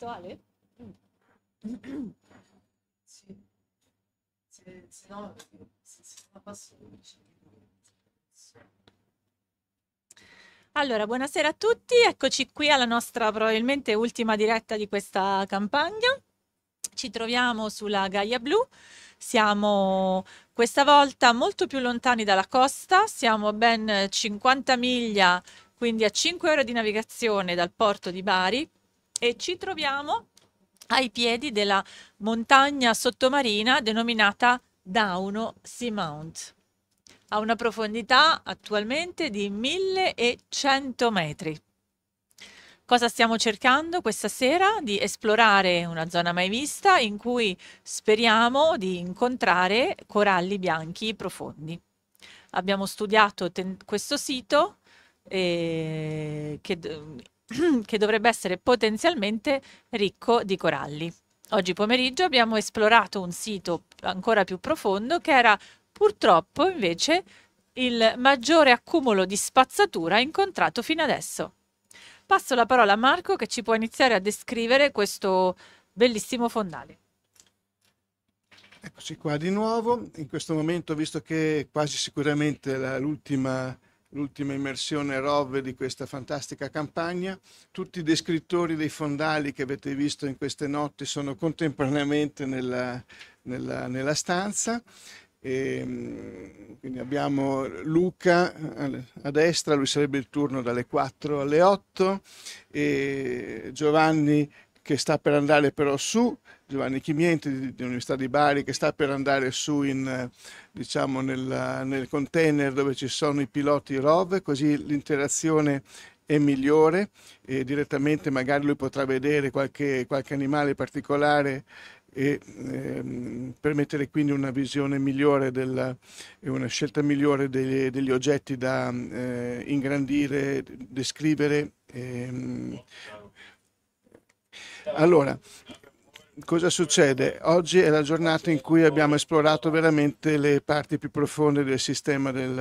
Perfetto, Ale. Sì. Se, se no, se, se non posso... Allora, buonasera a tutti, eccoci qui alla nostra probabilmente ultima diretta di questa campagna. Ci troviamo sulla Gaia Blu, siamo questa volta molto più lontani dalla costa, siamo a ben 50 miglia, quindi a 5 ore di navigazione dal porto di Bari, e ci troviamo ai piedi della montagna sottomarina denominata Dauno Seamount. Mount. Ha una profondità attualmente di 1100 metri. Cosa stiamo cercando questa sera? Di esplorare una zona mai vista in cui speriamo di incontrare coralli bianchi profondi. Abbiamo studiato questo sito eh, che che dovrebbe essere potenzialmente ricco di coralli. Oggi pomeriggio abbiamo esplorato un sito ancora più profondo che era purtroppo invece il maggiore accumulo di spazzatura incontrato fino adesso. Passo la parola a Marco che ci può iniziare a descrivere questo bellissimo fondale. Eccoci qua di nuovo, in questo momento visto che quasi sicuramente l'ultima l'ultima immersione ROV di questa fantastica campagna. Tutti i descrittori dei fondali che avete visto in queste notti sono contemporaneamente nella, nella, nella stanza. E, ehm, quindi abbiamo Luca eh, a destra, lui sarebbe il turno dalle 4 alle 8, e Giovanni che sta per andare però su Giovanni Chimienti dell'Università di Bari che sta per andare su in, eh, diciamo, nel, eh, nel container dove ci sono i piloti ROV, così l'interazione è migliore e direttamente magari lui potrà vedere qualche, qualche animale particolare e ehm, permettere quindi una visione migliore e una scelta migliore degli, degli oggetti da eh, ingrandire, descrivere. Ehm. Allora, cosa succede? Oggi è la giornata in cui abbiamo esplorato veramente le parti più profonde del sistema del,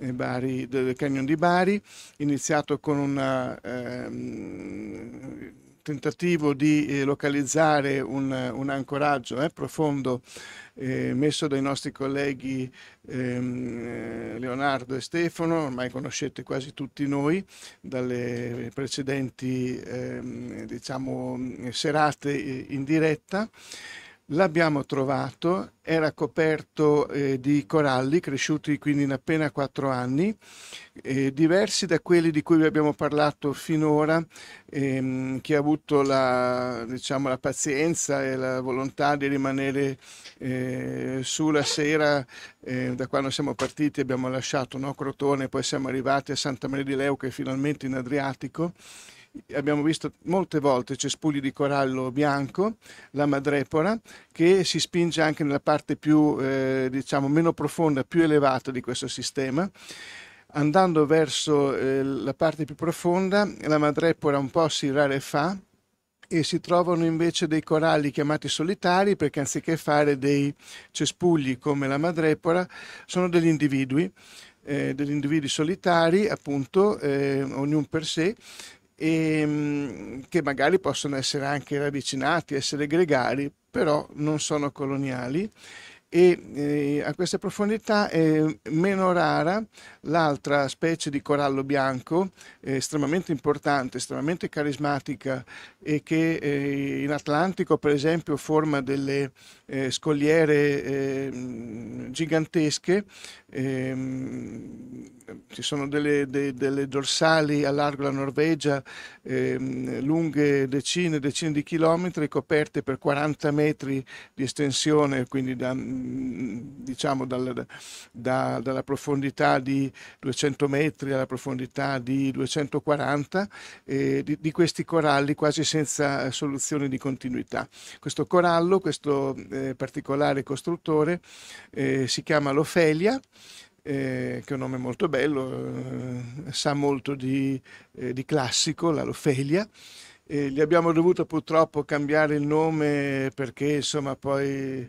eh, Bari, del Canyon di Bari, iniziato con una... Ehm, tentativo di eh, localizzare un, un ancoraggio eh, profondo eh, messo dai nostri colleghi ehm, eh, Leonardo e Stefano, ormai conoscete quasi tutti noi dalle precedenti ehm, diciamo, serate eh, in diretta. L'abbiamo trovato, era coperto eh, di coralli cresciuti quindi in appena quattro anni, eh, diversi da quelli di cui vi abbiamo parlato finora, ehm, chi ha avuto la, diciamo, la, pazienza e la volontà di rimanere eh, su la sera, eh, da quando siamo partiti abbiamo lasciato no, Crotone, poi siamo arrivati a Santa Maria di Leuca e finalmente in Adriatico abbiamo visto molte volte cespugli di corallo bianco, la madrepora, che si spinge anche nella parte più, eh, diciamo, meno profonda, più elevata di questo sistema. Andando verso eh, la parte più profonda, la madrepora un po' si rarefà e si trovano invece dei coralli chiamati solitari perché anziché fare dei cespugli come la madrepora, sono degli individui eh, degli individui solitari, appunto, eh, ognuno per sé, e, ehm, che magari possono essere anche ravvicinati, essere gregari, però non sono coloniali e eh, a queste profondità è meno rara l'altra specie di corallo bianco eh, estremamente importante, estremamente carismatica e che eh, in Atlantico per esempio forma delle eh, scogliere ehm, gigantesche ehm, ci sono delle, de, delle, dorsali a largo della Norvegia ehm, lunghe decine e decine di chilometri coperte per 40 metri di estensione, quindi da, mm, diciamo dal, da, dalla profondità di 200 metri alla profondità di 240, eh, di, di, questi coralli quasi senza soluzione di continuità. Questo corallo, questo eh, particolare costruttore, eh, si chiama l'Ofelia eh, che è un nome molto bello, eh, sa molto di, eh, di classico, la Lofelia. gli abbiamo dovuto purtroppo cambiare il nome perché insomma poi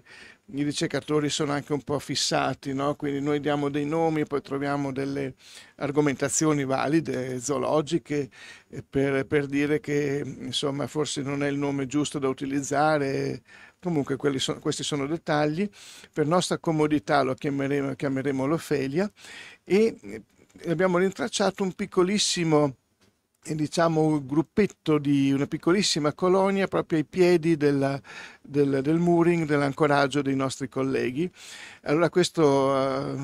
i ricercatori sono anche un po' fissati, no? quindi noi diamo dei nomi e poi troviamo delle argomentazioni valide, zoologiche, eh, per, per dire che insomma, forse non è il nome giusto da utilizzare Comunque sono, questi sono dettagli, per nostra comodità lo chiameremo, chiameremo l'Ofelia e eh, abbiamo rintracciato un piccolissimo eh, diciamo gruppetto di una piccolissima colonia proprio ai piedi della, del, del mooring, dell'ancoraggio dei nostri colleghi. Allora questo eh,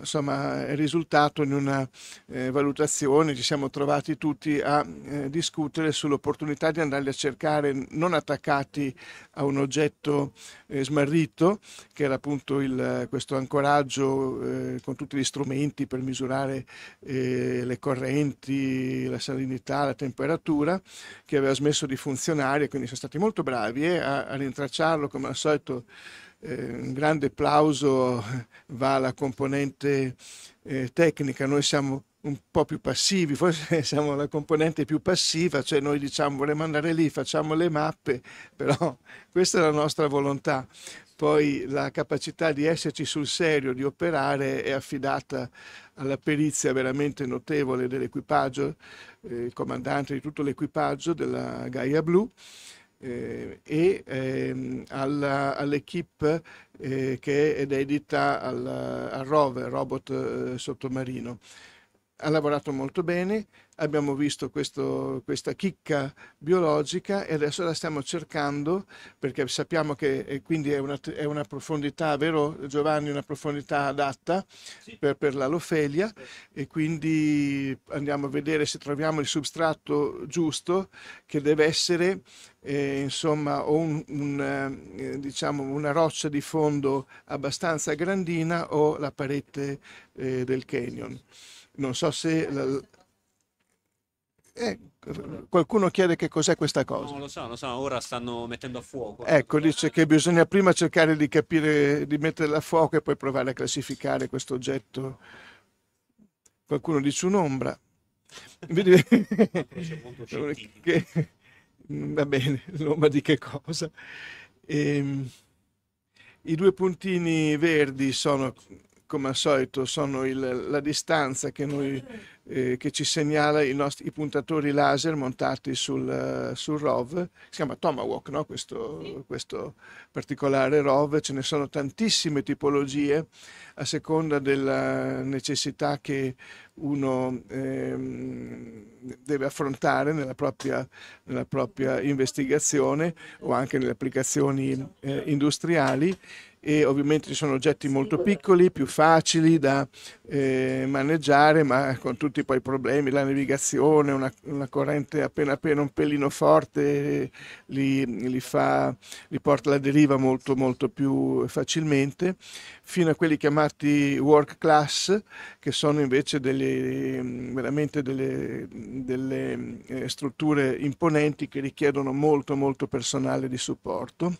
insomma, è risultato in una eh, valutazione, ci siamo trovati tutti a eh, discutere sull'opportunità di andarli a cercare non attaccati a un oggetto eh, smarrito, che era appunto il, questo ancoraggio eh, con tutti gli strumenti per misurare eh, le correnti, la salinità, la temperatura, che aveva smesso di funzionare, quindi sono stati molto bravi a, a rientrare tracciarlo, come al solito eh, un grande applauso va alla componente eh, tecnica, noi siamo un po' più passivi, forse siamo la componente più passiva, cioè noi diciamo vorremmo andare lì, facciamo le mappe, però questa è la nostra volontà. Poi la capacità di esserci sul serio, di operare, è affidata alla perizia veramente notevole dell'equipaggio, eh, il comandante di tutto l'equipaggio della Gaia Blu, eh, e ehm, all'equipe all eh, che è dedita al, al rover, robot eh, sottomarino ha lavorato molto bene, abbiamo visto questo, questa chicca biologica e adesso la stiamo cercando perché sappiamo che quindi è una, è una profondità, vero Giovanni, una profondità adatta sì. per, per l'alofelia sì. e quindi andiamo a vedere se troviamo il substrato giusto che deve essere eh, insomma, o un, un, eh, diciamo una roccia di fondo abbastanza grandina o la parete eh, del canyon. Non so se... La... Eh, qualcuno chiede che cos'è questa cosa. Non lo so, lo so, ora stanno mettendo a fuoco. Ecco, dice che bisogna prima cercare di capire, di metterla a fuoco e poi provare a classificare questo oggetto. Qualcuno dice un'ombra. Vedi? che Mm, va bene, no, ma di che cosa? E, ehm, I due puntini verdi sono come al solito sono il, la distanza che, noi, eh, che ci segnala i, nostri, i puntatori laser montati sul, eh, sul, ROV, si chiama Tomahawk no? questo, sì. questo, particolare ROV, ce ne sono tantissime tipologie a seconda della necessità che uno eh, deve affrontare nella propria, nella propria, investigazione o anche nelle applicazioni eh, industriali e ovviamente ci sono oggetti molto piccoli, più facili da eh, maneggiare, ma con tutti poi i problemi, la navigazione, una, una corrente appena appena un pelino forte li, li, fa, li porta alla deriva molto molto più facilmente, fino a quelli chiamati work class, che sono invece delle, veramente delle, delle eh, strutture imponenti che richiedono molto molto personale di supporto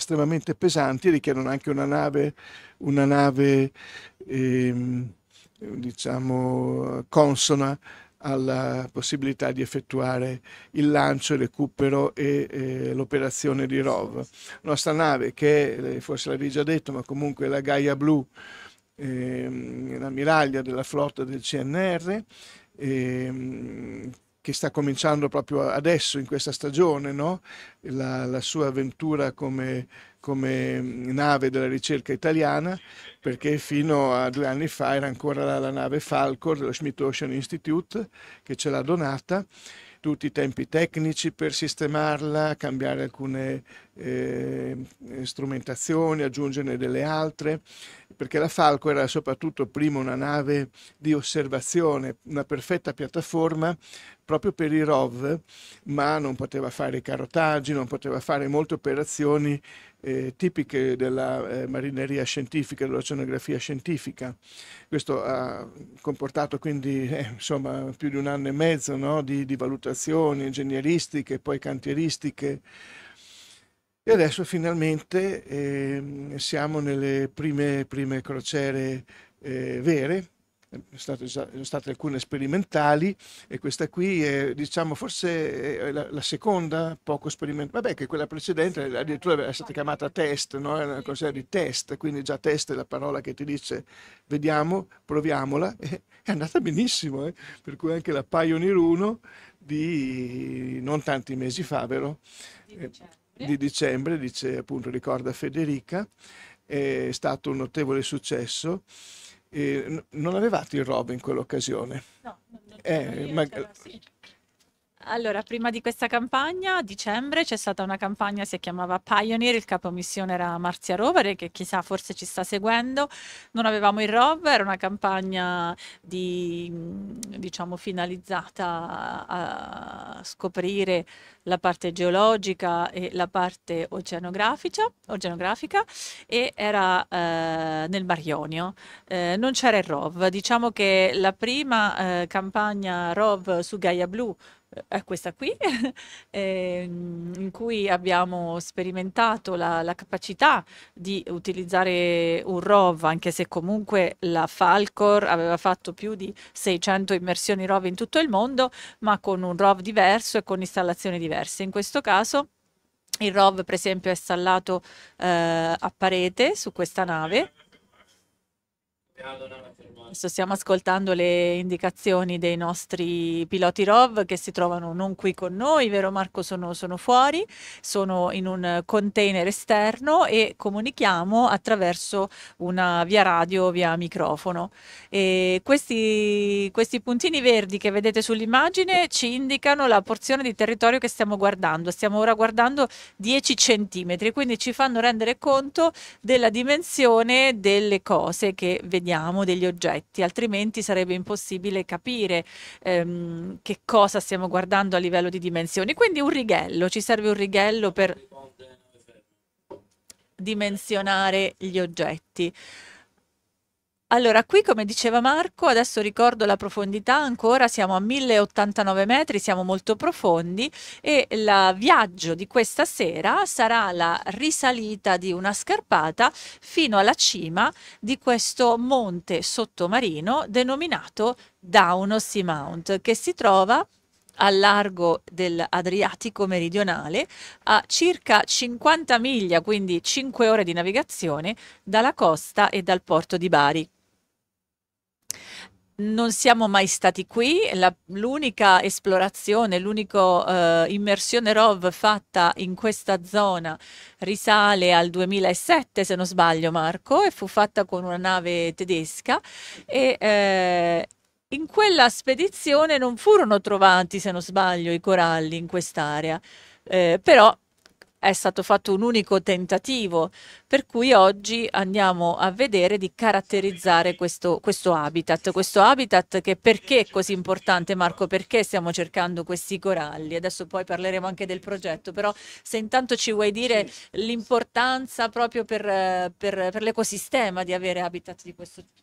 estremamente pesanti, richiedono anche una nave, una nave ehm, diciamo, consona alla possibilità di effettuare il lancio, il recupero e eh, l'operazione di ROV. La nostra nave, che eh, forse l'avevi già detto, ma comunque la Gaia Blu, ehm, l'ammiraglia della flotta del CNR, ehm, che sta cominciando proprio adesso, in questa stagione, no? la, la, sua avventura come, come, mm, nave della ricerca italiana, perché fino a due anni fa era ancora la, la nave Falcor dello Schmidt Ocean Institute che ce l'ha donata tutti i tempi tecnici per sistemarla, cambiare alcune eh, strumentazioni, aggiungerne delle altre, perché la Falco era soprattutto prima una nave di osservazione, una perfetta piattaforma proprio per i ROV, ma non poteva fare carotaggi, non poteva fare molte operazioni eh, tipiche della eh, marineria scientifica, dell'oceanografia scientifica. Questo ha comportato quindi eh, insomma, più di un anno e mezzo no? di, di, valutazioni ingegneristiche, poi cantieristiche. E adesso finalmente ehm, siamo nelle prime, prime crociere eh, vere, sono state alcune sperimentali e questa qui è diciamo forse la, la seconda poco sperimentale, vabbè che quella precedente addirittura è stata chiamata test, no? è una cosa di test, quindi già test è la parola che ti dice vediamo, proviamola, e, è andata benissimo, eh? per cui anche la Pioneer 1 di non tanti mesi fa, vero? Eh, di dicembre dice appunto, ricorda Federica, è stato un notevole successo eh, non avevate il robo in quell'occasione? No, non, non eh, ma... sì. Allora, prima di questa campagna, a dicembre, c'è stata una campagna, si chiamava Pioneer, il capo missione era Marzia Rovere, che chissà forse ci sta seguendo. Non avevamo il rover, era una campagna di, diciamo, finalizzata a scoprire la parte geologica e la parte oceanografica, oceanografica e era eh, nel Marionio. Eh, non c'era il ROV, diciamo che la prima eh, campagna ROV su Gaia Blu è questa qui, eh, in cui abbiamo sperimentato la, la, capacità di utilizzare un ROV, anche se comunque la Falcor aveva fatto più di 600 immersioni ROV in tutto il mondo, ma con un ROV diverso e con installazioni diverse. In questo caso il ROV per esempio è installato eh, a parete su questa nave Adesso stiamo ascoltando le indicazioni dei nostri piloti ROV che si trovano non qui con noi, vero Marco? Sono, sono fuori, sono in un container esterno e comunichiamo attraverso una via radio, via microfono. Questi, questi puntini verdi che vedete sull'immagine ci indicano la porzione di territorio che stiamo guardando. Stiamo ora guardando 10 centimetri, quindi ci fanno rendere conto della dimensione delle cose che vediamo vediamo degli oggetti, altrimenti sarebbe impossibile capire ehm, che cosa stiamo guardando a livello di dimensioni. Quindi un righello, ci serve un righello per dimensionare gli oggetti. Allora, qui come diceva Marco, adesso ricordo la profondità ancora, siamo a 1089 metri, siamo molto profondi e il viaggio di questa sera sarà la risalita di una scarpata fino alla cima di questo monte sottomarino denominato Daunosy Mount, che si trova al largo dell'Adriatico meridionale a circa 50 miglia, quindi 5 ore di navigazione, dalla costa e dal porto di Bari. Non siamo mai stati qui, l'unica esplorazione, l'unica eh, immersione ROV fatta in questa zona risale al 2007 se non sbaglio Marco e fu fatta con una nave tedesca e eh, in quella spedizione non furono trovati se non sbaglio i coralli in quest'area, eh, però è stato fatto un unico tentativo, per cui oggi andiamo a vedere di caratterizzare questo, questo habitat, questo habitat che perché è così importante Marco, perché stiamo cercando questi coralli, adesso poi parleremo anche del progetto, però se intanto ci vuoi dire sì. l'importanza proprio per, eh, per, per l'ecosistema di avere habitat di questo tipo.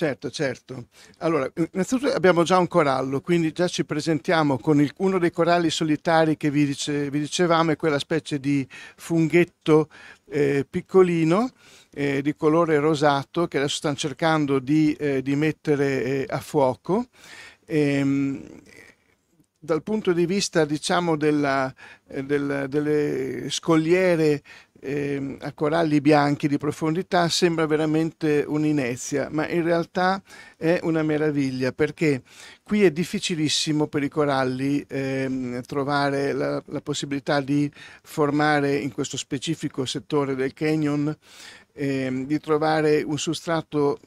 Certo, certo. Allora, innanzitutto abbiamo già un corallo, quindi già ci presentiamo con il, uno dei coralli solitari che vi, dice, vi dicevamo, è quella specie di funghetto eh, piccolino eh, di colore rosato che adesso stanno cercando di, eh, di mettere eh, a fuoco. Ehm, dal punto di vista diciamo, della, eh, della, delle scogliere eh, a coralli bianchi di profondità sembra veramente un'inezia, ma in realtà è una meraviglia perché qui è difficilissimo per i coralli eh, trovare la, la, possibilità di formare in questo specifico settore del canyon, eh, di trovare un substrato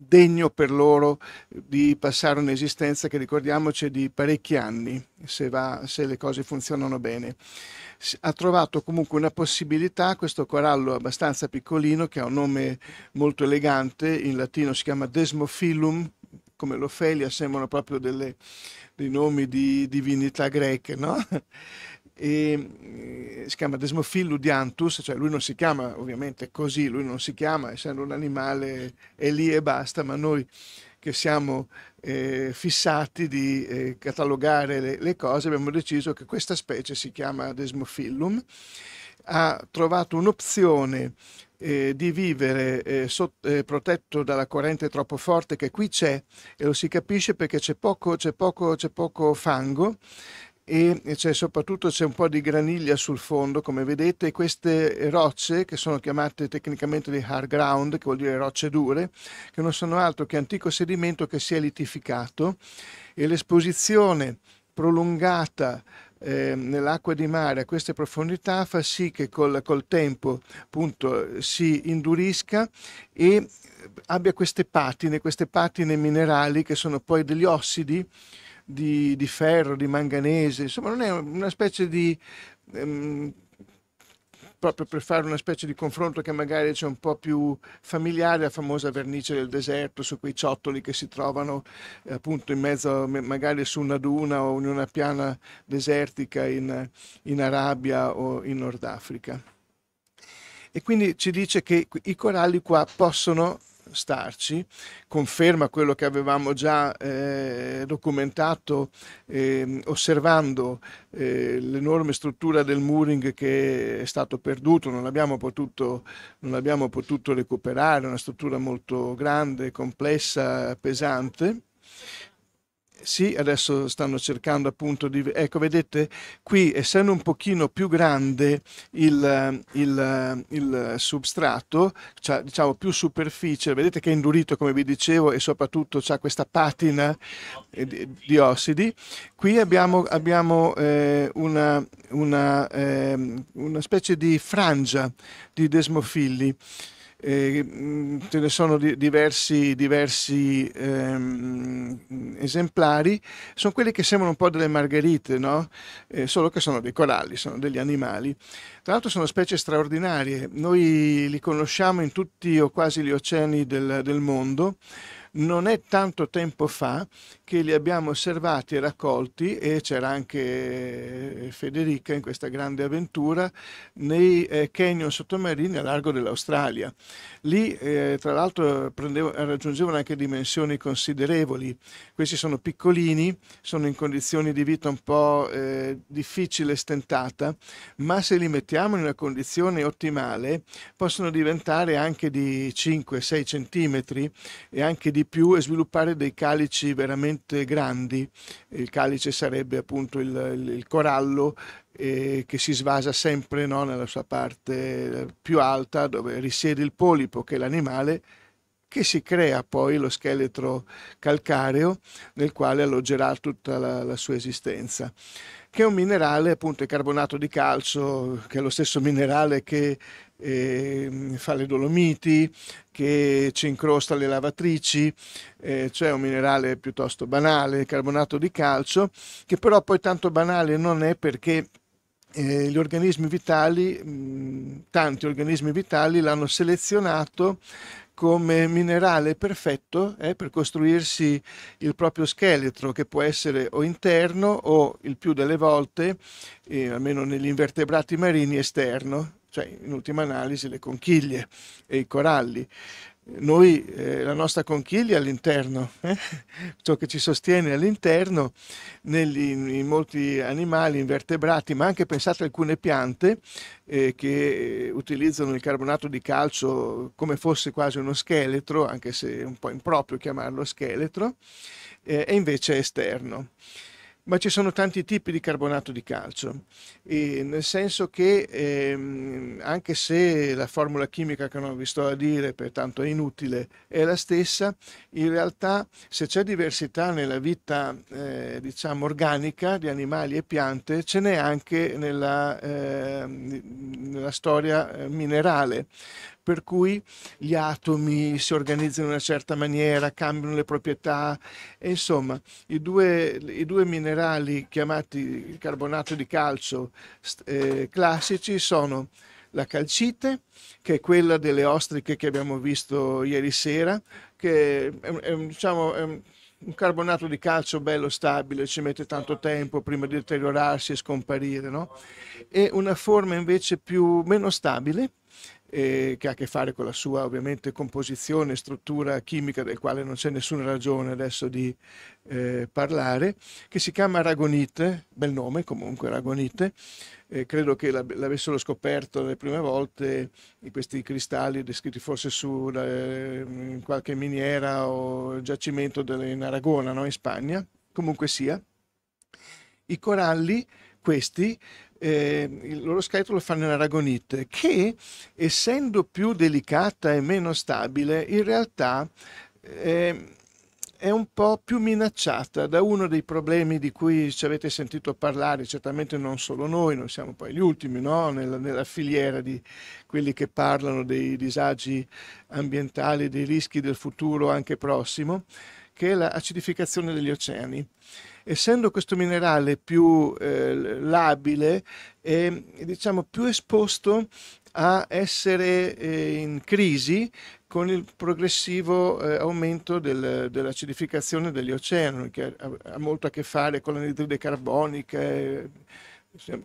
degno per loro di passare un'esistenza che ricordiamoci è di parecchi anni se, va, se le cose funzionano bene ha trovato comunque una possibilità, questo corallo abbastanza piccolino che ha un nome molto elegante, in latino si chiama Desmophyllum, come l'Ofelia, sembrano proprio delle, dei nomi di divinità greche, no? E, eh, si chiama Dianthus, cioè lui non si chiama ovviamente così, lui non si chiama, essendo un animale, è lì e basta, ma noi che siamo eh, fissati di eh, catalogare le, le, cose, abbiamo deciso che questa specie si chiama Desmophyllum, ha trovato un'opzione eh, di vivere eh, sotto, eh, protetto dalla corrente troppo forte che qui c'è e lo si capisce perché c'è poco, poco, poco fango e c'è soprattutto c'è un po' di graniglia sul fondo come vedete e queste rocce che sono chiamate tecnicamente di hard ground che vuol dire rocce dure che non sono altro che antico sedimento che si è litificato e l'esposizione prolungata ehm, nell'acqua di mare a queste profondità fa sì che col, col tempo appunto si indurisca e abbia queste patine, queste patine minerali che sono poi degli ossidi di, di ferro, di manganese, insomma non è una specie di... Ehm, proprio per fare una specie di confronto che magari c'è un po' più familiare, la famosa vernice del deserto su quei ciottoli che si trovano eh, appunto in mezzo magari su una duna o in una piana desertica in, in Arabia o in Nord Africa. E quindi ci dice che i coralli qua possono starci, conferma quello che avevamo già eh, documentato eh, osservando eh, l'enorme struttura del Mooring che è stato perduto, non l'abbiamo potuto, potuto recuperare, è una struttura molto grande, complessa, pesante sì, adesso stanno cercando appunto di... Ecco, vedete, qui essendo un pochino più grande il, il, il substrato, cioè, diciamo più superficie, vedete che è indurito come vi dicevo e soprattutto c'è questa patina eh, di, di, ossidi, qui abbiamo, abbiamo eh, una, una, eh, una specie di frangia di desmofilli eh, ce ne sono di, diversi, diversi ehm, esemplari, sono quelli che sembrano un po' delle margherite, no? eh, solo che sono dei coralli, sono degli animali. Tra l'altro sono specie straordinarie, noi li conosciamo in tutti o quasi gli oceani del, del mondo non è tanto tempo fa che li abbiamo osservati e raccolti e c'era anche eh, Federica in questa grande avventura nei eh, canyon sottomarini a largo dell'Australia. Lì eh, tra l'altro raggiungevano anche dimensioni considerevoli. Questi sono piccolini, sono in condizioni di vita un po' eh, difficile e stentata, ma se li mettiamo in una condizione ottimale possono diventare anche di 5-6 cm e anche di di più e sviluppare dei calici veramente grandi. Il calice sarebbe appunto il, il, il corallo eh, che si svasa sempre no, nella sua parte eh, più alta dove risiede il polipo che è l'animale che si crea poi lo scheletro calcareo nel quale alloggerà tutta la, la sua esistenza che è un minerale, appunto il carbonato di calcio, che è lo stesso minerale che eh, fa le dolomiti, che ci incrosta le lavatrici, eh, cioè un minerale piuttosto banale, il carbonato di calcio, che però poi tanto banale non è perché eh, gli organismi vitali, mh, tanti organismi vitali l'hanno selezionato come minerale perfetto eh, per costruirsi il proprio scheletro che può essere o interno o il più delle volte, eh, almeno negli invertebrati marini, esterno, cioè in ultima analisi le conchiglie e i coralli noi, eh, la nostra conchiglia all'interno, eh? ciò che ci sostiene all'interno, in molti animali invertebrati, ma anche pensate a alcune piante eh, che utilizzano il carbonato di calcio come fosse quasi uno scheletro, anche se è un po' improprio chiamarlo scheletro, eh, e invece è esterno ma ci sono tanti tipi di carbonato di calcio, e nel senso che ehm, anche se la formula chimica che non vi sto a dire, pertanto è inutile, è la stessa, in realtà se c'è diversità nella vita eh, diciamo organica di animali e piante, ce n'è anche nella, eh, nella storia eh, minerale per cui gli atomi si organizzano in una certa maniera, cambiano le proprietà. E insomma, i due, i due minerali chiamati carbonato di calcio eh, classici sono la calcite, che è quella delle ostriche che abbiamo visto ieri sera, che è, è, diciamo, è un carbonato di calcio bello stabile, ci mette tanto tempo prima di deteriorarsi e scomparire, no? e una forma invece più, meno stabile, eh, che ha a che fare con la sua ovviamente composizione, struttura chimica del quale non c'è nessuna ragione adesso di eh, parlare, che si chiama Aragonite, bel nome comunque Aragonite, eh, credo che l'avessero scoperto le prime volte questi cristalli descritti forse su eh, in qualche miniera o giacimento delle, in Aragona, no? in Spagna, comunque sia. I coralli, questi, eh, il loro scheletro lo fanno in aragonite, che essendo più delicata e meno stabile, in realtà eh, è un po' più minacciata da uno dei problemi di cui ci avete sentito parlare, certamente non solo noi, non siamo poi gli ultimi no? nella, nella, filiera di quelli che parlano dei disagi ambientali, dei rischi del futuro anche prossimo, che è l'acidificazione degli oceani essendo questo minerale più eh, labile è, diciamo più esposto a essere eh, in crisi con il progressivo eh, aumento del, dell'acidificazione degli oceani, che ha, ha, molto a che fare con l'anidride carbonica, eh,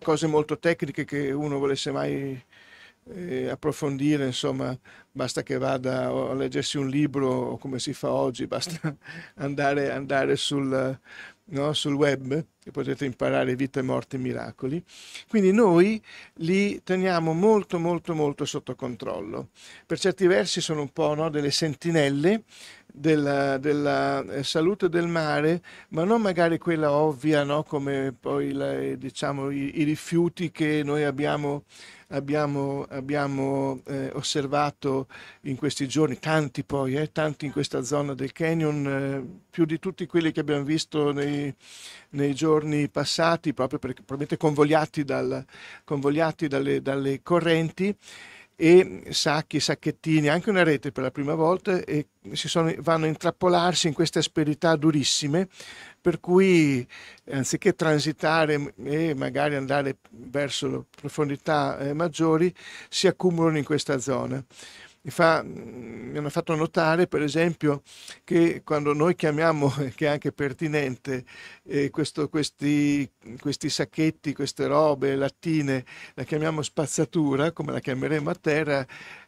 cose molto tecniche che uno volesse mai eh, approfondire, insomma, basta che vada a leggersi un libro come si fa oggi, basta andare, andare sul, no? sul web, che potete imparare vita e morte e miracoli. Quindi noi li teniamo molto, molto, molto sotto controllo. Per certi versi sono un po' no? delle sentinelle della, della, eh, salute del mare, ma non magari quella ovvia, no? come poi la, eh, diciamo, i, i rifiuti che noi abbiamo abbiamo, abbiamo eh, osservato in questi giorni, tanti poi, eh, tanti in questa zona del canyon, eh, più di tutti quelli che abbiamo visto nei, nei giorni passati, proprio perché probabilmente convogliati, dal, convogliati dalle, dalle correnti e sacchi, sacchettini, anche una rete per la prima volta e si sono, vanno a intrappolarsi in queste asperità durissime per cui eh, anziché transitare e magari andare verso profondità eh, maggiori si accumulano in questa zona. Mi, fa, mi, hanno fatto notare, per esempio, che quando noi chiamiamo, che è anche pertinente, eh, questo, questi, questi, sacchetti, queste robe, lattine, la chiamiamo spazzatura, come la chiameremo a terra,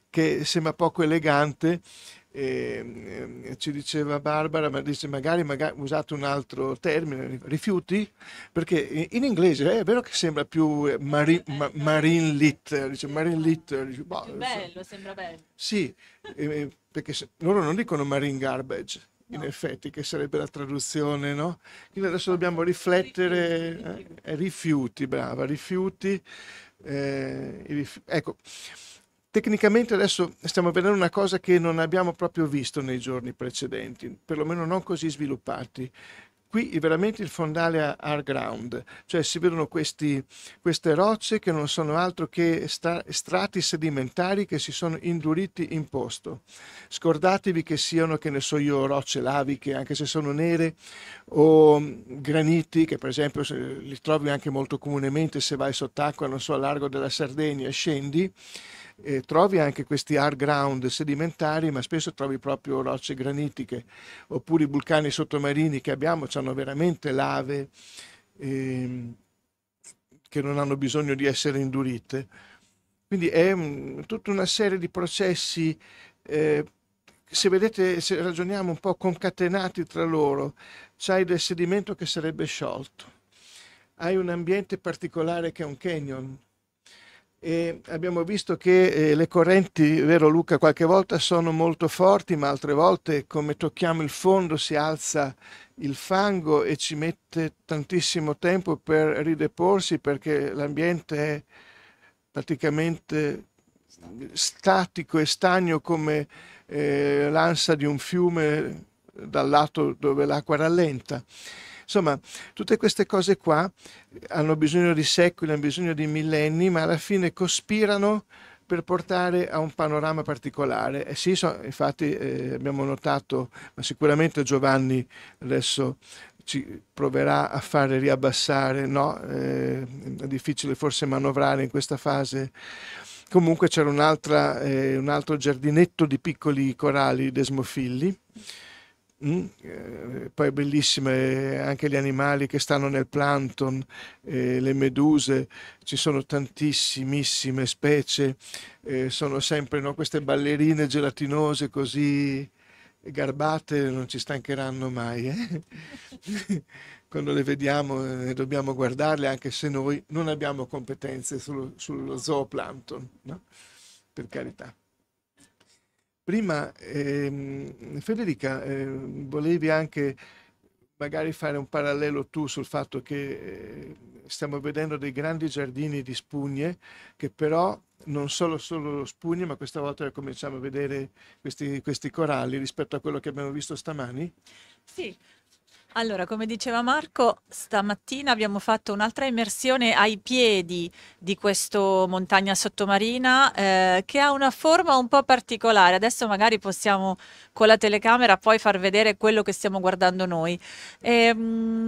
che sembra poco elegante, e, ehm, e ehm, ci diceva Barbara, ma dice magari, magari usate un altro termine, rifiuti, perché in inglese eh, è vero che sembra più eh, mari, eh, ma, marine litter, dice marine litter. Dice, boh, bello, sembra bello. Sì, eh, perché se, loro non dicono marine garbage, in effetti, che sarebbe la traduzione, no? Quindi adesso dobbiamo riflettere, rifiuti, rifiuti. Eh, rifiuti brava, rifiuti. Eh, rifi- ecco, Tecnicamente adesso stiamo vedendo una cosa che non abbiamo proprio visto nei giorni precedenti, perlomeno non così sviluppati. Qui è veramente il fondale hard ground, cioè si vedono questi, queste rocce che non sono altro che strati sedimentari che si sono induriti in posto. Scordatevi che siano, che ne so io, rocce laviche, anche se sono nere, o graniti, che per esempio li trovi anche molto comunemente se vai sott'acqua, non so, a largo della Sardegna, scendi eh, trovi anche questi hard ground sedimentari, ma spesso trovi proprio rocce granitiche, oppure i vulcani sottomarini che abbiamo, hanno veramente lave eh, che non hanno bisogno di essere indurite. Quindi è mh, tutta una serie di processi eh, se vedete, se ragioniamo un po' concatenati tra loro, c'hai del sedimento che sarebbe sciolto, hai un ambiente particolare che è un canyon, e abbiamo visto che eh, le correnti, vero Luca, qualche volta sono molto forti, ma altre volte come tocchiamo il fondo si alza il fango e ci mette tantissimo tempo per rideporsi perché l'ambiente è praticamente statico e stagno come eh, l'ansa di un fiume dal lato dove l'acqua rallenta. Insomma, tutte queste cose qua hanno bisogno di secoli, hanno bisogno di millenni, ma alla fine cospirano per portare a un panorama particolare. Eh sì, so, infatti eh, abbiamo notato, ma sicuramente Giovanni adesso ci proverà a fare riabbassare, no? eh, è difficile forse manovrare in questa fase. Comunque c'era un, eh, un altro giardinetto di piccoli corali desmofilli Mm? Eh, poi bellissime anche gli animali che stanno nel plankton, eh, le meduse, ci sono tantissime specie, eh, sono sempre no, queste ballerine gelatinose così garbate, non ci stancheranno mai. Eh? Quando le vediamo eh, dobbiamo guardarle anche se noi non abbiamo competenze sullo, sullo zooplankton, no? per carità. Prima ehm, Federica, eh, volevi anche magari fare un parallelo tu sul fatto che eh, stiamo vedendo dei grandi giardini di spugne che però non solo solo spugne, ma questa volta cominciamo a vedere questi, questi coralli rispetto a quello che abbiamo visto stamani? Sì, allora, come diceva Marco, stamattina abbiamo fatto un'altra immersione ai piedi di questa montagna sottomarina eh, che ha una forma un po' particolare. Adesso magari possiamo con la telecamera poi far vedere quello che stiamo guardando noi. E, ehm,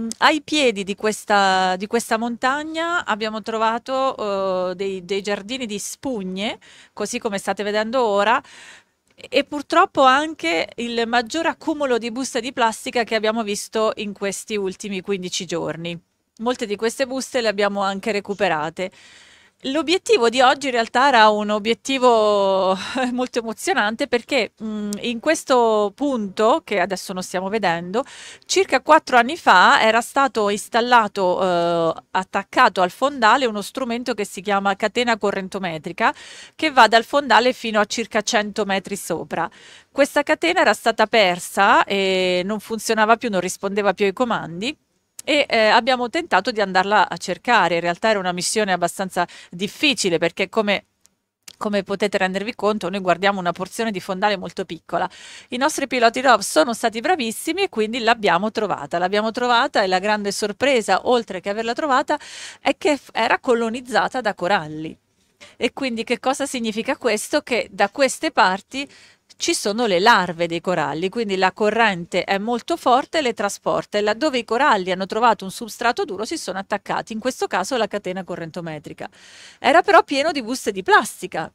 mh, ai piedi di questa, di questa, montagna abbiamo trovato eh, dei, dei, giardini di spugne, così come state vedendo ora, e purtroppo anche il maggior accumulo di buste di plastica che abbiamo visto in questi ultimi 15 giorni. Molte di queste buste le abbiamo anche recuperate. L'obiettivo di oggi in realtà era un obiettivo molto emozionante perché mm, in questo punto, che adesso non stiamo vedendo, circa quattro anni fa era stato installato, eh, attaccato al fondale, uno strumento che si chiama catena correntometrica, che va dal fondale fino a circa 100 metri sopra. Questa catena era stata persa e non funzionava più, non rispondeva più ai comandi e eh, abbiamo tentato di andarla a cercare. In realtà era una missione abbastanza difficile perché come come potete rendervi conto, noi guardiamo una porzione di fondale molto piccola. I nostri piloti DOV sono stati bravissimi e quindi l'abbiamo trovata. L'abbiamo trovata e la grande sorpresa, oltre che averla trovata, è che era colonizzata da coralli. E quindi che cosa significa questo? Che da queste parti ci sono le larve dei coralli, quindi la corrente è molto forte e le trasporta e laddove i coralli hanno trovato un substrato duro si sono attaccati, in questo caso la catena correntometrica. Era però pieno di buste di plastica,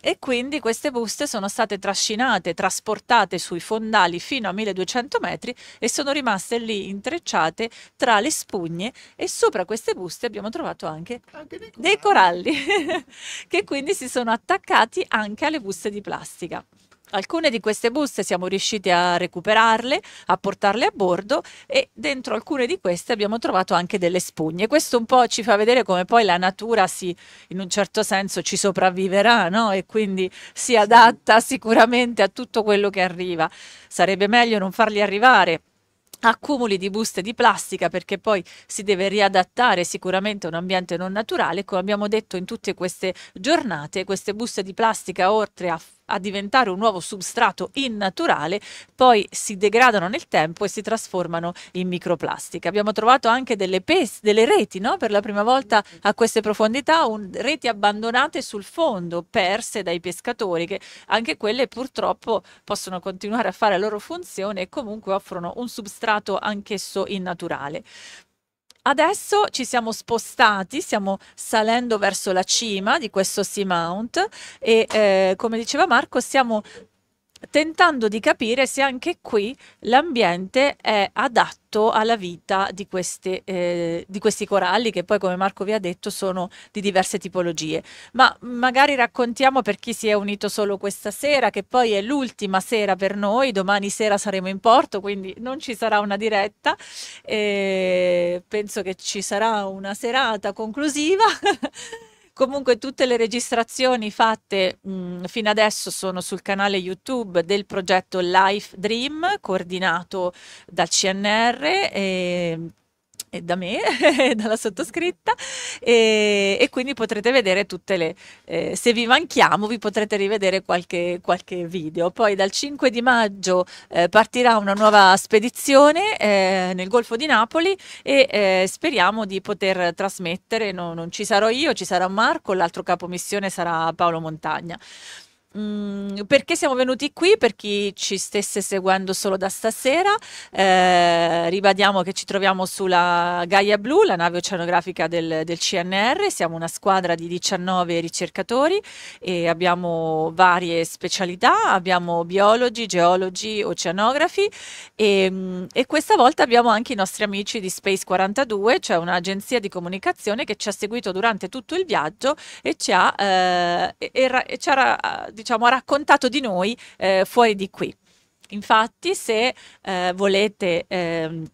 e quindi queste buste sono state trascinate, trasportate sui fondali fino a 1200 metri e sono rimaste lì intrecciate tra le spugne e sopra queste buste abbiamo trovato anche, anche dei coralli, dei coralli che quindi si sono attaccati anche alle buste di plastica. Alcune di queste buste siamo riusciti a recuperarle, a portarle a bordo e dentro alcune di queste abbiamo trovato anche delle spugne. Questo un po' ci fa vedere come poi la natura si, in un certo senso ci sopravviverà no? e quindi si adatta sicuramente a tutto quello che arriva. Sarebbe meglio non farli arrivare accumuli di buste di plastica perché poi si deve riadattare sicuramente a un ambiente non naturale come abbiamo detto in tutte queste giornate queste buste di plastica oltre a a diventare un nuovo substrato innaturale, poi si degradano nel tempo e si trasformano in microplastica. Abbiamo trovato anche delle, pes- delle reti, no? per la prima volta a queste profondità, un- reti abbandonate sul fondo, perse dai pescatori, che anche quelle purtroppo possono continuare a fare la loro funzione e comunque offrono un substrato anch'esso innaturale. Adesso ci siamo spostati, stiamo salendo verso la cima di questo Seamount e eh, come diceva Marco stiamo tentando di capire se anche qui l'ambiente è adatto alla vita di, queste, eh, di, questi coralli che poi come Marco vi ha detto sono di diverse tipologie. Ma magari raccontiamo per chi si è unito solo questa sera, che poi è l'ultima sera per noi, domani sera saremo in porto, quindi non ci sarà una diretta, e eh, penso che ci sarà una serata conclusiva. Comunque tutte le registrazioni fatte mh, mm, fino adesso sono sul canale YouTube del progetto Life Dream, coordinato dal CNR. E ehm, e eh, da me, dalla sottoscritta e, e, quindi potrete vedere tutte le, eh, se vi manchiamo vi potrete rivedere qualche, qualche video. Poi dal 5 di maggio eh, partirà una nuova spedizione eh, nel Golfo di Napoli e eh, speriamo di poter trasmettere, no, non ci sarò io, ci sarà Marco, l'altro capo missione sarà Paolo Montagna. Mm, perché siamo venuti qui? Per chi ci stesse seguendo solo da stasera, eh, ribadiamo che ci troviamo sulla Gaia Blu, la nave oceanografica del, del, CNR, siamo una squadra di 19 ricercatori e abbiamo varie specialità, abbiamo biologi, geologi, oceanografi e, mm, e questa volta abbiamo anche i nostri amici di Space 42, cioè un'agenzia di comunicazione che ci ha seguito durante tutto il viaggio e ci ha, eh, era, e ci ha diciamo, diciamo, raccontato di noi eh, fuori di qui. Infatti, se eh, volete ehm,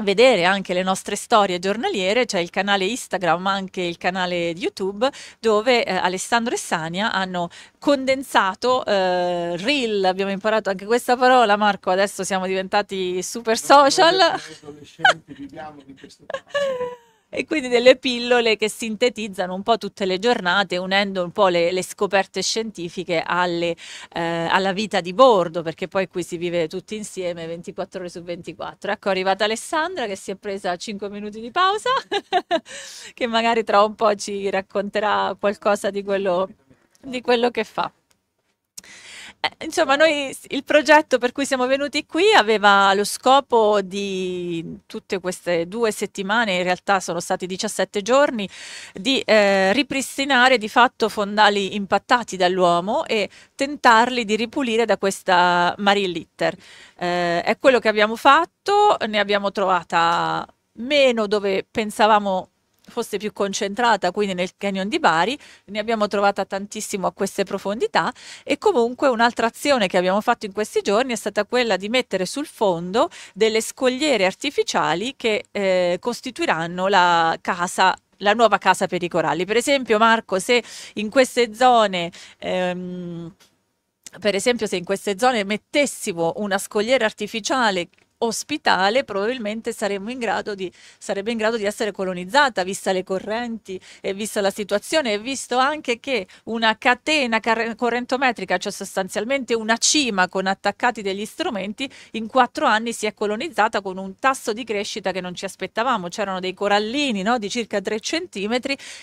vedere anche le nostre storie giornaliere, c'è cioè il canale Instagram, ma anche il canale YouTube, dove eh, Alessandro e Sania hanno condensato eh, reel, abbiamo imparato anche questa parola, Marco, adesso siamo diventati super social. Noi, noi, noi, e quindi delle pillole che sintetizzano un po' tutte le giornate, unendo un po' le, le scoperte scientifiche alle, eh, alla vita di bordo, perché poi qui si vive tutti insieme 24 ore su 24. Ecco, è arrivata Alessandra che si è presa 5 minuti di pausa, che magari tra un po' ci racconterà qualcosa di quello, di quello che fa. Insomma, noi il progetto per cui siamo venuti qui aveva lo scopo di tutte queste due settimane, in realtà sono stati 17 giorni, di eh, ripristinare di fatto fondali impattati dall'uomo e tentarli di ripulire da questa marine litter. Eh, è quello che abbiamo fatto, ne abbiamo trovata meno dove pensavamo fosse più concentrata, quindi nel canyon di Bari, ne abbiamo trovata tantissimo a queste profondità e comunque un'altra azione che abbiamo fatto in questi giorni è stata quella di mettere sul fondo delle scogliere artificiali che eh, costituiranno la casa la nuova casa per i coralli. Per esempio, Marco, se in queste zone ehm, per esempio, se in queste zone mettessimo una scogliera artificiale ospitale probabilmente saremmo in grado di, sarebbe in grado di essere colonizzata, vista le correnti e vista la situazione e visto anche che una catena correntometrica, cioè sostanzialmente una cima con attaccati degli strumenti, in quattro anni si è colonizzata con un tasso di crescita che non ci aspettavamo. C'erano dei corallini no, di circa 3 cm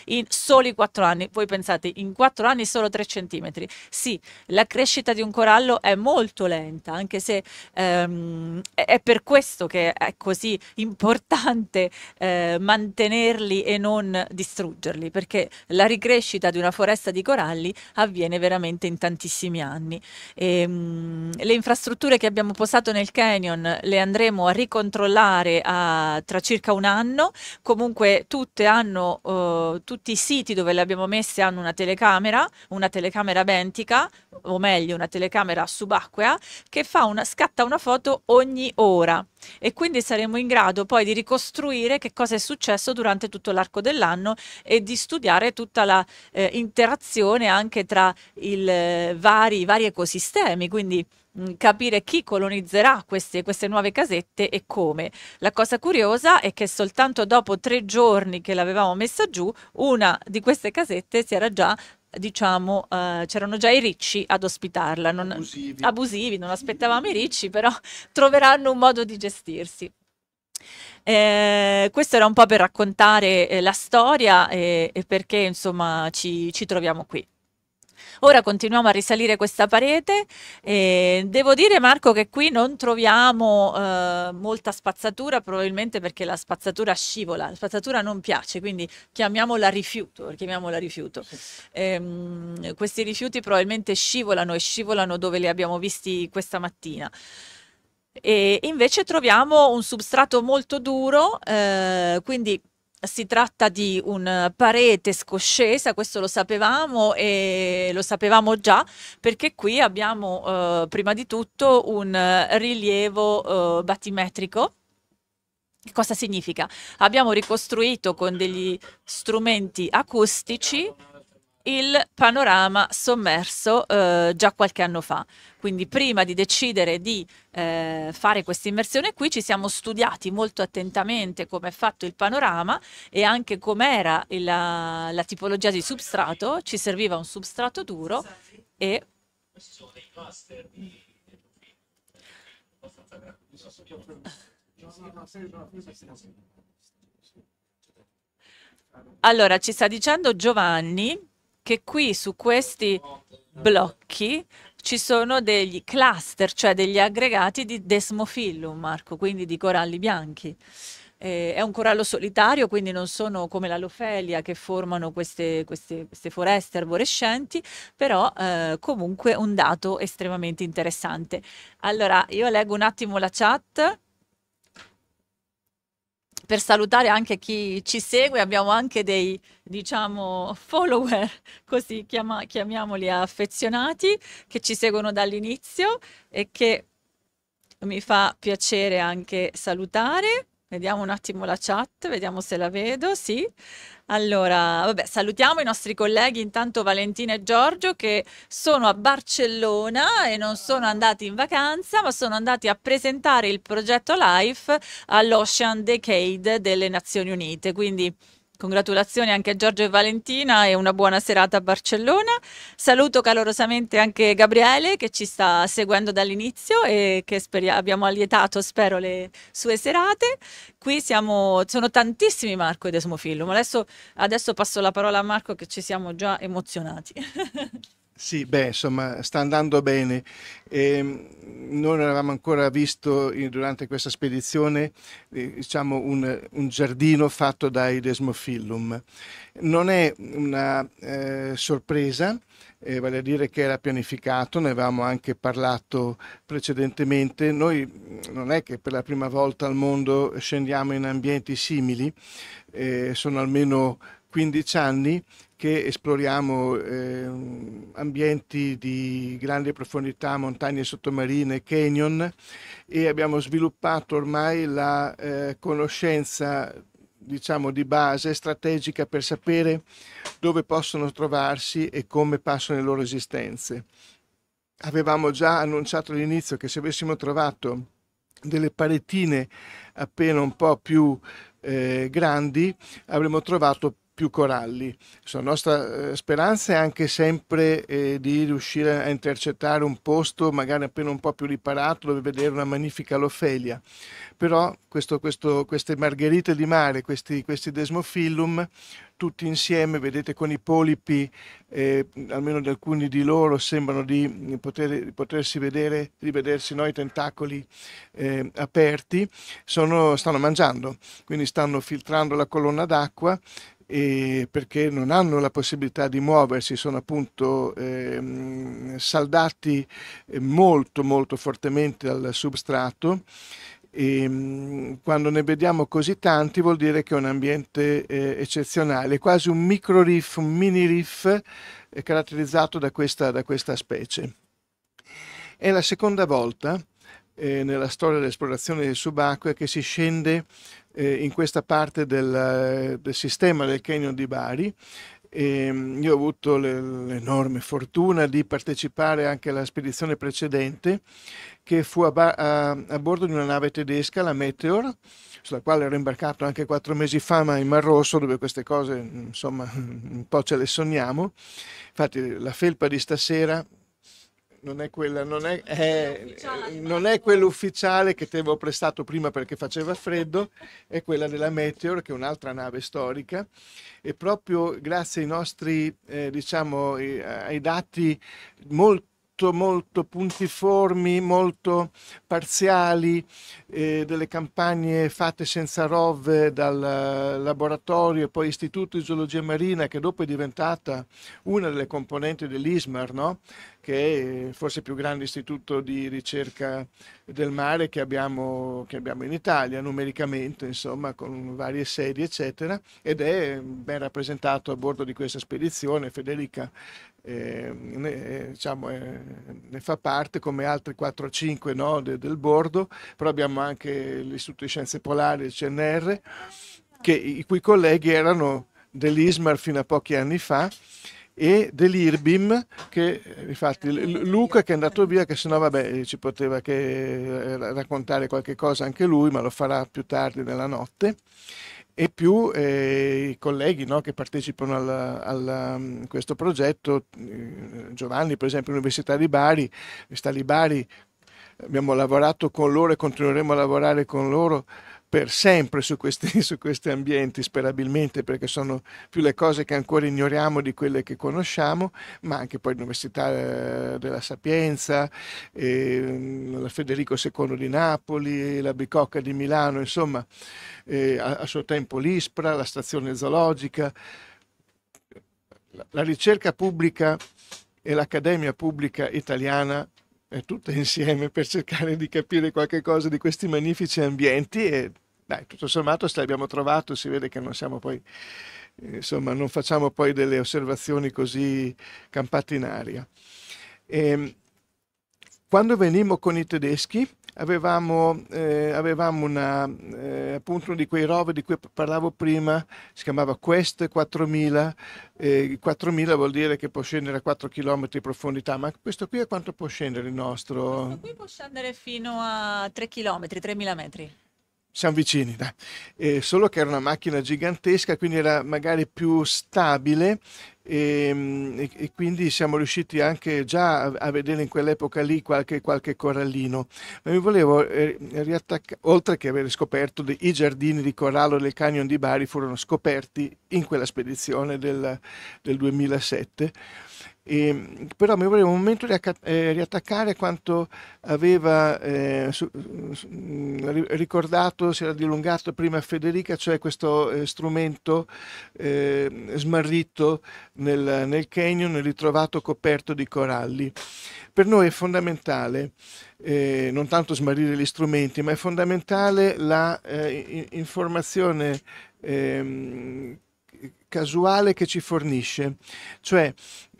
in soli quattro anni. Voi pensate, in quattro anni solo 3 cm. Sì, la crescita di un corallo è molto lenta, anche se ehm, è per questo che è così importante eh, mantenerli e non distruggerli, perché la ricrescita di una foresta di coralli avviene veramente in tantissimi anni. E, ehm, mh, le infrastrutture che abbiamo posato nel canyon le andremo a ricontrollare a, tra circa un anno, comunque tutte hanno, eh, tutti i siti dove le abbiamo messe hanno una telecamera, una telecamera bentica, o meglio una telecamera subacquea, che fa una, scatta una foto ogni ora ora e quindi saremo in grado poi di ricostruire che cosa è successo durante tutto l'arco dell'anno e di studiare tutta l'interazione eh, anche tra il, eh, vari, i vari ecosistemi, quindi mh, mm, capire chi colonizzerà queste, queste, nuove casette e come. La cosa curiosa è che soltanto dopo tre giorni che l'avevamo messa giù, una di queste casette si era già diciamo, eh, c'erano già i ricci ad ospitarla. Non, abusivi. abusivi, non aspettavamo i ricci, però troveranno un modo di gestirsi. Eh, questo era un po' per raccontare eh, la storia e, e perché insomma ci, ci troviamo qui. Ora continuiamo a risalire questa parete. E devo dire, Marco, che qui non troviamo eh, molta spazzatura, probabilmente perché la spazzatura scivola, la spazzatura non piace, quindi chiamiamola rifiuto. Chiamiamola rifiuto. Ehm, questi rifiuti probabilmente scivolano e scivolano dove li abbiamo visti questa mattina. E invece troviamo un substrato molto duro, eh, quindi si tratta di un eh, parete scoscesa, questo lo sapevamo e lo sapevamo già perché qui abbiamo eh, prima di tutto un eh, rilievo eh, battimetrico cosa significa? Abbiamo ricostruito con degli strumenti acustici il panorama sommerso eh, già qualche anno fa. Quindi prima di decidere di eh, fare questa immersione qui ci siamo studiati molto attentamente come è fatto il panorama e anche com'era la, la tipologia di substrato, ci serviva un substrato duro e... Questi sono dei cluster di... Allora, ci sta dicendo Giovanni che qui su questi blocchi ci sono degli cluster, cioè degli aggregati di Desmophyllum, Marco, quindi di coralli bianchi. Eh, è un corallo solitario, quindi non sono come l'alofelia che formano queste, queste, queste foreste arborescenti, però eh, comunque un dato estremamente interessante. Allora, io leggo un attimo la chat per salutare anche chi ci segue, abbiamo anche dei diciamo follower, così chiama, chiamiamoli affezionati, che ci seguono dall'inizio e che mi fa piacere anche salutare. Vediamo un attimo la chat, vediamo se la vedo, sì. Allora, vabbè, salutiamo i nostri colleghi, intanto Valentina e Giorgio, che sono a Barcellona e non sono andati in vacanza, ma sono andati a presentare il progetto LIFE all'Ocean Decade delle Nazioni Unite. Quindi Congratulazioni anche a Giorgio e Valentina e una buona serata a Barcellona. Saluto calorosamente anche Gabriele che ci sta seguendo dall'inizio e che abbiamo allietato, spero, le sue serate. Qui siamo, sono tantissimi Marco ed Desmofillo, ma adesso, adesso passo la parola a Marco che ci siamo già emozionati. Sì, beh, insomma, sta andando bene. Eh, non avevamo ancora visto in, durante questa spedizione eh, diciamo un, un, giardino fatto dai Desmofillum. Non è una eh, sorpresa, eh, vale a dire che era pianificato, ne avevamo anche parlato precedentemente. Noi mm, non è che per la prima volta al mondo scendiamo in ambienti simili, eh, sono almeno 15 anni che esploriamo eh, ambienti di grande profondità, montagne sottomarine, canyon e abbiamo sviluppato ormai la eh, conoscenza diciamo di base strategica per sapere dove possono trovarsi e come passano le loro esistenze. Avevamo già annunciato all'inizio che se avessimo trovato delle paretine appena un po' più eh, grandi avremmo trovato più coralli. La nostra eh, speranza è anche sempre eh, di riuscire a intercettare un posto magari appena un po' più riparato dove vedere una magnifica lofelia. Però questo, questo, queste margherite di mare, questi, questi desmofillum, tutti insieme, vedete con i polipi, eh, almeno di alcuni di loro sembrano di, mm, poter, di potersi vedere, di vedersi noi tentacoli eh, aperti, sono, stanno mangiando, quindi stanno filtrando la colonna d'acqua perché non hanno la possibilità di muoversi, sono appunto ehm, eh, saldati molto molto fortemente al substrato e ehm, quando ne vediamo così tanti vuol dire che è un ambiente eh, eccezionale, quasi un micro riff, un mini riff eh, caratterizzato da questa, da questa specie. È la seconda volta eh, nella storia dell'esplorazione subacquea che si scende eh, in questa parte del, eh, del sistema del Canyon di Bari e ehm, io ho avuto l'enorme fortuna di partecipare anche alla spedizione precedente che fu a, a, a, bordo di una nave tedesca, la Meteor, sulla quale ero imbarcato anche quattro mesi fa, ma in Mar Rosso, dove queste cose insomma un po' ce le sogniamo. Infatti la felpa di stasera non è quella, non è, è, eh, non è quella ufficiale che ti avevo prestato prima perché faceva freddo, è quella della Meteor, che è un'altra nave storica. E proprio grazie ai nostri, eh, diciamo, eh, ai dati molto molto, molto puntiformi, molto parziali, eh, delle campagne fatte senza ROV dal laboratorio, poi Istituto di Zoologia Marina, che dopo è diventata una delle componenti dell'ISMAR, no? che è forse il più grande istituto di ricerca del mare che abbiamo, che abbiamo in Italia, numericamente, insomma, con varie sedi, eccetera, ed è ben rappresentato a bordo di questa spedizione Federica Ehm, eh, ne, diciamo, eh, ne, fa parte come altri 4 o 5 no, de, del bordo, però abbiamo anche l'Istituto di Scienze Polari, il CNR, che, i cui colleghi erano dell'ISMAR fino a pochi anni fa e dell'IRBIM che eh, infatti Luca che è andato via che sennò vabbè eh, ci poteva che eh, raccontare qualche cosa anche lui ma lo farà più tardi nella notte e più eh, i colleghi no, che partecipano a um, questo progetto, eh, Giovanni per esempio l'Università di Bari, l'Università di Bari, abbiamo lavorato con loro e continueremo a lavorare con loro per sempre su questi, su questi ambienti, sperabilmente, perché sono più le cose che ancora ignoriamo di quelle che conosciamo, ma anche poi l'Università eh, della Sapienza, eh, la Federico II di Napoli, la Bicocca di Milano, insomma, eh, a, a suo tempo l'ISPRA, la stazione zoologica. La, la ricerca pubblica e l'Accademia Pubblica Italiana tutte insieme per cercare di capire qualche cosa di questi magnifici ambienti e dai, tutto sommato se l'abbiamo trovato si vede che non siamo poi, eh, insomma, non facciamo poi delle osservazioni così campate in aria. E, ehm, quando venimmo con i tedeschi avevamo, eh, avevamo una, eh, appunto uno di quei rover di cui parlavo prima, si chiamava Quest 4000, eh, 4000 vuol dire che può scendere a 4 km di profondità, ma questo qui a quanto può scendere il nostro? Questo qui può scendere fino a 3 km, 3000 metri siamo vicini, dai. Eh, solo che era una macchina gigantesca, quindi era magari più stabile Ehm, e, e, quindi siamo riusciti anche già a, a vedere in quell'epoca lì qualche, qualche, corallino. Ma mi volevo eh, riattaccare, oltre che aver scoperto i giardini di corallo del Canyon di Bari furono scoperti in quella spedizione del, del 2007. E, ehm, però mi volevo un momento eh, riattaccare quanto aveva eh, su, su, mm, ricordato, si era dilungato prima Federica, cioè questo eh, strumento eh, smarrito nel, nel canyon ritrovato coperto di coralli. Per noi è fondamentale eh, non tanto smarrire gli strumenti, ma è fondamentale la eh, informazione eh, casuale che ci fornisce, cioè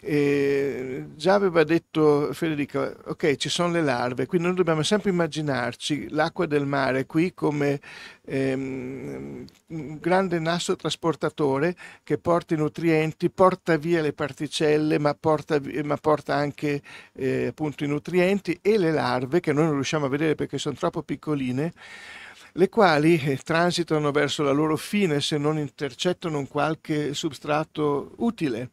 e già aveva detto Federico, ok, ci sono le larve, quindi noi dobbiamo sempre immaginarci l'acqua del mare qui come ehm, un grande nasso trasportatore che porta i nutrienti, porta via le particelle, ma porta, ma porta anche eh, appunto i nutrienti e le larve che noi non riusciamo a vedere perché sono troppo piccoline le quali eh, transitano verso la loro fine se non intercettano un qualche substrato utile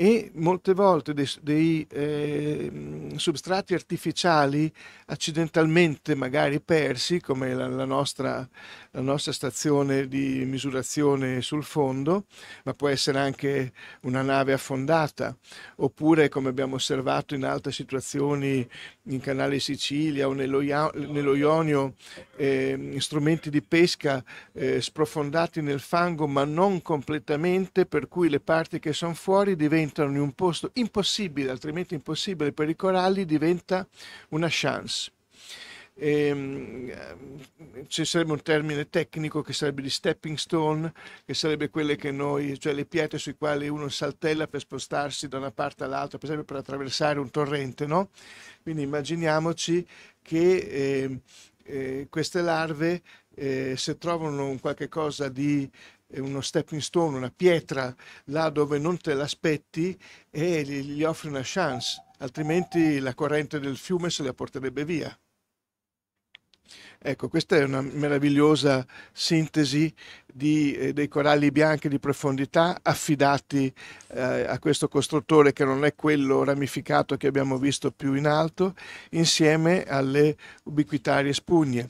e molte volte dei, dei eh, substrati artificiali accidentalmente magari persi, come la, la, nostra, la, nostra, stazione di misurazione sul fondo, ma può essere anche una nave affondata, oppure come abbiamo osservato in altre situazioni in Canale Sicilia o nello, nello Ionio, eh, strumenti di pesca eh, sprofondati nel fango ma non completamente, per cui le parti che sono fuori diventano entrano in un posto impossibile, altrimenti impossibile per i coralli, diventa una chance. E, ehm, ci sarebbe un termine tecnico che sarebbe di stepping stone, che sarebbe quelle che noi, cioè le pietre sui quali uno saltella per spostarsi da una parte all'altra, per esempio per attraversare un torrente, no? Quindi immaginiamoci che eh, eh, queste larve eh, se trovano un qualche cosa di è uno stepping stone, una pietra là dove non te l'aspetti e gli offri una chance, altrimenti la corrente del fiume se la porterebbe via. Ecco, questa è una meravigliosa sintesi di, eh, dei coralli bianchi di profondità affidati eh, a questo costruttore che non è quello ramificato che abbiamo visto più in alto, insieme alle ubiquitarie spugne.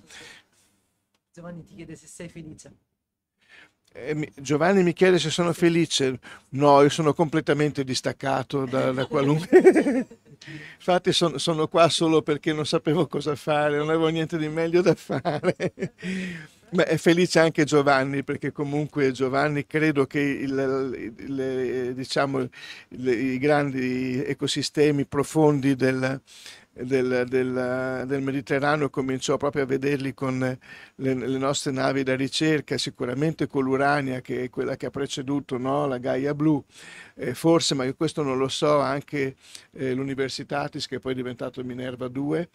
Giovanni ti chiede se sei felice. Eh, Giovanni mi chiede se sono felice. No, io sono completamente distaccato da, da qualunque. Infatti sono, sono qua solo perché non sapevo cosa fare, non avevo niente di meglio da fare. Beh, è felice anche Giovanni perché comunque Giovanni credo che il, il, diciamo, il, i grandi ecosistemi profondi del, del, del, del, Mediterraneo cominciò proprio a vederli con le, le, nostre navi da ricerca, sicuramente con l'Urania che è quella che ha preceduto no? la Gaia Blu, eh, forse, ma questo non lo so, anche eh, l'Universitatis che è poi è diventato Minerva 2,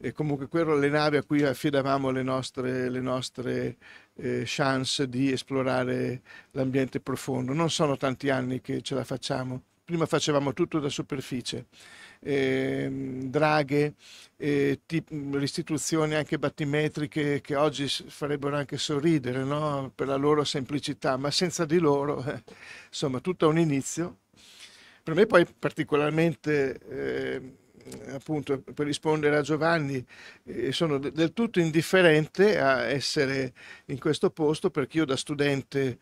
e comunque quello le navi a cui affidavamo le nostre, le nostre eh, chance di esplorare l'ambiente profondo. Non sono tanti anni che ce la facciamo, prima facevamo tutto da superficie eh, draghe, eh, restituzioni anche battimetriche che oggi farebbero anche sorridere no? per la loro semplicità, ma senza di loro, eh, insomma, tutto è un inizio. Per me poi particolarmente ehm, appunto per rispondere a Giovanni, eh, sono del tutto indifferente a essere in questo posto perché io da studente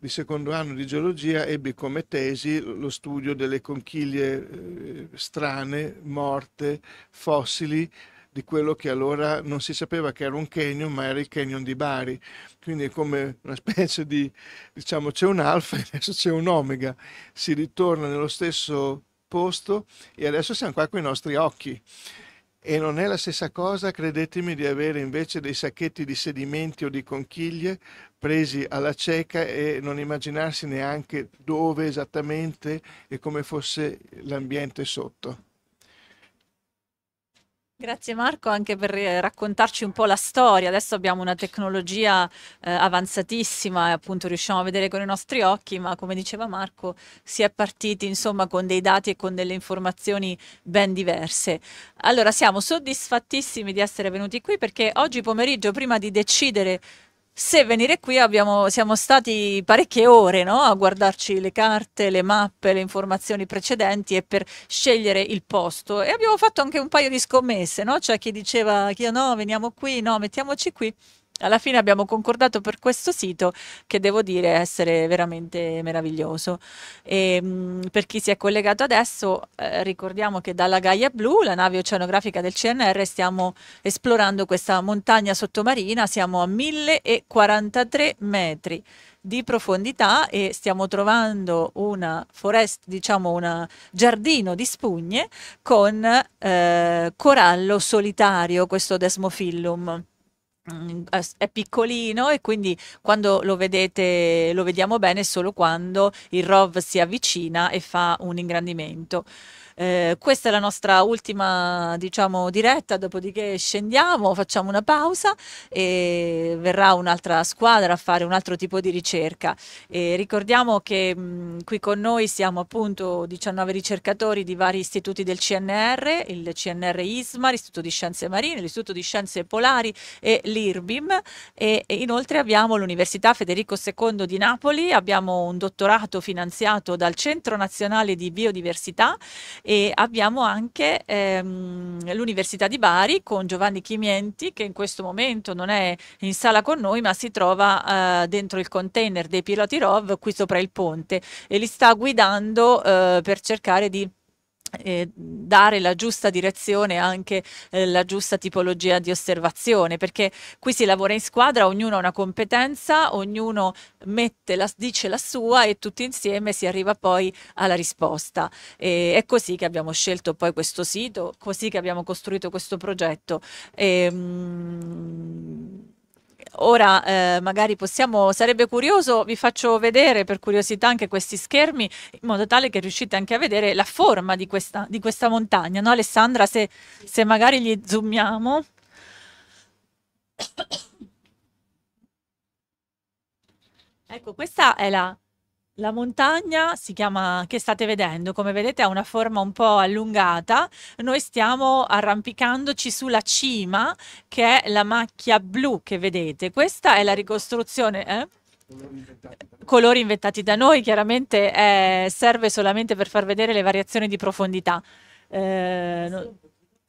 di secondo anno di geologia ebbi come tesi lo studio delle conchiglie eh, strane, morte, fossili, di quello che allora non si sapeva che era un canyon, ma era il canyon di Bari. Quindi è come una specie di, diciamo, c'è un alfa e adesso c'è un omega. Si ritorna nello stesso posto e adesso siamo qua con i nostri occhi. E non è la stessa cosa, credetemi, di avere invece dei sacchetti di sedimenti o di conchiglie presi alla cieca e non immaginarsi neanche dove esattamente e come fosse l'ambiente sotto. Grazie Marco anche per eh, raccontarci un po' la storia. Adesso abbiamo una tecnologia eh, avanzatissima e appunto riusciamo a vedere con i nostri occhi, ma come diceva Marco si è partiti insomma con dei dati e con delle informazioni ben diverse. Allora siamo soddisfattissimi di essere venuti qui perché oggi pomeriggio prima di decidere se venire qui abbiamo, siamo stati parecchie ore no? a guardarci le carte, le mappe, le informazioni precedenti e per scegliere il posto e abbiamo fatto anche un paio di scommesse, no? c'è cioè chi diceva no veniamo qui, no mettiamoci qui alla fine abbiamo concordato per questo sito che devo dire essere veramente meraviglioso. E, ehm, mh, per chi si è collegato adesso, eh, ricordiamo che dalla Gaia Blu, la nave oceanografica del CNR, stiamo esplorando questa montagna sottomarina, siamo a 1043 metri di profondità e stiamo trovando una foresta, diciamo un giardino di spugne con eh, corallo solitario, questo Desmophyllum. Mm, è piccolino e quindi quando lo vedete lo vediamo bene solo quando il ROV si avvicina e fa un ingrandimento. Eh, questa è la nostra ultima, diciamo, diretta, dopodiché scendiamo, facciamo una pausa e verrà un'altra squadra a fare un altro tipo di ricerca. E ricordiamo che mh, mm, qui con noi siamo appunto 19 ricercatori di vari istituti del CNR, il CNR ISMA, l'Istituto di Scienze Marine, l'Istituto di Scienze Polari e l'IRBIM e, e inoltre abbiamo l'Università Federico II di Napoli, abbiamo un dottorato finanziato dal Centro Nazionale di Biodiversità e abbiamo anche ehm, l'Università di Bari con Giovanni Chimienti che in questo momento non è in sala con noi ma si trova eh, dentro il container dei piloti ROV qui sopra il ponte e li sta guidando eh, per cercare di eh, dare la giusta direzione e anche eh, la giusta tipologia di osservazione perché qui si lavora in squadra ognuno ha una competenza ognuno la, dice la sua e tutti insieme si arriva poi alla risposta e è così che abbiamo scelto poi questo sito così che abbiamo costruito questo progetto e, ehm, mh, Ora eh, magari possiamo, sarebbe curioso, vi faccio vedere per curiosità anche questi schermi in modo tale che riuscite anche a vedere la forma di questa, di questa montagna, no Alessandra? Se, se magari gli zoomiamo. Ecco, questa è la la montagna si chiama, che state vedendo, come vedete ha una forma un po' allungata. Noi stiamo arrampicandoci sulla cima, che è la macchia blu che vedete. Questa è la ricostruzione... Eh? Colori inventati. da noi, chiaramente eh, serve solamente per far vedere le variazioni di profondità. Eh, no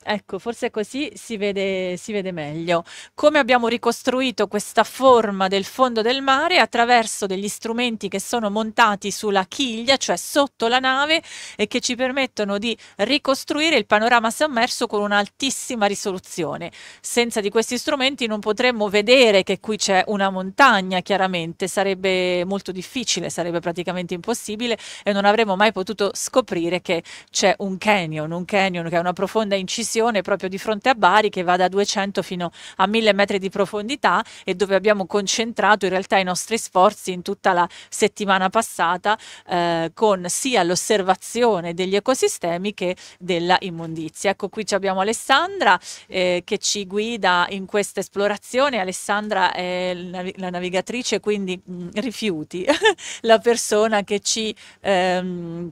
Ecco, forse così si vede, si vede, meglio. Come abbiamo ricostruito questa forma del fondo del mare attraverso degli strumenti che sono montati sulla chiglia, cioè sotto la nave, e che ci permettono di ricostruire il panorama sommerso con un'altissima risoluzione. Senza di questi strumenti non potremmo vedere che qui c'è una montagna, chiaramente sarebbe molto difficile, sarebbe praticamente impossibile e non avremmo mai potuto scoprire che c'è un canyon, un canyon che è una profonda incisione estensione proprio di fronte a Bari che va da 200 fino a 1000 metri di profondità e dove abbiamo concentrato in realtà i nostri sforzi in tutta la settimana passata eh, con sia l'osservazione degli ecosistemi che della immondizia. Ecco qui abbiamo Alessandra eh, che ci guida in questa esplorazione. Alessandra è la navigatrice, quindi mh, mm, rifiuti, la persona che ci ehm,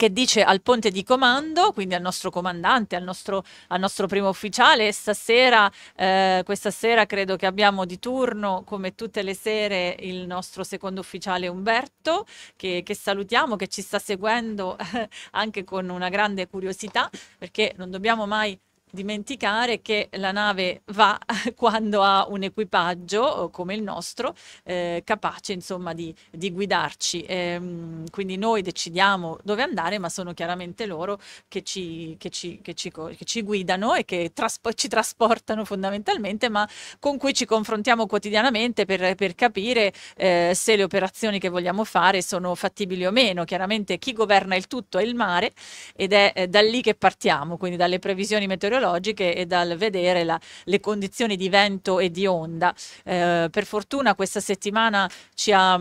che dice al ponte di comando, quindi al nostro comandante, al nostro, al nostro primo ufficiale, stasera, eh, questa sera credo che abbiamo di turno, come tutte le sere, il nostro secondo ufficiale Umberto, che, che salutiamo, che ci sta seguendo anche con una grande curiosità, perché non dobbiamo mai dimenticare che la nave va quando ha un equipaggio come il nostro eh, capace insomma di, di guidarci ehm, quindi noi decidiamo dove andare ma sono chiaramente loro che ci, che ci, che ci, che ci guidano e che traspo- ci trasportano fondamentalmente ma con cui ci confrontiamo quotidianamente per, per capire eh, se le operazioni che vogliamo fare sono fattibili o meno chiaramente chi governa il tutto è il mare ed è eh, da lì che partiamo quindi dalle previsioni meteorologiche meteorologiche e dal vedere la, le condizioni di vento e di onda. Eh, per fortuna questa settimana ci ha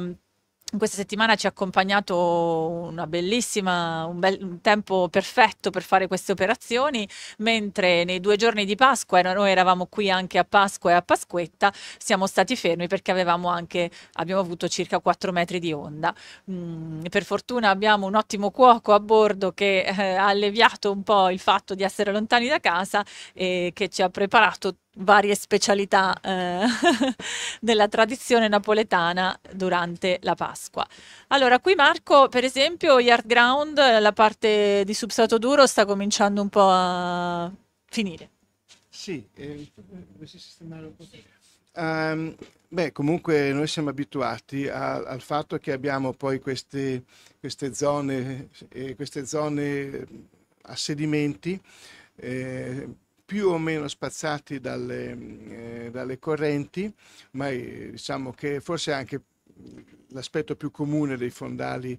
questa settimana ci ha accompagnato un bel un tempo perfetto per fare queste operazioni, mentre nei due giorni di Pasqua, noi eravamo qui anche a Pasqua e a Pasquetta, siamo stati fermi perché avevamo anche, abbiamo avuto circa 4 metri di onda. Mm, per fortuna abbiamo un ottimo cuoco a bordo che eh, ha alleviato un po' il fatto di essere lontani da casa e che ci ha preparato varie specialità eh, della tradizione napoletana durante la Pasqua. Allora, qui Marco, per esempio, Yard Ground, la parte di substrato duro sta cominciando un po' a finire. Sì, eh, um, beh, comunque noi siamo abituati a, al fatto che abbiamo poi queste, queste zone, eh, queste zone eh, a sedimenti eh, più o meno spazzati dalle, mm, eh, dalle correnti, ma eh, diciamo che forse anche l'aspetto più comune dei fondali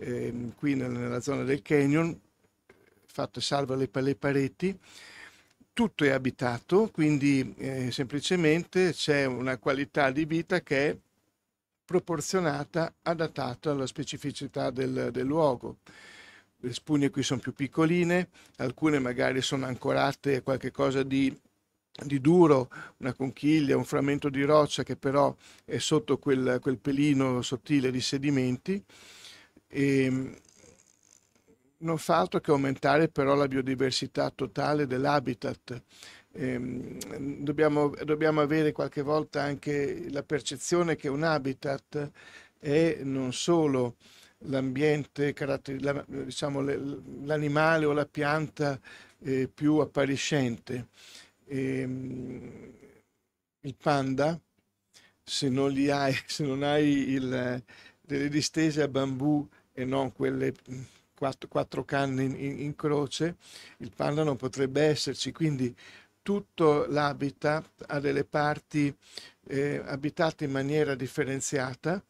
eh, qui nella zona del canyon, fatto salvo le, le pareti, tutto è abitato, quindi eh, semplicemente c'è una qualità di vita che è proporzionata, adattata alla specificità del, del luogo le spugne qui sono più piccoline, alcune magari sono ancorate a qualcosa di, di, duro, una conchiglia, un frammento di roccia che però è sotto quel, quel pelino sottile di sedimenti. E ehm, non fa altro che aumentare però la biodiversità totale dell'habitat. Ehm, dobbiamo, dobbiamo avere qualche volta anche la percezione che un habitat è non solo l'ambiente, diciamo, l'animale o la pianta eh, più appariscente. E, ehm, il panda, se non, hai, se non hai il, delle distese a bambù e non quelle quattro, quattro canne in, in, in croce, il panda non potrebbe esserci. Quindi tutto l'habitat ha delle parti eh, abitate in maniera differenziata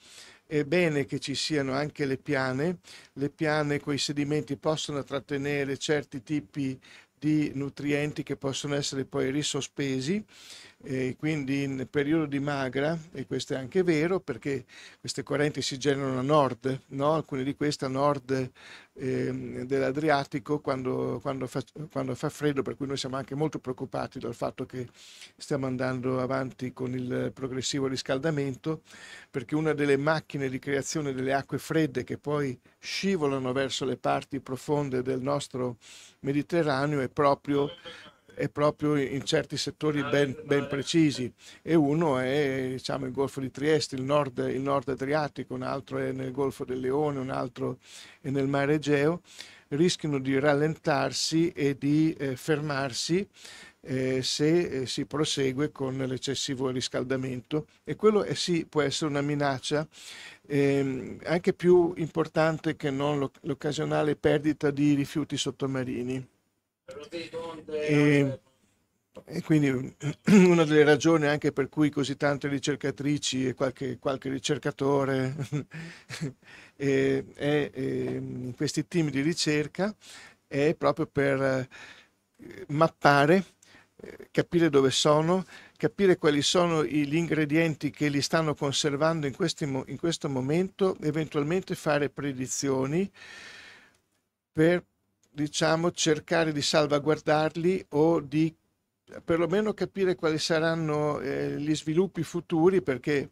è bene che ci siano anche le piane, le piane, quei sedimenti possono trattenere certi tipi di nutrienti che possono essere poi risospesi e quindi in periodo di magra, e questo è anche vero perché queste correnti si generano a nord, no? alcune di queste a nord eh, dell'Adriatico quando, quando, fa, quando, fa, freddo, per cui noi siamo anche molto preoccupati dal fatto che stiamo andando avanti con il progressivo riscaldamento, perché una delle macchine di creazione delle acque fredde che poi scivolano verso le parti profonde del nostro Mediterraneo è proprio è proprio in certi settori ben, ben precisi e uno è diciamo, il Golfo di Trieste, il nord, il nord, Adriatico, un altro è nel Golfo del Leone, un altro è nel mare Egeo, rischiano di rallentarsi e di eh, fermarsi eh, se eh, si prosegue con l'eccessivo riscaldamento e quello eh, sì può essere una minaccia ehm, anche più importante che non l'occasionale perdita di rifiuti sottomarini. E, e quindi una delle ragioni anche per cui così tante ricercatrici e qualche, qualche ricercatore e, e, e, questi team di ricerca è proprio per eh, mappare, eh, capire dove sono, capire quali sono gli ingredienti che li stanno conservando in, questi, in questo momento, eventualmente fare predizioni per diciamo, cercare di salvaguardarli o di perlomeno capire quali saranno eh, gli sviluppi futuri perché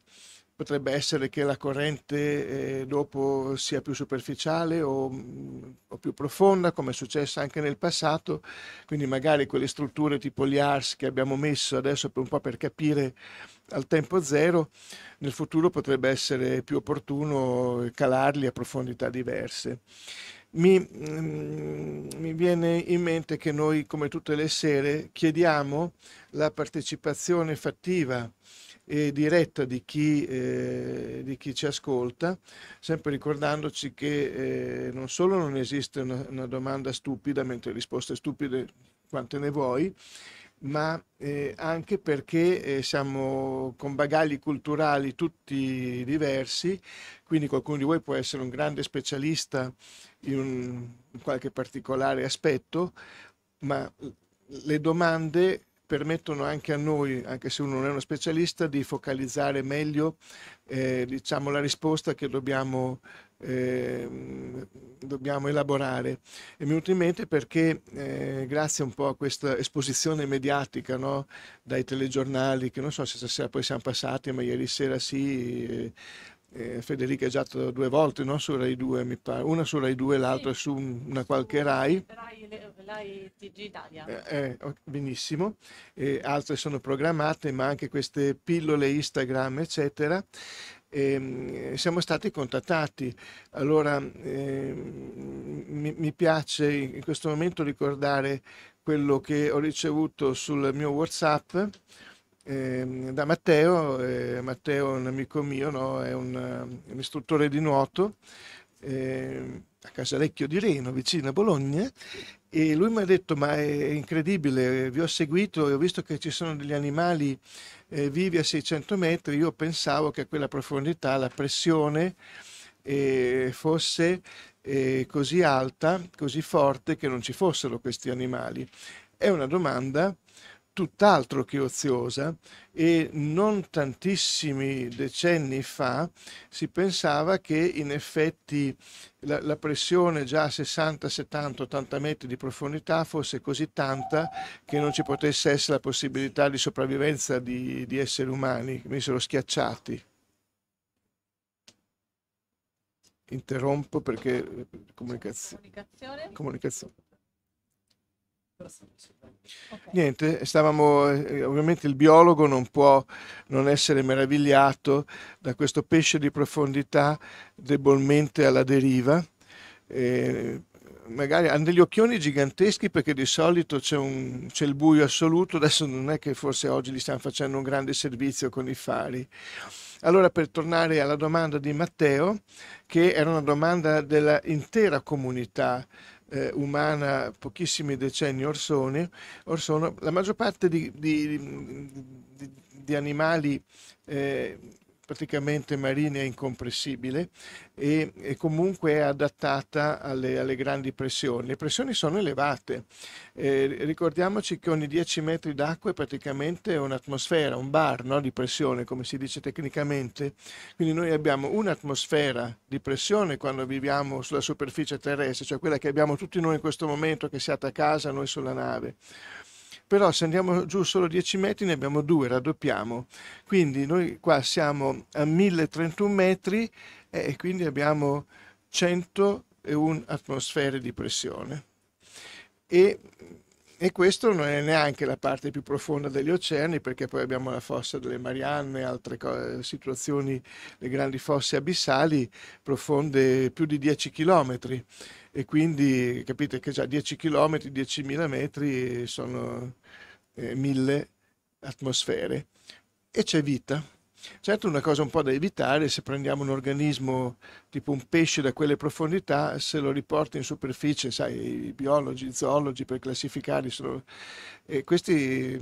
potrebbe essere che la corrente eh, dopo sia più superficiale o, mm, o, più profonda, come è successo anche nel passato, quindi magari quelle strutture tipo gli ARS che abbiamo messo adesso per un po' per capire al tempo zero, nel futuro potrebbe essere più opportuno calarli a profondità diverse mi, mm, mi viene in mente che noi, come tutte le sere, chiediamo la partecipazione fattiva e diretta di chi, eh, di chi ci ascolta, sempre ricordandoci che eh, non solo non esiste una, una, domanda stupida, mentre risposte stupide quante ne vuoi, ma eh, anche perché eh, siamo con bagagli culturali tutti diversi, quindi qualcuno di voi può essere un grande specialista in, un, qualche particolare aspetto, ma le domande permettono anche a noi, anche se uno non è uno specialista, di focalizzare meglio eh, diciamo, la risposta che dobbiamo, eh, dobbiamo, elaborare. È venuto in mente perché eh, grazie un po' a questa esposizione mediatica no, dai telegiornali, che non so se stasera poi siamo passati, ma ieri sera sì, eh, eh, Federica è già stata due volte, non su Rai 2 mi pare, una su Rai 2 e l'altra sì, su una qualche Rai. Rai, Rai TG Italia. Eh, eh, benissimo, altre sono programmate, ma anche queste pillole Instagram, eccetera. Ehm, siamo stati contattati. Allora ehm, mi, mi piace in questo momento ricordare quello che ho ricevuto sul mio WhatsApp eh, da Matteo. Eh, Matteo è un amico mio, no? è un, un, istruttore di nuoto eh, a Casalecchio di Reno, vicino a Bologna. E lui mi ha detto: Ma è incredibile, vi ho seguito e ho visto che ci sono degli animali eh, vivi a 600 metri. Io pensavo che a quella profondità la pressione eh, fosse eh, così alta, così forte che non ci fossero questi animali. È una domanda tutt'altro che oziosa e non tantissimi decenni fa si pensava che in effetti la, la, pressione già a 60, 70, 80 metri di profondità fosse così tanta che non ci potesse essere la possibilità di sopravvivenza di, di esseri umani, che venissero schiacciati. Interrompo perché eh, comunicazione. comunicazione. comunicazione. Niente, stavamo, eh, ovviamente il biologo non può non essere meravigliato da questo pesce di profondità debolmente alla deriva. Eh, magari hanno degli occhioni giganteschi perché di solito c'è, un, c'è, il buio assoluto, adesso non è che forse oggi gli stiamo facendo un grande servizio con i fari. Allora per tornare alla domanda di Matteo, che era una domanda dell'intera comunità eh, umana pochissimi decenni or sono, la maggior parte di, di, di, di animali eh, praticamente marinea incompressibile e, e comunque è adattata alle, alle, grandi pressioni. Le pressioni sono elevate. Eh, ricordiamoci che ogni 10 metri d'acqua è praticamente un'atmosfera, un bar no? di pressione, come si dice tecnicamente. Quindi noi abbiamo un'atmosfera di pressione quando viviamo sulla superficie terrestre, cioè quella che abbiamo tutti noi in questo momento, che siate a casa, noi sulla nave però se andiamo giù solo 10 metri ne abbiamo due, raddoppiamo. Quindi noi qua siamo a 1031 metri eh, e quindi abbiamo 101 atmosfere di pressione. E, e questa non è neanche la parte più profonda degli oceani, perché poi abbiamo la fossa delle Marianne, altre situazioni, le grandi fosse abissali, profonde più di 10 chilometri e quindi capite che già 10 km, 10.000 metri sono eh, 1000 atmosfere e c'è vita. Certo una cosa un po' da evitare, se prendiamo un organismo tipo un pesce da quelle profondità, se lo riporti in superficie, sai, i biologi, i zoologi per classificarli, sono... e eh, questi,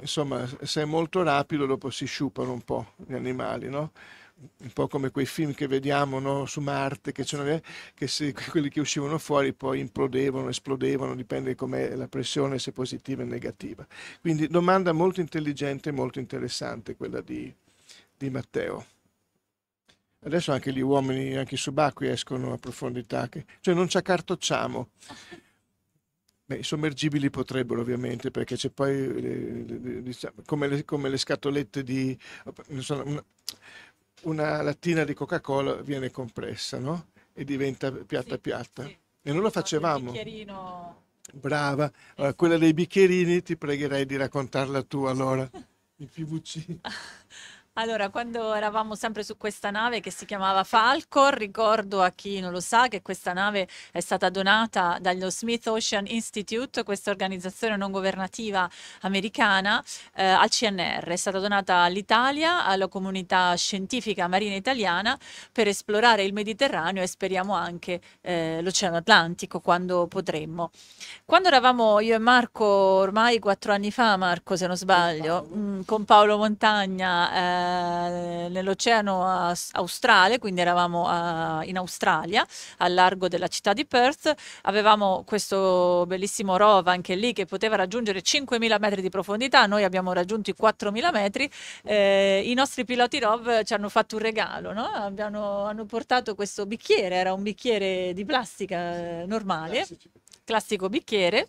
insomma, se è molto rapido dopo si sciupano un po' gli animali, no? un po' come quei film che vediamo no? su Marte, che, che se, quelli che uscivano fuori poi implodevano, esplodevano, dipende com'è la pressione, se positiva o negativa. Quindi domanda molto intelligente e molto interessante quella di, di Matteo. Adesso anche gli uomini, anche i subacquei escono a profondità, che, cioè non ci accartocciamo. Beh, I sommergibili potrebbero ovviamente, perché c'è poi, eh, diciamo, come, le, come, le, scatolette di... So, una, una lattina di Coca-Cola viene compressa, no? E diventa piatta sì, piatta. Sì. E non lo facevamo. Bicchierino... Brava. Eh, allora, quella dei bicchierini ti pregherei di raccontarla tu allora, i PVC. Allora, quando eravamo sempre su questa nave che si chiamava Falcor, ricordo a chi non lo sa che questa nave è stata donata dallo Smith Ocean Institute, questa organizzazione non governativa americana, eh, al CNR. È stata donata all'Italia, alla comunità scientifica marina italiana, per esplorare il Mediterraneo e speriamo anche eh, l'Oceano Atlantico quando potremmo. Quando eravamo io e Marco, ormai quattro anni fa, Marco se non sbaglio, mh, mm, con Paolo Montagna, eh, eh, nell'oceano australe, quindi eravamo a, eh, in Australia, al largo della città di Perth, avevamo questo bellissimo ROV anche lì che poteva raggiungere 5.000 metri di profondità, noi abbiamo raggiunto i 4.000 metri, eh, i nostri piloti rov ci hanno fatto un regalo, no? Abbiano, hanno portato questo bicchiere, era un bicchiere di plastica eh, normale, classico bicchiere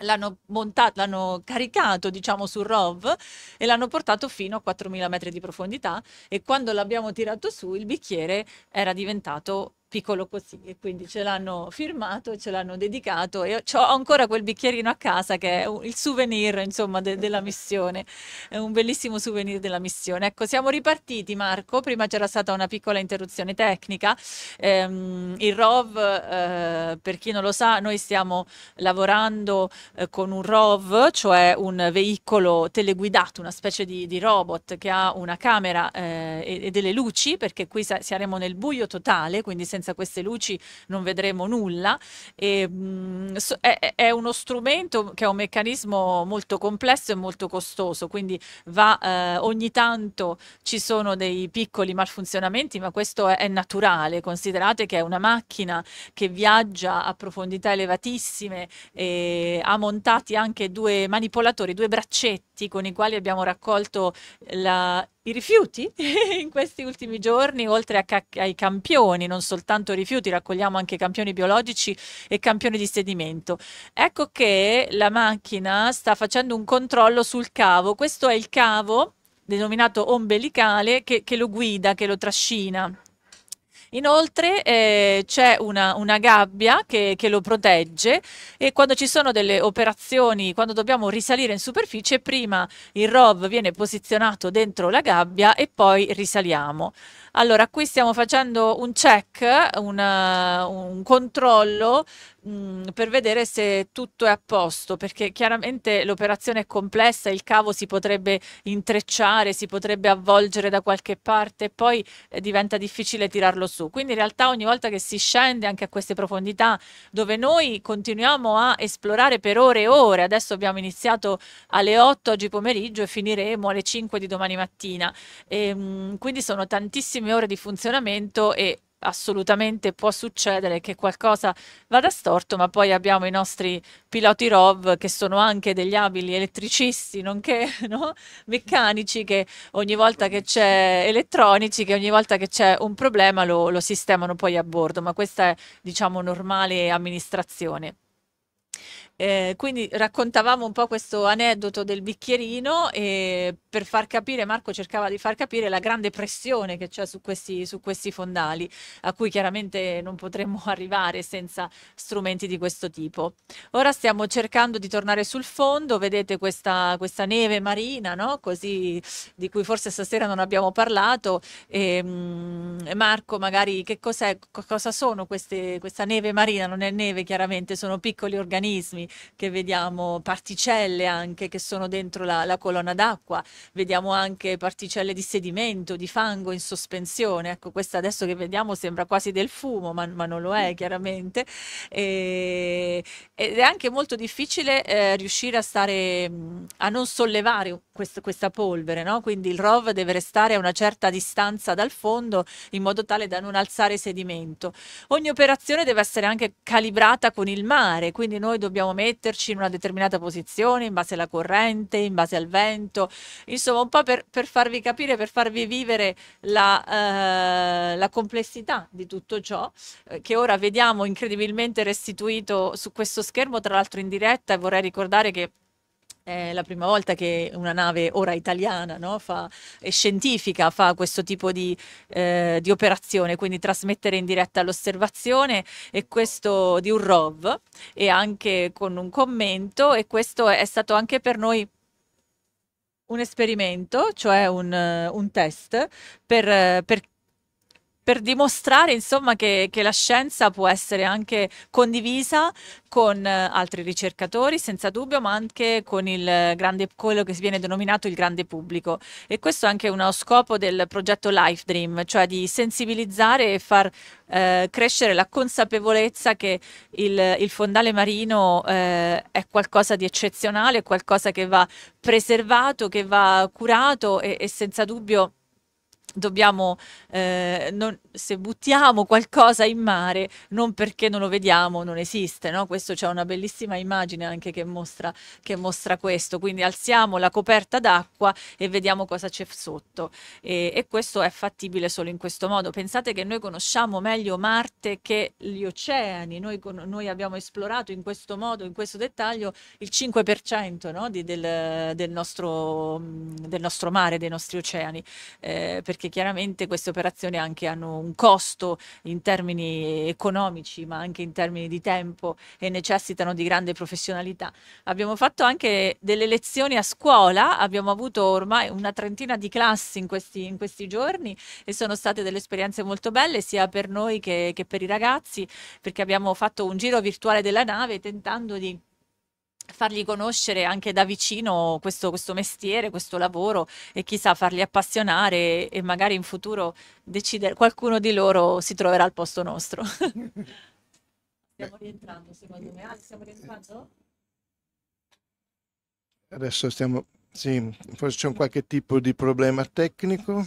l'hanno montato, l'hanno caricato diciamo sul ROV e l'hanno portato fino a 4000 metri di profondità e quando l'abbiamo tirato su il bicchiere era diventato piccolo così e quindi ce l'hanno firmato e ce l'hanno dedicato e ho ancora quel bicchierino a casa che è il souvenir insomma de della missione è un bellissimo souvenir della missione ecco siamo ripartiti Marco prima c'era stata una piccola interruzione tecnica ehm, il ROV eh, per chi non lo sa noi stiamo lavorando eh, con un ROV cioè un veicolo teleguidato una specie di, di robot che ha una camera eh, e, e, delle luci perché qui saremo nel buio totale quindi se senza queste luci non vedremo nulla. E, mh, mm, è, è, uno strumento che è un meccanismo molto complesso e molto costoso, quindi va, eh, ogni tanto ci sono dei piccoli malfunzionamenti, ma questo è, è naturale, considerate che è una macchina che viaggia a profondità elevatissime, e ha montati anche due manipolatori, due braccetti maletti con i quali abbiamo raccolto la, i rifiuti in questi ultimi giorni, oltre a, ai campioni, non soltanto rifiuti, raccogliamo anche campioni biologici e campioni di sedimento. Ecco che la macchina sta facendo un controllo sul cavo, questo è il cavo denominato ombelicale che, che lo guida, che lo trascina Inoltre eh, c'è una, una, gabbia che, che, lo protegge e quando ci sono delle operazioni, quando dobbiamo risalire in superficie, prima il ROV viene posizionato dentro la gabbia e poi risaliamo. Allora, qui stiamo facendo un check, una, un controllo mm, per vedere se tutto è a posto, perché chiaramente l'operazione è complessa, il cavo si potrebbe intrecciare, si potrebbe avvolgere da qualche parte e poi eh, diventa difficile tirarlo su. Quindi in realtà ogni volta che si scende anche a queste profondità dove noi continuiamo a esplorare per ore e ore, adesso abbiamo iniziato alle 8 oggi pomeriggio e finiremo alle 5 di domani mattina, e, ehm, quindi sono tantissimi ultime ore di funzionamento e assolutamente può succedere che qualcosa vada storto, ma poi abbiamo i nostri piloti ROV che sono anche degli abili elettricisti, nonché no? meccanici che ogni volta che c'è elettronici, che ogni volta che c'è un problema lo, lo sistemano poi a bordo, ma questa è diciamo normale amministrazione. Eh, quindi raccontavamo un po' questo aneddoto del bicchierino e per far capire, Marco cercava di far capire la grande pressione che c'è su questi, su questi fondali, a cui chiaramente non potremmo arrivare senza strumenti di questo tipo. Ora stiamo cercando di tornare sul fondo, vedete questa, questa neve marina, no? Così, di cui forse stasera non abbiamo parlato. E, ehm, mh, Marco, magari che cos'è, cosa sono queste, questa neve marina? Non è neve chiaramente, sono piccoli organismi che vediamo particelle anche che sono dentro la, la colonna d'acqua, vediamo anche particelle di sedimento, di fango in sospensione. Ecco, questo adesso che vediamo sembra quasi del fumo, ma, ma non lo è chiaramente. E, ed è anche molto difficile eh, riuscire a stare, a non sollevare quest, questa polvere, no? quindi il ROV deve restare a una certa distanza dal fondo in modo tale da non alzare sedimento. Ogni operazione deve essere anche calibrata con il mare, quindi noi dobbiamo metterci in una determinata posizione in base alla corrente, in base al vento, insomma un po' per, per farvi capire, per farvi vivere la, eh, la complessità di tutto ciò eh, che ora vediamo incredibilmente restituito su questo schermo, tra l'altro in diretta e vorrei ricordare che è la prima volta che una nave, ora italiana no, fa, e scientifica, fa questo tipo di, eh, di, operazione, quindi trasmettere in diretta l'osservazione e questo di un ROV e anche con un commento e questo è stato anche per noi un esperimento, cioè un, un test per, per per dimostrare insomma, che, che, la scienza può essere anche condivisa con eh, altri ricercatori, senza dubbio, ma anche con grande, quello che viene denominato il grande pubblico. E questo è anche uno scopo del progetto Life Dream, cioè di sensibilizzare e far eh, crescere la consapevolezza che il, il fondale marino eh, è qualcosa di eccezionale, qualcosa che va preservato, che va curato e, e senza dubbio dobbiamo, eh, non, se buttiamo qualcosa in mare, non perché non lo vediamo, non esiste, no? Questo c'è una bellissima immagine anche che mostra, che mostra questo, quindi alziamo la coperta d'acqua e vediamo cosa c'è sotto e, e questo è fattibile solo in questo modo. Pensate che noi conosciamo meglio Marte che gli oceani, noi, noi abbiamo esplorato in questo modo, in questo dettaglio, il 5% no? Di, del, del, nostro, del nostro mare, dei nostri oceani, eh, perché chiaramente queste operazioni anche hanno un costo in termini economici, ma anche in termini di tempo e necessitano di grande professionalità. Abbiamo fatto anche delle lezioni a scuola, abbiamo avuto ormai una trentina di classi in questi, in questi giorni e sono state delle esperienze molto belle sia per noi che, che per i ragazzi, perché abbiamo fatto un giro virtuale della nave tentando di fargli conoscere anche da vicino questo, questo, mestiere, questo lavoro e chissà farli appassionare e magari in futuro decidere, qualcuno di loro si troverà al posto nostro. stiamo rientrando secondo me, ah, stiamo rientrando? Adesso stiamo, sì, forse c'è un qualche tipo di problema tecnico,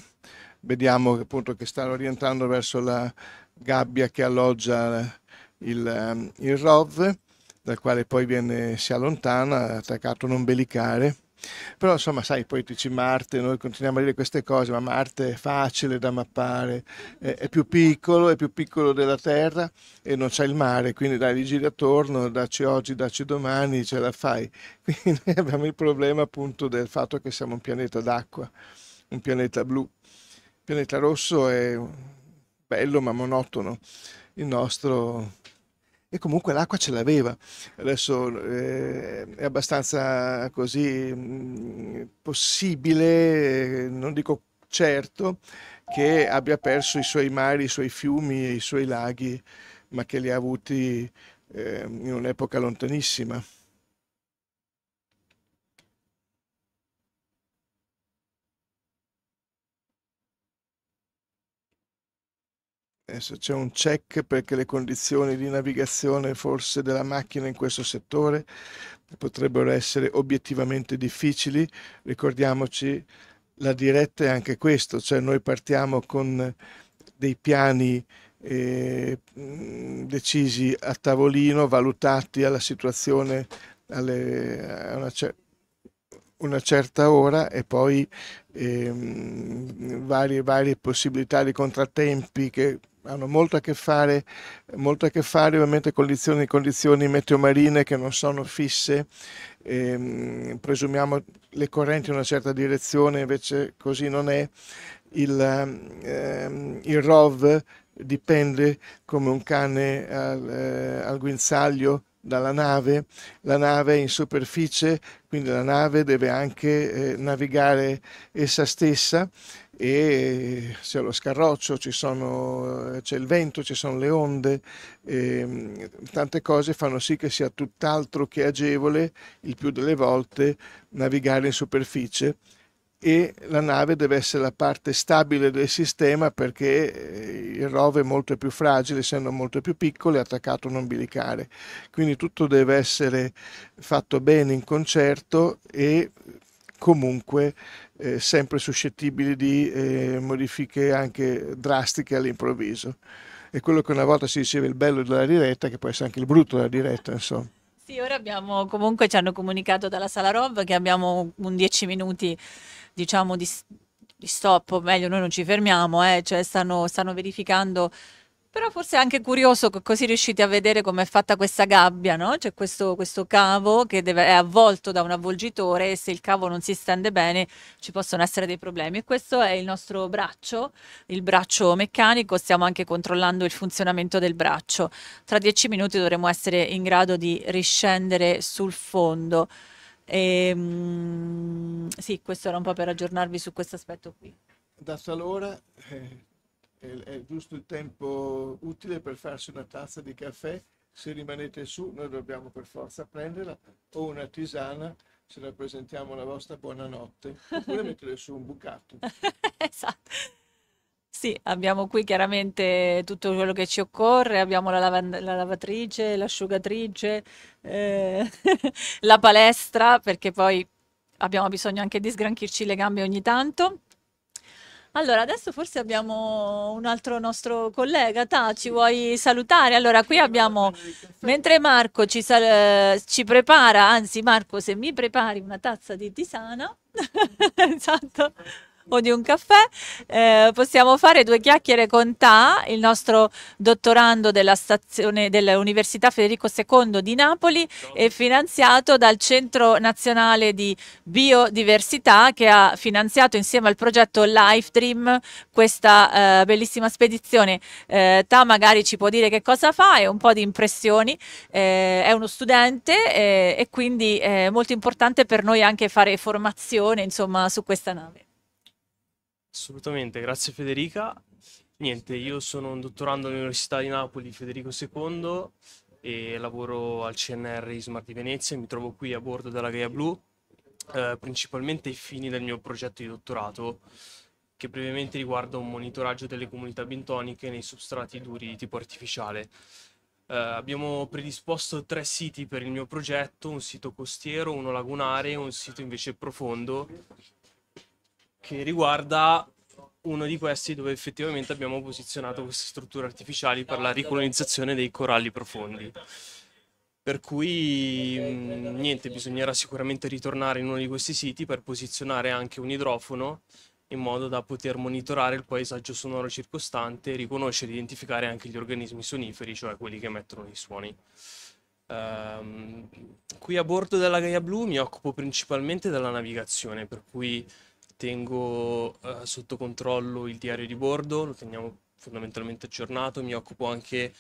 vediamo appunto che stanno rientrando verso la gabbia che alloggia il, il ROV dal quale poi viene, si allontana, attaccato a non belicare. Però insomma, sai, poi dici Marte, noi continuiamo a dire queste cose, ma Marte è facile da mappare, è, è più piccolo, è più piccolo della Terra e non c'è il mare, quindi dai, li giri attorno, dacci oggi, dacci domani, ce la fai. Quindi abbiamo il problema appunto del fatto che siamo un pianeta d'acqua, un pianeta blu. Il pianeta rosso è bello ma monotono, il nostro e comunque l'acqua ce l'aveva. Adesso eh, è abbastanza così mh, mm, possibile, eh, non dico certo, che abbia perso i suoi mari, i suoi fiumi i suoi laghi, ma che li ha avuti eh, in un'epoca lontanissima. Adesso c'è un check perché le condizioni di navigazione forse della macchina in questo settore potrebbero essere obiettivamente difficili. Ricordiamoci, la diretta è anche questo, cioè noi partiamo con dei piani eh, decisi a tavolino, valutati alla situazione alle, a una, cer una, certa ora e poi eh, varie, varie possibilità di contrattempi che hanno molto a che fare, molto a che fare ovviamente con condizioni, condizioni meteomarine che non sono fisse, ehm, presumiamo le correnti in una certa direzione, invece così non è. Il, ehm, il ROV dipende come un cane al, eh, al guinzaglio dalla nave, la nave è in superficie, quindi la nave deve anche eh, navigare essa stessa e c'è lo scarroccio, sono, c'è il vento, ci sono le onde, ehm, tante cose fanno sì che sia tutt'altro che agevole il più delle volte navigare in superficie e la nave deve essere la parte stabile del sistema perché eh, il rover è molto più fragile, essendo molto più piccolo, è attaccato a un ombilicale. Quindi tutto deve essere fatto bene in concerto e comunque eh, sempre suscettibili di eh, modifiche anche drastiche all'improvviso. È quello che una volta si diceva il bello della diretta, che può essere anche il brutto della diretta, insomma. Sì, ora abbiamo comunque ci hanno comunicato dalla sala Rob che abbiamo un 10 minuti, diciamo, di, di stop, o meglio, noi non ci fermiamo, eh, cioè stanno, stanno verificando però forse è anche curioso che così riuscite a vedere com'è fatta questa gabbia, no? C'è questo, questo cavo che deve, è avvolto da un avvolgitore e se il cavo non si stende bene ci possono essere dei problemi. E questo è il nostro braccio, il braccio meccanico, stiamo anche controllando il funzionamento del braccio. Tra dieci minuti dovremo essere in grado di riscendere sul fondo. E, ehm, sì, questo era un po' per aggiornarvi su questo aspetto qui. Da salora... Eh è, giusto il tempo utile per farsi una tazza di caffè. Se rimanete su, noi dobbiamo per forza prenderla o una tisana. Se la presentiamo alla vostra buonanotte, oppure mettere su un bucato. esatto. Sì, abbiamo qui chiaramente tutto quello che ci occorre, abbiamo la, lav- la lavatrice, l'asciugatrice, eh, la palestra, perché poi abbiamo bisogno anche di sgranchirci le gambe ogni tanto. Allora, adesso forse abbiamo un altro nostro collega, Ta, ci vuoi salutare? Allora, qui abbiamo, mentre Marco ci, ci prepara, anzi Marco, se mi prepari una tazza di tisana, esatto o di un caffè, eh, possiamo fare due chiacchiere con Ta, il nostro dottorando della stazione dell'Università Federico II di Napoli e finanziato dal Centro Nazionale di Biodiversità che ha finanziato insieme al progetto Life Dream questa eh, bellissima spedizione. Eh, Ta magari ci può dire che cosa fa e un po' di impressioni, eh, è uno studente eh, e quindi è molto importante per noi anche fare formazione insomma, su questa nave. Assolutamente, grazie Federica. Niente, io sono un dottorando all'Università di Napoli Federico II e lavoro al CNR Smart di Venezia e mi trovo qui a bordo della Gaia Blu, eh, principalmente ai fini del mio progetto di dottorato che brevemente riguarda un monitoraggio delle comunità bentoniche nei substrati duri di tipo artificiale. Eh, abbiamo predisposto tre siti per il mio progetto, un sito costiero, uno lagunare e un sito invece profondo che riguarda uno di questi dove effettivamente abbiamo posizionato queste strutture artificiali per la ricolonizzazione dei coralli profondi. Per cui mm, niente, bisognerà sicuramente ritornare in uno di questi siti per posizionare anche un idrofono in modo da poter monitorare il paesaggio sonoro circostante e riconoscere e identificare anche gli organismi soniferi, cioè quelli che emettono i suoni. Um, qui a bordo della Gaia Blu mi occupo principalmente della navigazione, per cui tengo eh, sotto controllo il diario di bordo, lo teniamo fondamentalmente aggiornato, mi occupo anche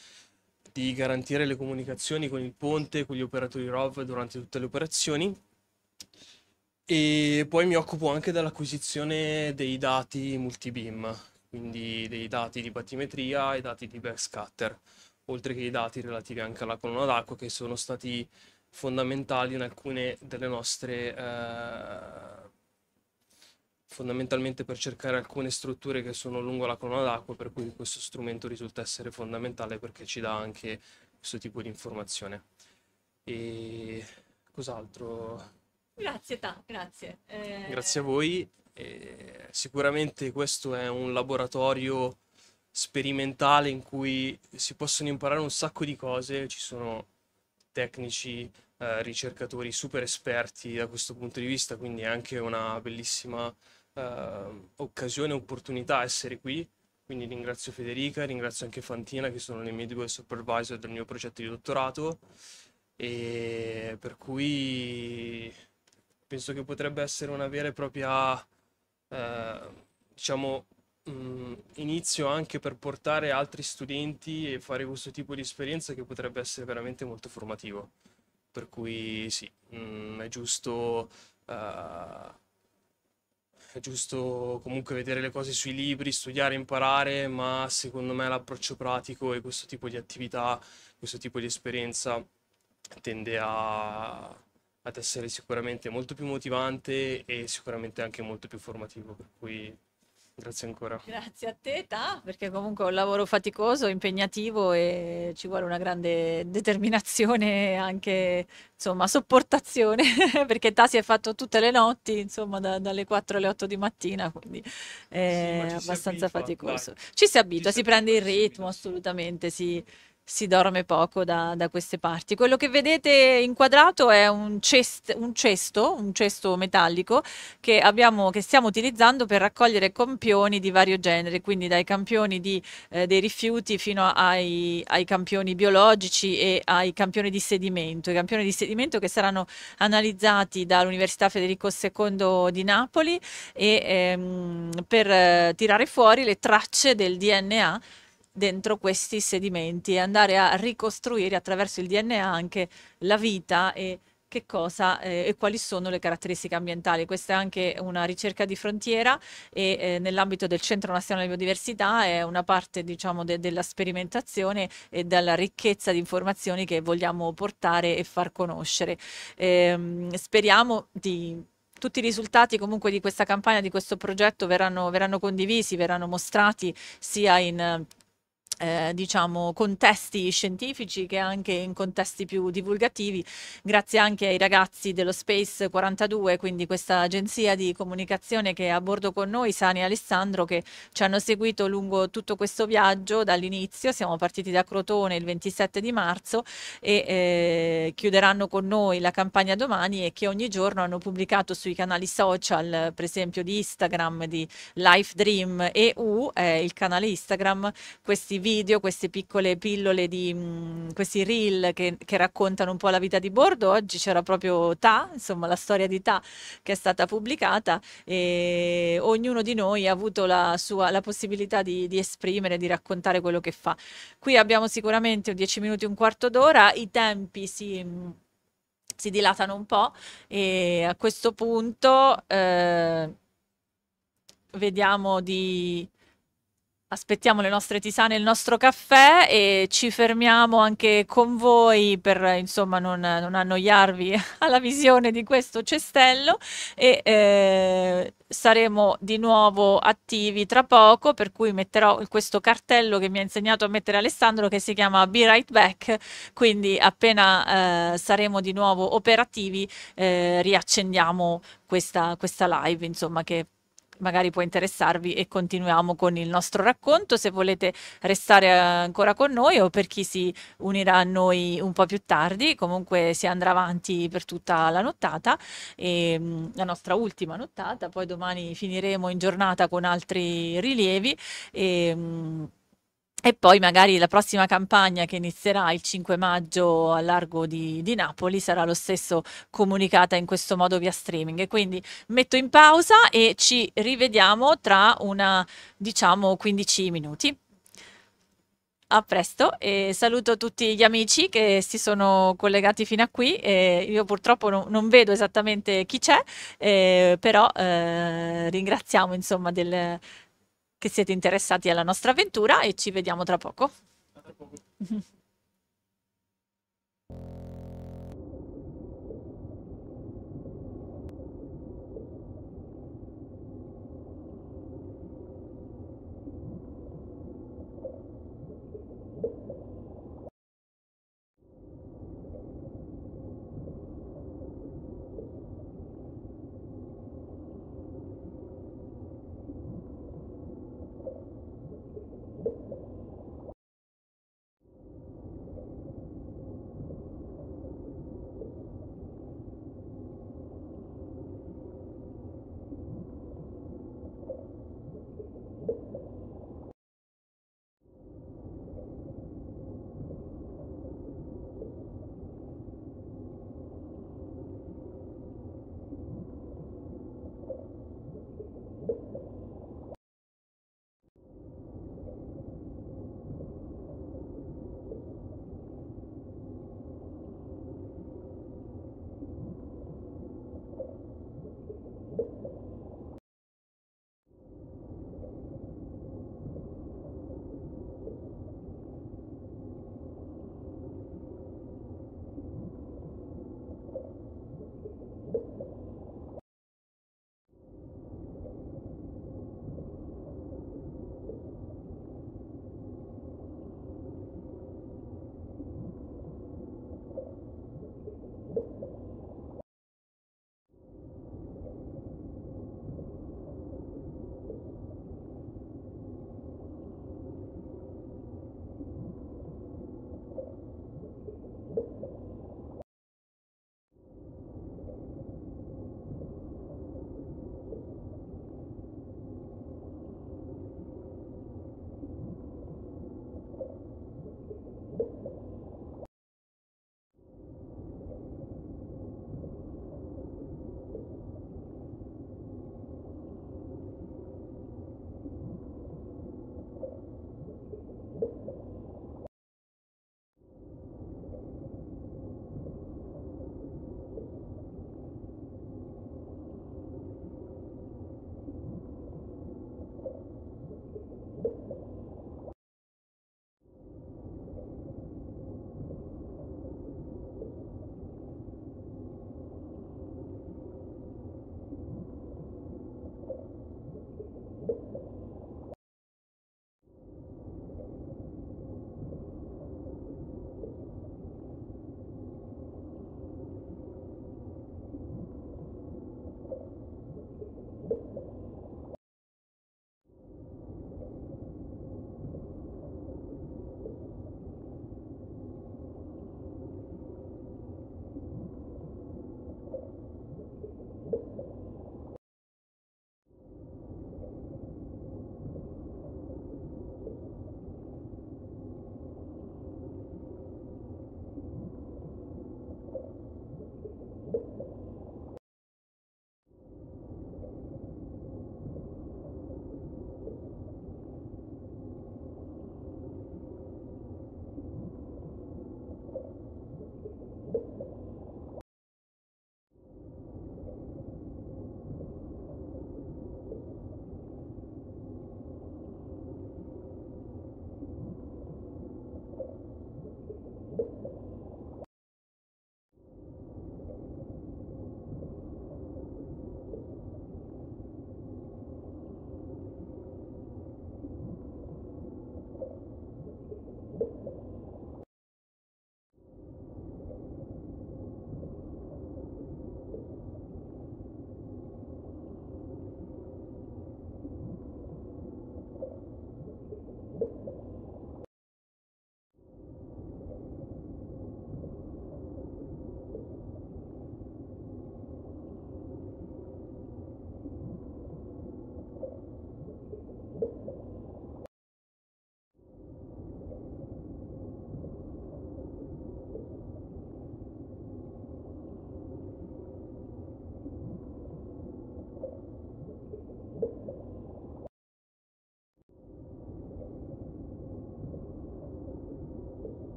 di garantire le comunicazioni con il ponte, con gli operatori ROV durante tutte le operazioni e poi mi occupo anche dell'acquisizione dei dati multibeam, quindi dei dati di battimetria e dati di backscatter, oltre che i dati relativi anche alla colonna d'acqua che sono stati fondamentali in alcune delle nostre eh, fondamentalmente per cercare alcune strutture che sono lungo la colonna d'acqua, per cui questo strumento risulta essere fondamentale perché ci dà anche questo tipo di informazione. E cos'altro? Grazie, Ta, grazie. Eh... Grazie a voi. Eh, sicuramente questo è un laboratorio sperimentale in cui si possono imparare un sacco di cose, ci sono tecnici, eh, ricercatori super esperti da questo punto di vista, quindi è anche una bellissima eh, occasione e opportunità essere qui. Quindi ringrazio Federica, ringrazio anche Fantina che sono le mie due supervisor del mio progetto di dottorato e per cui penso che potrebbe essere una vera e propria eh, diciamo mh, mm, inizio anche per portare altri studenti e fare questo tipo di esperienza che potrebbe essere veramente molto formativo. Per cui sì, mh, mm, è giusto eh, è giusto comunque vedere le cose sui libri, studiare, imparare, ma secondo me l'approccio pratico e questo tipo di attività, questo tipo di esperienza tende a, ad essere sicuramente molto più motivante e sicuramente anche molto più formativo, per cui Grazie ancora. Grazie a te, Ta, perché comunque è un lavoro faticoso, impegnativo e ci vuole una grande determinazione e anche, insomma, sopportazione, perché Ta si è fatto tutte le notti, insomma, da, dalle 4 alle 8 di mattina, quindi è sì, abbastanza abitua, faticoso. Dai. Ci si abitua, ci si, si abitua, prende il ritmo, assolutamente, si si dorme poco da, da, queste parti. Quello che vedete inquadrato è un, cest, un cesto, un cesto metallico che, abbiamo, che, stiamo utilizzando per raccogliere campioni di vario genere, quindi dai campioni di, eh, dei rifiuti fino ai, ai, campioni biologici e ai campioni di sedimento. I campioni di sedimento che saranno analizzati dall'Università Federico II di Napoli e, ehm, per eh, tirare fuori le tracce del DNA dentro questi sedimenti e andare a ricostruire attraverso il DNA anche la vita e che cosa eh, e quali sono le caratteristiche ambientali. Questa è anche una ricerca di frontiera e eh, nell'ambito del Centro Nazionale di Biodiversità è una parte diciamo, de della sperimentazione e della ricchezza di informazioni che vogliamo portare e far conoscere. Ehm, speriamo di tutti i risultati comunque di questa campagna, di questo progetto verranno, verranno condivisi, verranno mostrati sia in eh, diciamo, contesti scientifici che anche in contesti più divulgativi, grazie anche ai ragazzi dello Space 42, quindi questa agenzia di comunicazione che è a bordo con noi, Sani e Alessandro, che ci hanno seguito lungo tutto questo viaggio dall'inizio, siamo partiti da Crotone il 27 di marzo e eh, chiuderanno con noi la campagna domani e che ogni giorno hanno pubblicato sui canali social, per esempio di Instagram, di Life Dream EU, eh, il canale Instagram, questi video video, queste piccole pillole di mh, mm, questi reel che, che, raccontano un po' la vita di bordo. Oggi c'era proprio Ta, insomma, la storia di Ta che è stata pubblicata e ognuno di noi ha avuto la, sua, la possibilità di, di esprimere, di raccontare quello che fa. Qui abbiamo sicuramente 10 minuti, un quarto d'ora, i tempi si. Mh, si dilatano un po' e a questo punto eh, vediamo di aspettiamo le nostre tisane, e il nostro caffè e ci fermiamo anche con voi per insomma non, non annoiarvi alla visione di questo cestello e eh, saremo di nuovo attivi tra poco per cui metterò questo cartello che mi ha insegnato a mettere Alessandro che si chiama Be Right Back quindi appena eh, saremo di nuovo operativi eh, riaccendiamo questa, questa live insomma che magari può interessarvi e continuiamo con il nostro racconto. Se volete restare eh, ancora con noi o per chi si unirà a noi un po' più tardi, comunque si andrà avanti per tutta la nottata, e, ehm, la nostra ultima nottata, poi domani finiremo in giornata con altri rilievi. E, ehm, e poi magari la prossima campagna che inizierà il 5 maggio a largo di, di Napoli sarà lo stesso comunicata in questo modo via streaming. quindi metto in pausa e ci rivediamo tra una, diciamo, 15 minuti. A presto e saluto tutti gli amici che si sono collegati fino a qui. E io purtroppo no, non vedo esattamente chi c'è, eh, però eh, ringraziamo insomma del che siete interessati alla nostra avventura e ci vediamo tra poco. Tra poco.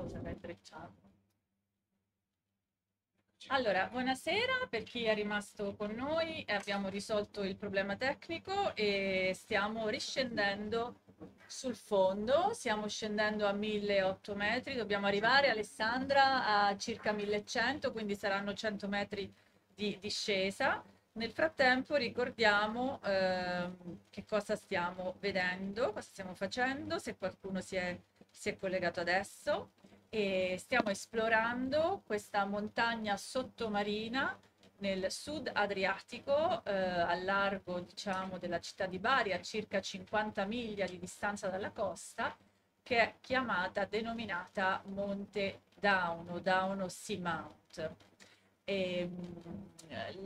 voce aveva intrecciato. Allora, buonasera per chi è rimasto con noi, abbiamo risolto il problema tecnico e stiamo riscendendo sul fondo, stiamo scendendo a 1800 metri, dobbiamo arrivare Alessandra a circa 1100, quindi saranno 100 metri di discesa. Nel frattempo ricordiamo eh, che cosa stiamo vedendo, cosa stiamo facendo, se qualcuno si è, si è collegato adesso e stiamo esplorando questa montagna sottomarina nel sud Adriatico, eh, a largo diciamo, della città di Bari, a circa 50 miglia di distanza dalla costa, che è chiamata, denominata Monte Dauno, Dauno Seamount. E, mm,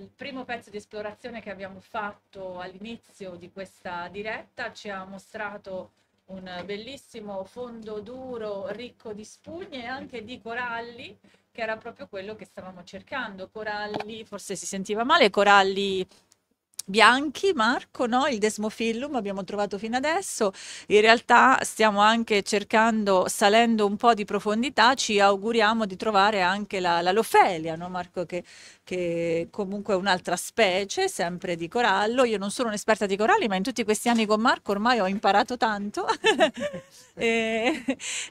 il primo pezzo di esplorazione che abbiamo fatto all'inizio di questa diretta ci ha mostrato un bellissimo fondo duro ricco di spugne e anche di coralli, che era proprio quello che stavamo cercando, coralli, forse si sentiva male, coralli bianchi, Marco, no? il Desmofillum abbiamo trovato fino adesso, in realtà stiamo anche cercando, salendo un po' di profondità, ci auguriamo di trovare anche la, la Lofelia, no? Marco, che, che comunque è un'altra specie, sempre di corallo, io non sono un'esperta di coralli, ma in tutti questi anni con Marco ormai ho imparato tanto, e,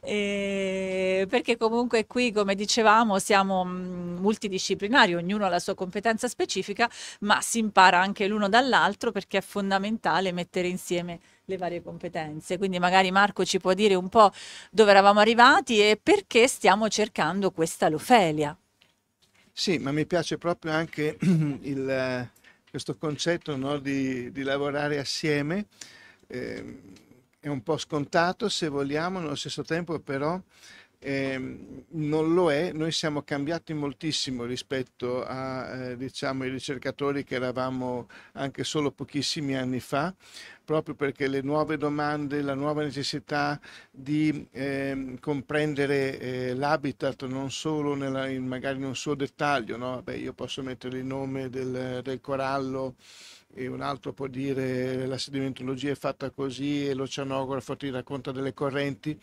e, perché comunque qui, come dicevamo, siamo mm, multidisciplinari, ognuno ha la sua competenza specifica, ma si impara anche l'uno l'uno dall'altro perché è fondamentale mettere insieme le varie competenze. Quindi magari Marco ci può dire un po' dove eravamo arrivati e perché stiamo cercando questa Lofelia. Sì, ma mi piace proprio anche il, eh, questo concetto no, di, di, lavorare assieme. Eh, è un po' scontato se vogliamo, nello stesso tempo però eh, non lo è, noi siamo cambiati moltissimo rispetto a eh, diciamo, i ricercatori che eravamo anche solo pochissimi anni fa, proprio perché le nuove domande, la nuova necessità di ehm, eh, comprendere l'habitat non solo nella, in, magari in un suo dettaglio, no? Beh, io posso mettere il nome del, del corallo, e un altro può dire la sedimentologia è fatta così e l'oceanografo ti racconta delle correnti,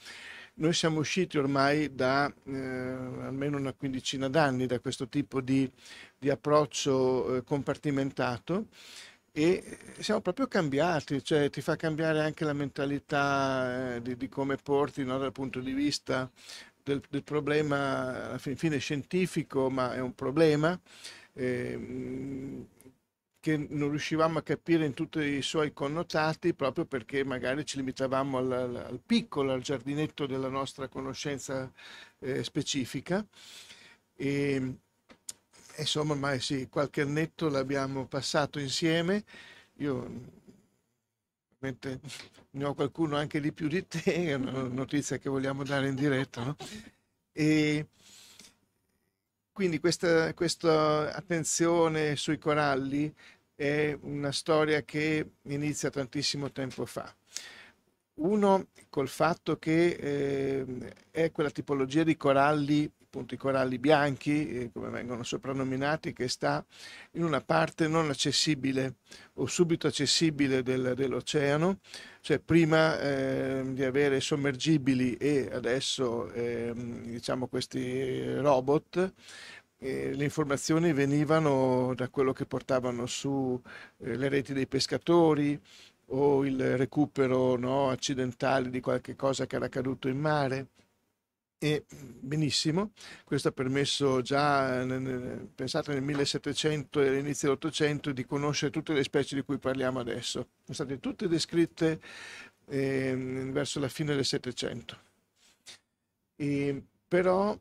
noi siamo usciti ormai da eh, almeno una quindicina d'anni da questo tipo di, di approccio eh, compartimentato e siamo proprio cambiati, cioè ti fa cambiare anche la mentalità eh, di, di, come porti no, dal punto di vista del, del problema, alla fine, scientifico, ma è un problema. Eh, che non riuscivamo a capire in tutti i suoi connotati proprio perché magari ci limitavamo al, al piccolo, al giardinetto della nostra conoscenza eh, specifica. Ehm, e, insomma, ormai sì, qualche annetto l'abbiamo passato insieme. Io ne ho qualcuno anche di più di te, è una notizia che vogliamo dare in diretta. No? E, quindi questa, questa attenzione sui coralli è una storia che inizia tantissimo tempo fa. Uno col fatto che eh, è quella tipologia di coralli, appunto i coralli bianchi, eh, come vengono soprannominati, che sta in una parte non accessibile o subito accessibile del, dell'oceano, cioè prima eh, di avere sommergibili e adesso eh, diciamo questi robot, eh, le informazioni venivano da quello che portavano su eh, le reti dei pescatori o il recupero no, accidentale di qualche cosa che era caduto in mare e benissimo, questo ha permesso già, pensate nel 1700 e all'inizio dell'Ottocento, di conoscere tutte le specie di cui parliamo adesso. Sono state tutte descritte eh, verso la fine del Settecento. Però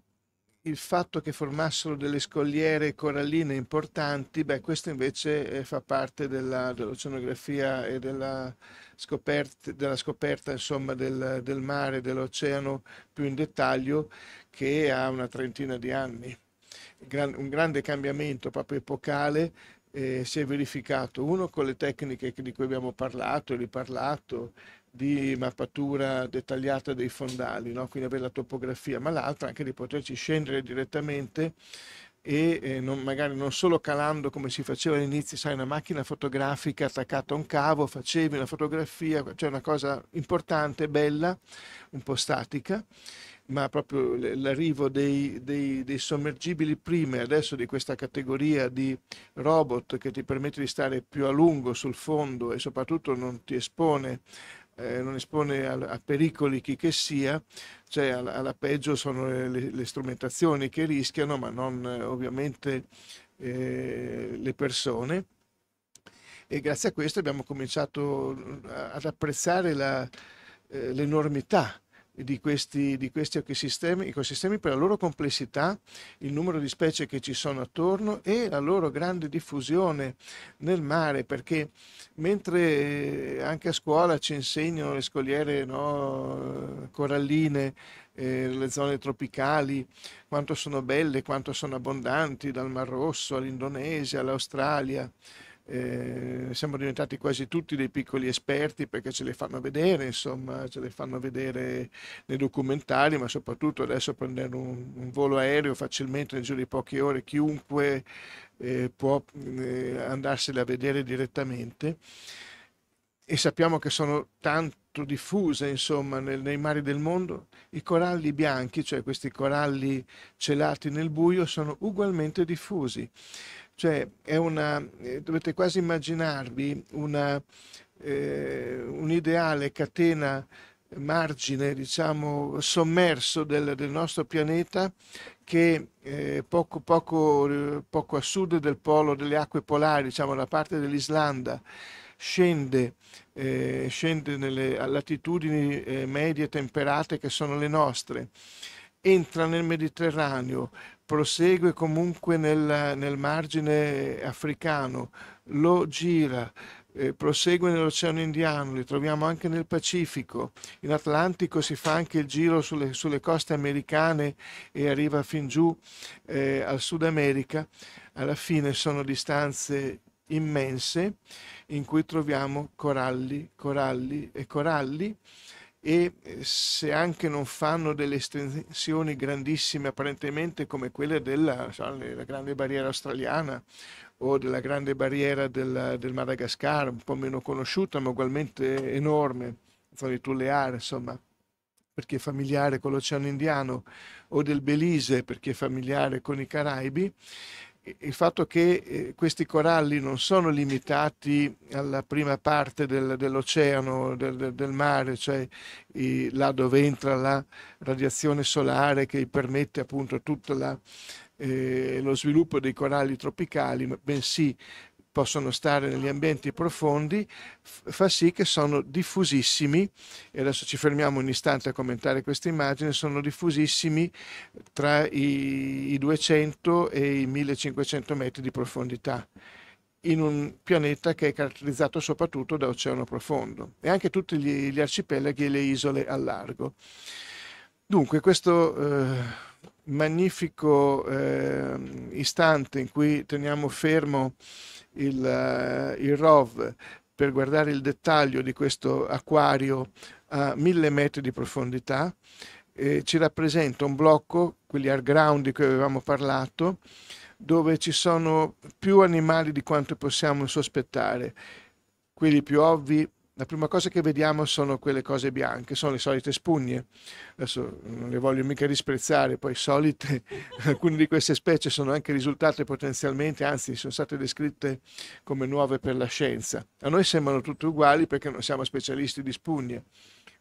il fatto che formassero delle scogliere coralline importanti, beh, questo invece eh, fa parte dell'oceanografia dell e della scoperte, della scoperta insomma, del, del mare, dell'oceano più in dettaglio, che ha una trentina di anni. Gran, un grande cambiamento proprio epocale eh, si è verificato, uno con le tecniche di cui abbiamo parlato e riparlato, di mappatura dettagliata dei fondali, no? quindi avere la topografia, ma l'altra anche di poterci scendere direttamente e eh, non, magari non solo calando come si faceva all'inizio, sai, una macchina fotografica attaccata a un cavo, facevi una fotografia, cioè una cosa importante, bella, un po' statica, ma proprio l'arrivo dei, dei, dei sommergibili prima e adesso di questa categoria di robot che ti permette di stare più a lungo sul fondo e soprattutto non ti espone eh, non espone a, a, pericoli chi che sia, cioè alla, alla peggio sono le, le, le, strumentazioni che rischiano, ma non eh, ovviamente eh, le persone. E grazie a questo abbiamo cominciato eh, ad apprezzare la, eh, l'enormità di questi, di questi ecosistemi, ecosistemi, per la loro complessità, il numero di specie che ci sono attorno e la loro grande diffusione nel mare, perché mentre eh, anche a scuola ci insegnano le scogliere no, coralline, eh, le zone tropicali, quanto sono belle, quanto sono abbondanti, dal Mar Rosso all'Indonesia, all'Australia, eh, siamo diventati quasi tutti dei piccoli esperti perché ce le fanno vedere, insomma, ce le fanno vedere nei documentari, ma soprattutto adesso prendendo un, un volo aereo facilmente nel giro di poche ore, chiunque eh, può eh, andarsele a vedere direttamente. E sappiamo che sono tanto diffuse, insomma, nel, nei mari del mondo, i coralli bianchi, cioè questi coralli celati nel buio, sono ugualmente diffusi. Cioè, una, eh, dovete quasi immaginarvi una, eh, un ideale catena margine, diciamo, sommerso del, del nostro pianeta che eh, poco, poco, eh, poco, a sud del polo delle acque polari, diciamo la parte dell'Islanda, scende, eh, scende nelle latitudini eh, medie temperate che sono le nostre, entra nel Mediterraneo, prosegue comunque nel, nel margine africano, lo gira, eh, prosegue nell'Oceano Indiano, li troviamo anche nel Pacifico, in Atlantico si fa anche il giro sulle, sulle coste americane e arriva fin giù eh, al Sud America, alla fine sono distanze immense in cui troviamo coralli, coralli e coralli e eh, se anche non fanno delle estensioni grandissime apparentemente come quelle della, della grande barriera australiana o della grande barriera del, del, Madagascar, un po' meno conosciuta ma ugualmente enorme, sono le Tulleare insomma, perché è familiare con l'Oceano Indiano, o del Belize perché è familiare con i Caraibi, il fatto che eh, questi coralli non sono limitati alla prima parte del, dell'oceano, del, del, mare, cioè i, là dove entra la radiazione solare che permette appunto tutto eh, lo sviluppo dei coralli tropicali, bensì possono stare negli ambienti profondi, fa sì che sono diffusissimi, e adesso ci fermiamo un istante a commentare questa immagine, sono diffusissimi tra i, i 200 e i 1500 metri di profondità in un pianeta che è caratterizzato soprattutto da oceano profondo e anche tutti gli, gli arcipelaghi e le isole a largo. Dunque, questo eh, magnifico eh, istante in cui teniamo fermo il, eh, il ROV per guardare il dettaglio di questo acquario a mille metri di profondità, eh, ci rappresenta un blocco, quegli hard ground di cui avevamo parlato, dove ci sono più animali di quanto possiamo sospettare. Quelli più ovvi la prima cosa che vediamo sono quelle cose bianche, sono le solite spugne. Adesso non le voglio mica disprezzare, poi solite, alcune di queste specie sono anche risultate potenzialmente, anzi sono state descritte come nuove per la scienza. A noi sembrano tutte uguali perché non siamo specialisti di spugne.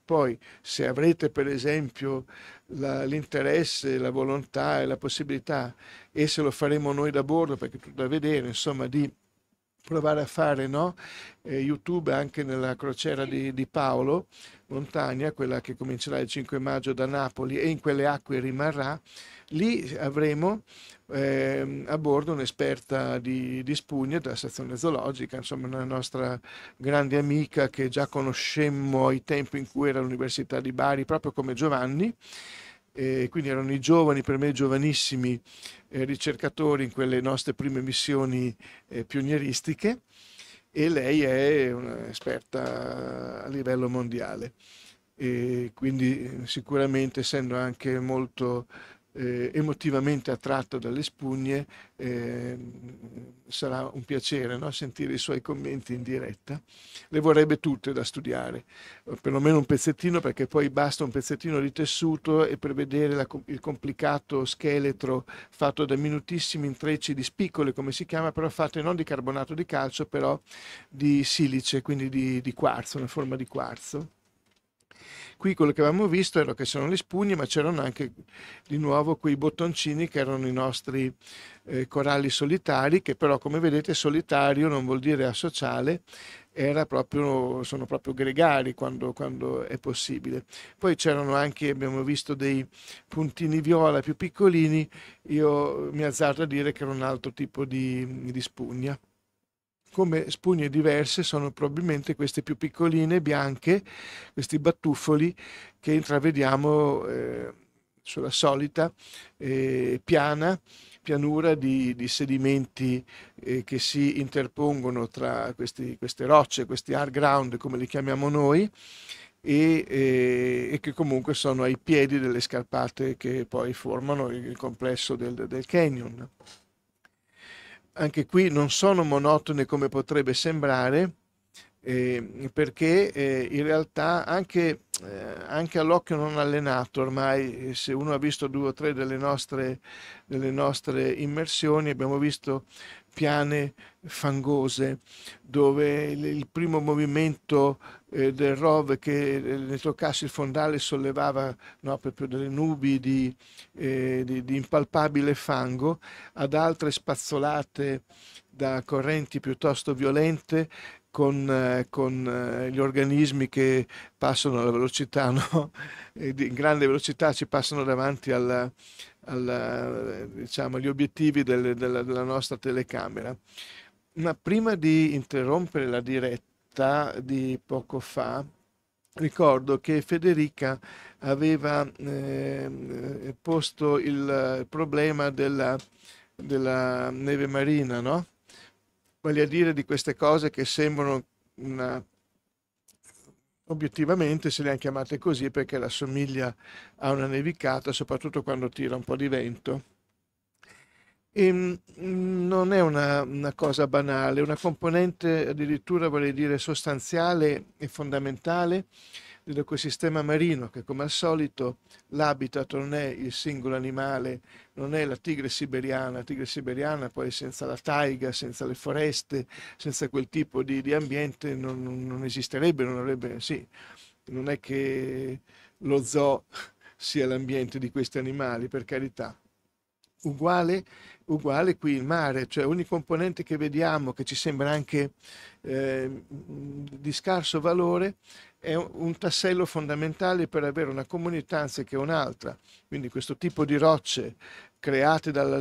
Poi, se avrete per esempio la, l'interesse, la volontà e la possibilità, e se lo faremo noi da bordo, perché è tutto da vedere, insomma, di provare a fare, no? eh, YouTube anche nella crociera di, di, Paolo Montagna, quella che comincerà il 5 maggio da Napoli e in quelle acque rimarrà, lì avremo eh, a bordo un'esperta di, di spugne della sezione zoologica, insomma una nostra grande amica che già conoscemmo ai tempi in cui era all'Università di Bari, proprio come Giovanni e quindi erano i giovani, per me giovanissimi eh, ricercatori in quelle nostre prime missioni eh, pionieristiche e lei è un'esperta a livello mondiale e quindi sicuramente essendo anche molto eh, emotivamente attratto dalle spugne, eh, sarà un piacere no? sentire i suoi commenti in diretta. Le vorrebbe tutte da studiare, eh, perlomeno un pezzettino, perché poi basta un pezzettino di tessuto e per vedere la, il complicato scheletro fatto da minutissimi intrecci di spicole, come si chiama, però fatte non di carbonato di calcio, però di silice, quindi di, di quarzo, una forma di quarzo Qui quello che avevamo visto era che c'erano le spugne, ma c'erano anche di nuovo quei bottoncini che erano i nostri eh, coralli solitari, che però come vedete solitario non vuol dire asociale, proprio, sono proprio gregari quando, quando è possibile. Poi c'erano anche, abbiamo visto dei puntini viola più piccolini, io mi azzardo a dire che era un altro tipo di, di spugna come spugne diverse sono probabilmente queste più piccoline, bianche, questi battufoli che intravediamo eh, sulla solita eh, piana pianura di, di sedimenti eh, che si interpongono tra questi, queste rocce, questi hard ground come li chiamiamo noi, e, eh, e, che comunque sono ai piedi delle scarpate che poi formano il complesso del, del canyon anche qui non sono monotone come potrebbe sembrare, eh, perché eh, in realtà anche, eh, anche all'occhio non allenato ormai, eh, se uno ha visto due o tre delle nostre, delle nostre immersioni, abbiamo visto piane fangose dove il primo movimento eh, del Rov che eh, nel suo il fondale sollevava no, proprio delle nubi di, eh, di, di impalpabile fango, ad altre spazzolate da correnti piuttosto violente con, eh, con, eh, gli organismi che passano alla velocità, no? in grande velocità ci passano davanti alla, alla, eh, diciamo, gli obiettivi del, della, della nostra telecamera. Ma prima di interrompere la diretta di poco fa, ricordo che Federica aveva eh, posto il problema della, della neve marina, no? Voglio dire di queste cose che sembrano una obiettivamente se le hanno chiamate così perché la a una nevicata, soprattutto quando tira un po' di vento. E ehm, non è una, una cosa banale, una componente addirittura vorrei dire sostanziale e fondamentale dell'ecosistema marino, che come al solito l'habitat non è il singolo animale, non è la tigre siberiana, la tigre siberiana poi senza la taiga, senza le foreste, senza quel tipo di, di ambiente non, non, esisterebbe, non avrebbe, sì, non è che lo zoo sia l'ambiente di questi animali, per carità. Uguale, uguale qui il mare, cioè ogni componente che vediamo che ci sembra anche eh, di scarso valore è un tassello fondamentale per avere una comunità anziché un'altra. Quindi questo tipo di rocce create dalla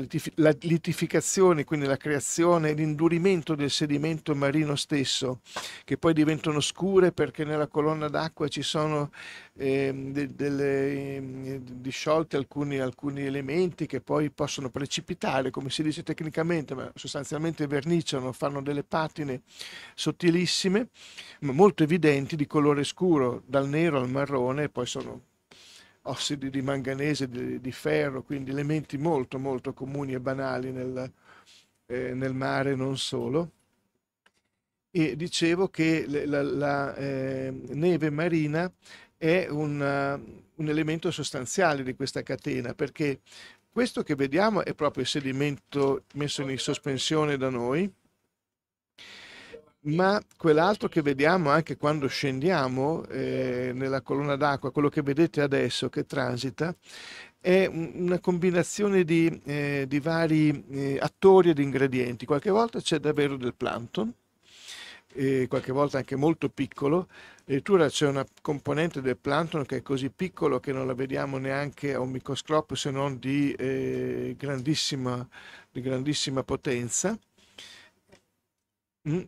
litificazione, quindi la creazione e l'indurimento del sedimento marino stesso, che poi diventano scure perché nella colonna d'acqua ci sono eh, delle, ehm, disciolti alcuni, alcuni elementi che poi possono precipitare, come si dice tecnicamente, ma sostanzialmente verniciano, fanno delle patine sottilissime, molto evidenti di colore scuro, dal nero al marrone, poi sono ossidi di manganese, di, di ferro, quindi elementi molto molto comuni e banali nel, eh, nel mare non solo. E dicevo che la, la eh, neve marina è una, un elemento sostanziale di questa catena perché questo che vediamo è proprio il sedimento messo in sospensione da noi ma quell'altro che vediamo anche quando scendiamo eh, nella colonna d'acqua, quello che vedete adesso che transita, è una combinazione di, eh, di vari eh, attori ed ingredienti. Qualche volta c'è davvero del plankton, eh, qualche volta anche molto piccolo. Addirittura c'è una componente del plankton che è così piccolo che non la vediamo neanche a un microscopio se non di, eh, grandissima, di grandissima potenza. Mm,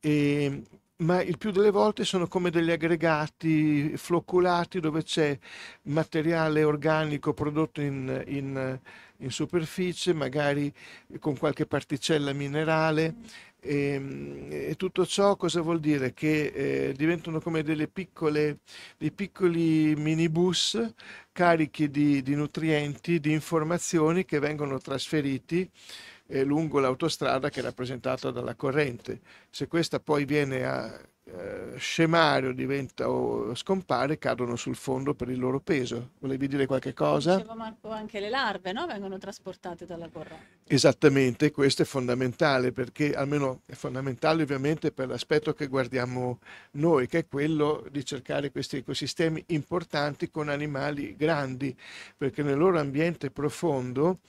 e, ehm, ma il più delle volte sono come degli aggregati flocculati dove c'è materiale organico prodotto in, in, in, superficie, magari con qualche particella minerale. E, ehm, e tutto ciò cosa vuol dire? Che eh, diventano come piccole, dei piccoli minibus carichi di, di nutrienti, di informazioni che vengono trasferiti eh, lungo l'autostrada che è rappresentata dalla corrente. Se questa poi viene a eh, scemare o diventa o scompare, cadono sul fondo per il loro peso. Volevi dire qualche cosa? Diceva Marco, anche le larve no? vengono trasportate dalla corrente. Esattamente, questo è fondamentale perché almeno è fondamentale ovviamente per l'aspetto che guardiamo noi, che è quello di cercare questi ecosistemi importanti con animali grandi, perché nel loro ambiente profondo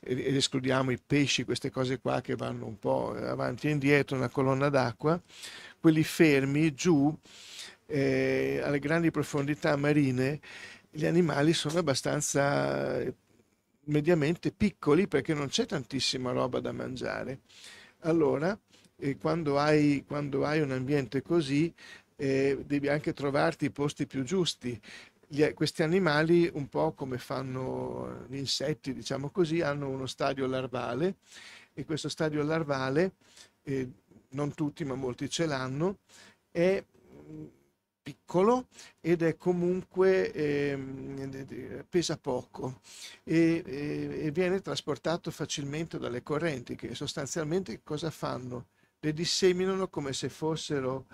ed escludiamo i pesci, queste cose qua che vanno un po' avanti e indietro, una colonna d'acqua, quelli fermi giù eh, alle grandi profondità marine, gli animali sono abbastanza eh, mediamente piccoli perché non c'è tantissima roba da mangiare. Allora, eh, quando, hai, quando hai un ambiente così, eh, devi anche trovarti i posti più giusti gli, questi animali, un po' come fanno gli insetti, diciamo così, hanno uno stadio larvale e questo stadio larvale, eh, non tutti ma molti ce l'hanno, è mm, piccolo ed è comunque eh, pesa poco e, e, e viene trasportato facilmente dalle correnti che sostanzialmente cosa fanno? Le disseminano come se fossero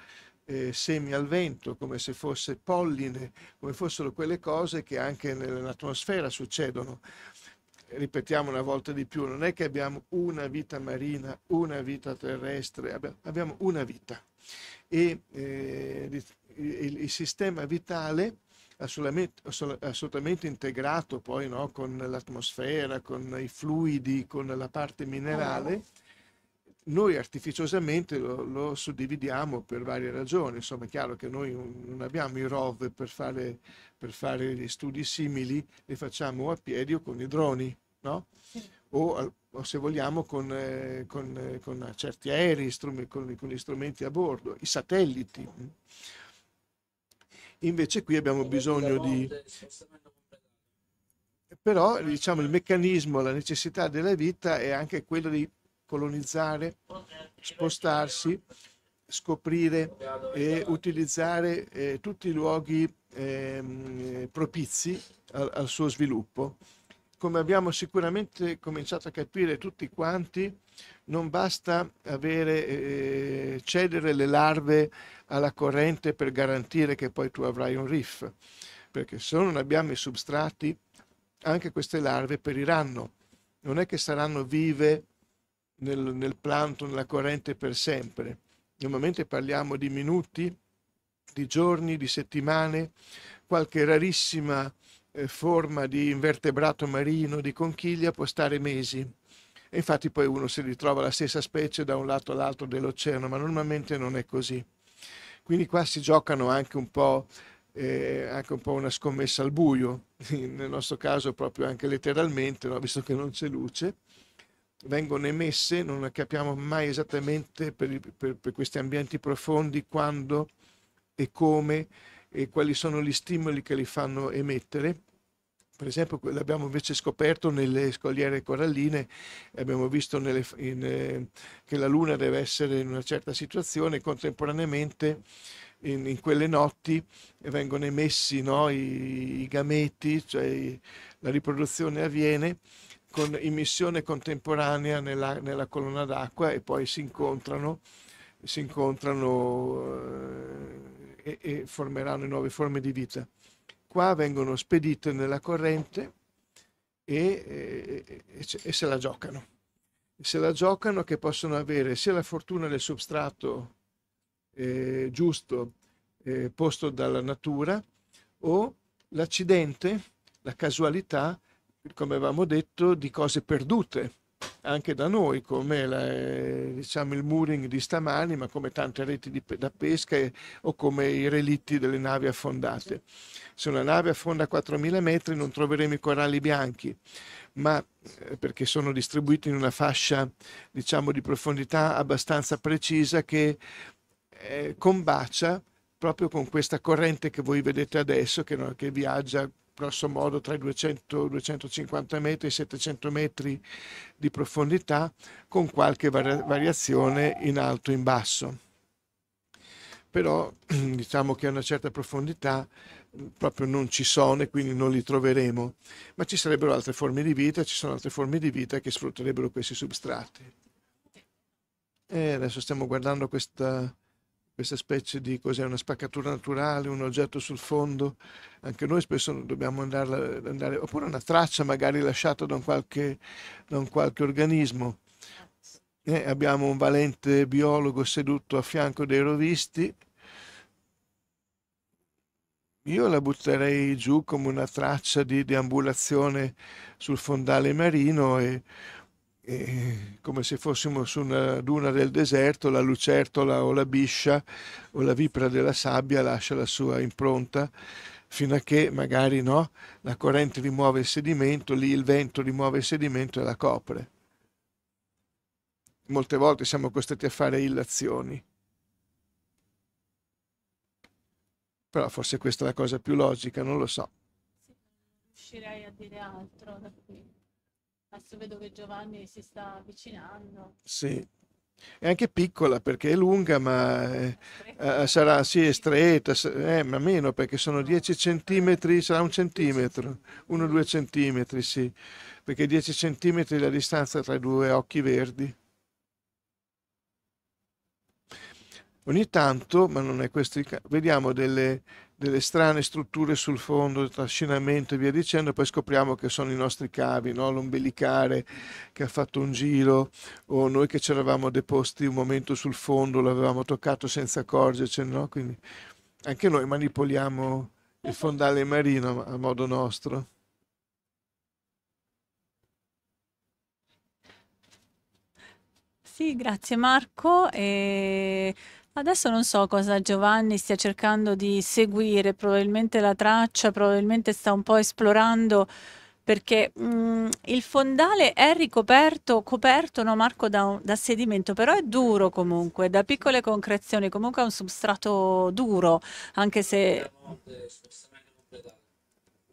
eh, semi al vento, come se fosse polline, come fossero quelle cose che anche nell'atmosfera succedono. Ripetiamo una volta di più, non è che abbiamo una vita marina, una vita terrestre, abbiamo una vita. E eh, il, il, sistema vitale assolutamente, assolutamente integrato poi no, con l'atmosfera, con i fluidi, con la parte minerale noi artificiosamente lo, lo, suddividiamo per varie ragioni, insomma è chiaro che noi non abbiamo i ROV per fare, per fare gli studi simili, li facciamo a piedi o con i droni, no? o, o se vogliamo con, eh, con, eh, con eh, certi aerei, con, con gli strumenti a bordo, i satelliti. Invece qui abbiamo bisogno di però diciamo il meccanismo, la necessità della vita è anche quella di colonizzare, spostarsi, scoprire e utilizzare eh, tutti i luoghi eh, propizi al, al, suo sviluppo. Come abbiamo sicuramente cominciato a capire tutti quanti, non basta avere, eh, cedere le larve alla corrente per garantire che poi tu avrai un reef, perché se non abbiamo i substrati, anche queste larve periranno. Non è che saranno vive nel, nel plankton, nella corrente per sempre. Normalmente parliamo di minuti, di giorni, di settimane, qualche rarissima eh, forma di invertebrato marino, di conchiglia, può stare mesi. E infatti poi uno si ritrova la stessa specie da un lato all'altro dell'oceano, ma normalmente non è così. Quindi qua si giocano anche un po', eh, anche un po una scommessa al buio, nel nostro caso proprio anche letteralmente, no? visto che non c'è luce vengono emesse, non capiamo mai esattamente per, per, per, questi ambienti profondi quando e come e quali sono gli stimoli che li fanno emettere. Per esempio, l'abbiamo invece scoperto nelle scogliere coralline, abbiamo visto nelle, in, eh, che la Luna deve essere in una certa situazione, e contemporaneamente in, in quelle notti vengono emessi no, i, i gameti, cioè la riproduzione avviene con immissione contemporanea nella, nella colonna d'acqua e poi si incontrano, si incontrano eh, e, e formeranno nuove forme di vita. Qua vengono spedite nella corrente e, e, e, se la giocano. Se la giocano che possono avere sia la fortuna del substrato eh, giusto eh, posto dalla natura o l'accidente, la casualità come avevamo detto, di cose perdute anche da noi, come la, eh, diciamo, il mooring di stamani, ma come tante reti di, da pesca e, o come i relitti delle navi affondate. Se una nave affonda a 4.000 metri non troveremo i coralli bianchi, ma eh, perché sono distribuiti in una fascia diciamo, di profondità abbastanza precisa che eh, combacia proprio con questa corrente che voi vedete adesso, che, che viaggia grosso modo tra i 200, 250 metri e i 700 metri di profondità, con qualche variazione in alto e in basso. Però diciamo che a una certa profondità proprio non ci sono e quindi non li troveremo, ma ci sarebbero altre forme di vita, ci sono altre forme di vita che sfrutterebbero questi substrati. E eh, adesso stiamo guardando questa questa specie di cos'è una spaccatura naturale, un oggetto sul fondo, anche noi spesso dobbiamo andarla, andare, oppure una traccia magari lasciata da un qualche, da un qualche organismo. Eh, abbiamo un valente biologo seduto a fianco dei rovisti. Io la butterei giù come una traccia di deambulazione sul fondale marino e eh, come se fossimo su una duna del deserto, la lucertola o la biscia o la vipra della sabbia lascia la sua impronta fino a che magari no, la corrente rimuove il sedimento, lì il vento rimuove il sedimento e la copre. Molte volte siamo costretti a fare illazioni. Però forse questa è la cosa più logica, non lo so. Riuscirei a dire altro da qui. Adesso vedo che Giovanni si sta avvicinando. Sì. È anche piccola perché è lunga, ma è eh, sarà sì, è stretta, eh, ma meno perché sono 10 centimetri, sarà un centimetro, 1-2 centimetri, sì, perché 10 centimetri è la distanza tra i due occhi verdi. Ogni tanto, ma non è questo il caso, vediamo delle, delle strane strutture sul fondo, trascinamento e via dicendo, poi scopriamo che sono i nostri cavi, no? l'ombelicare che ha fatto un giro o noi che ci eravamo deposti un momento sul fondo, l'avevamo toccato senza accorgercene, no? quindi anche noi manipoliamo il fondale marino a modo nostro. Sì, grazie Marco. E Adesso non so cosa Giovanni stia cercando di seguire, probabilmente la traccia, probabilmente sta un po' esplorando perché mh, mm, il fondale è ricoperto, coperto no, Marco, da, da, sedimento, però è duro comunque, da piccole concrezioni, comunque è un substrato duro, anche se...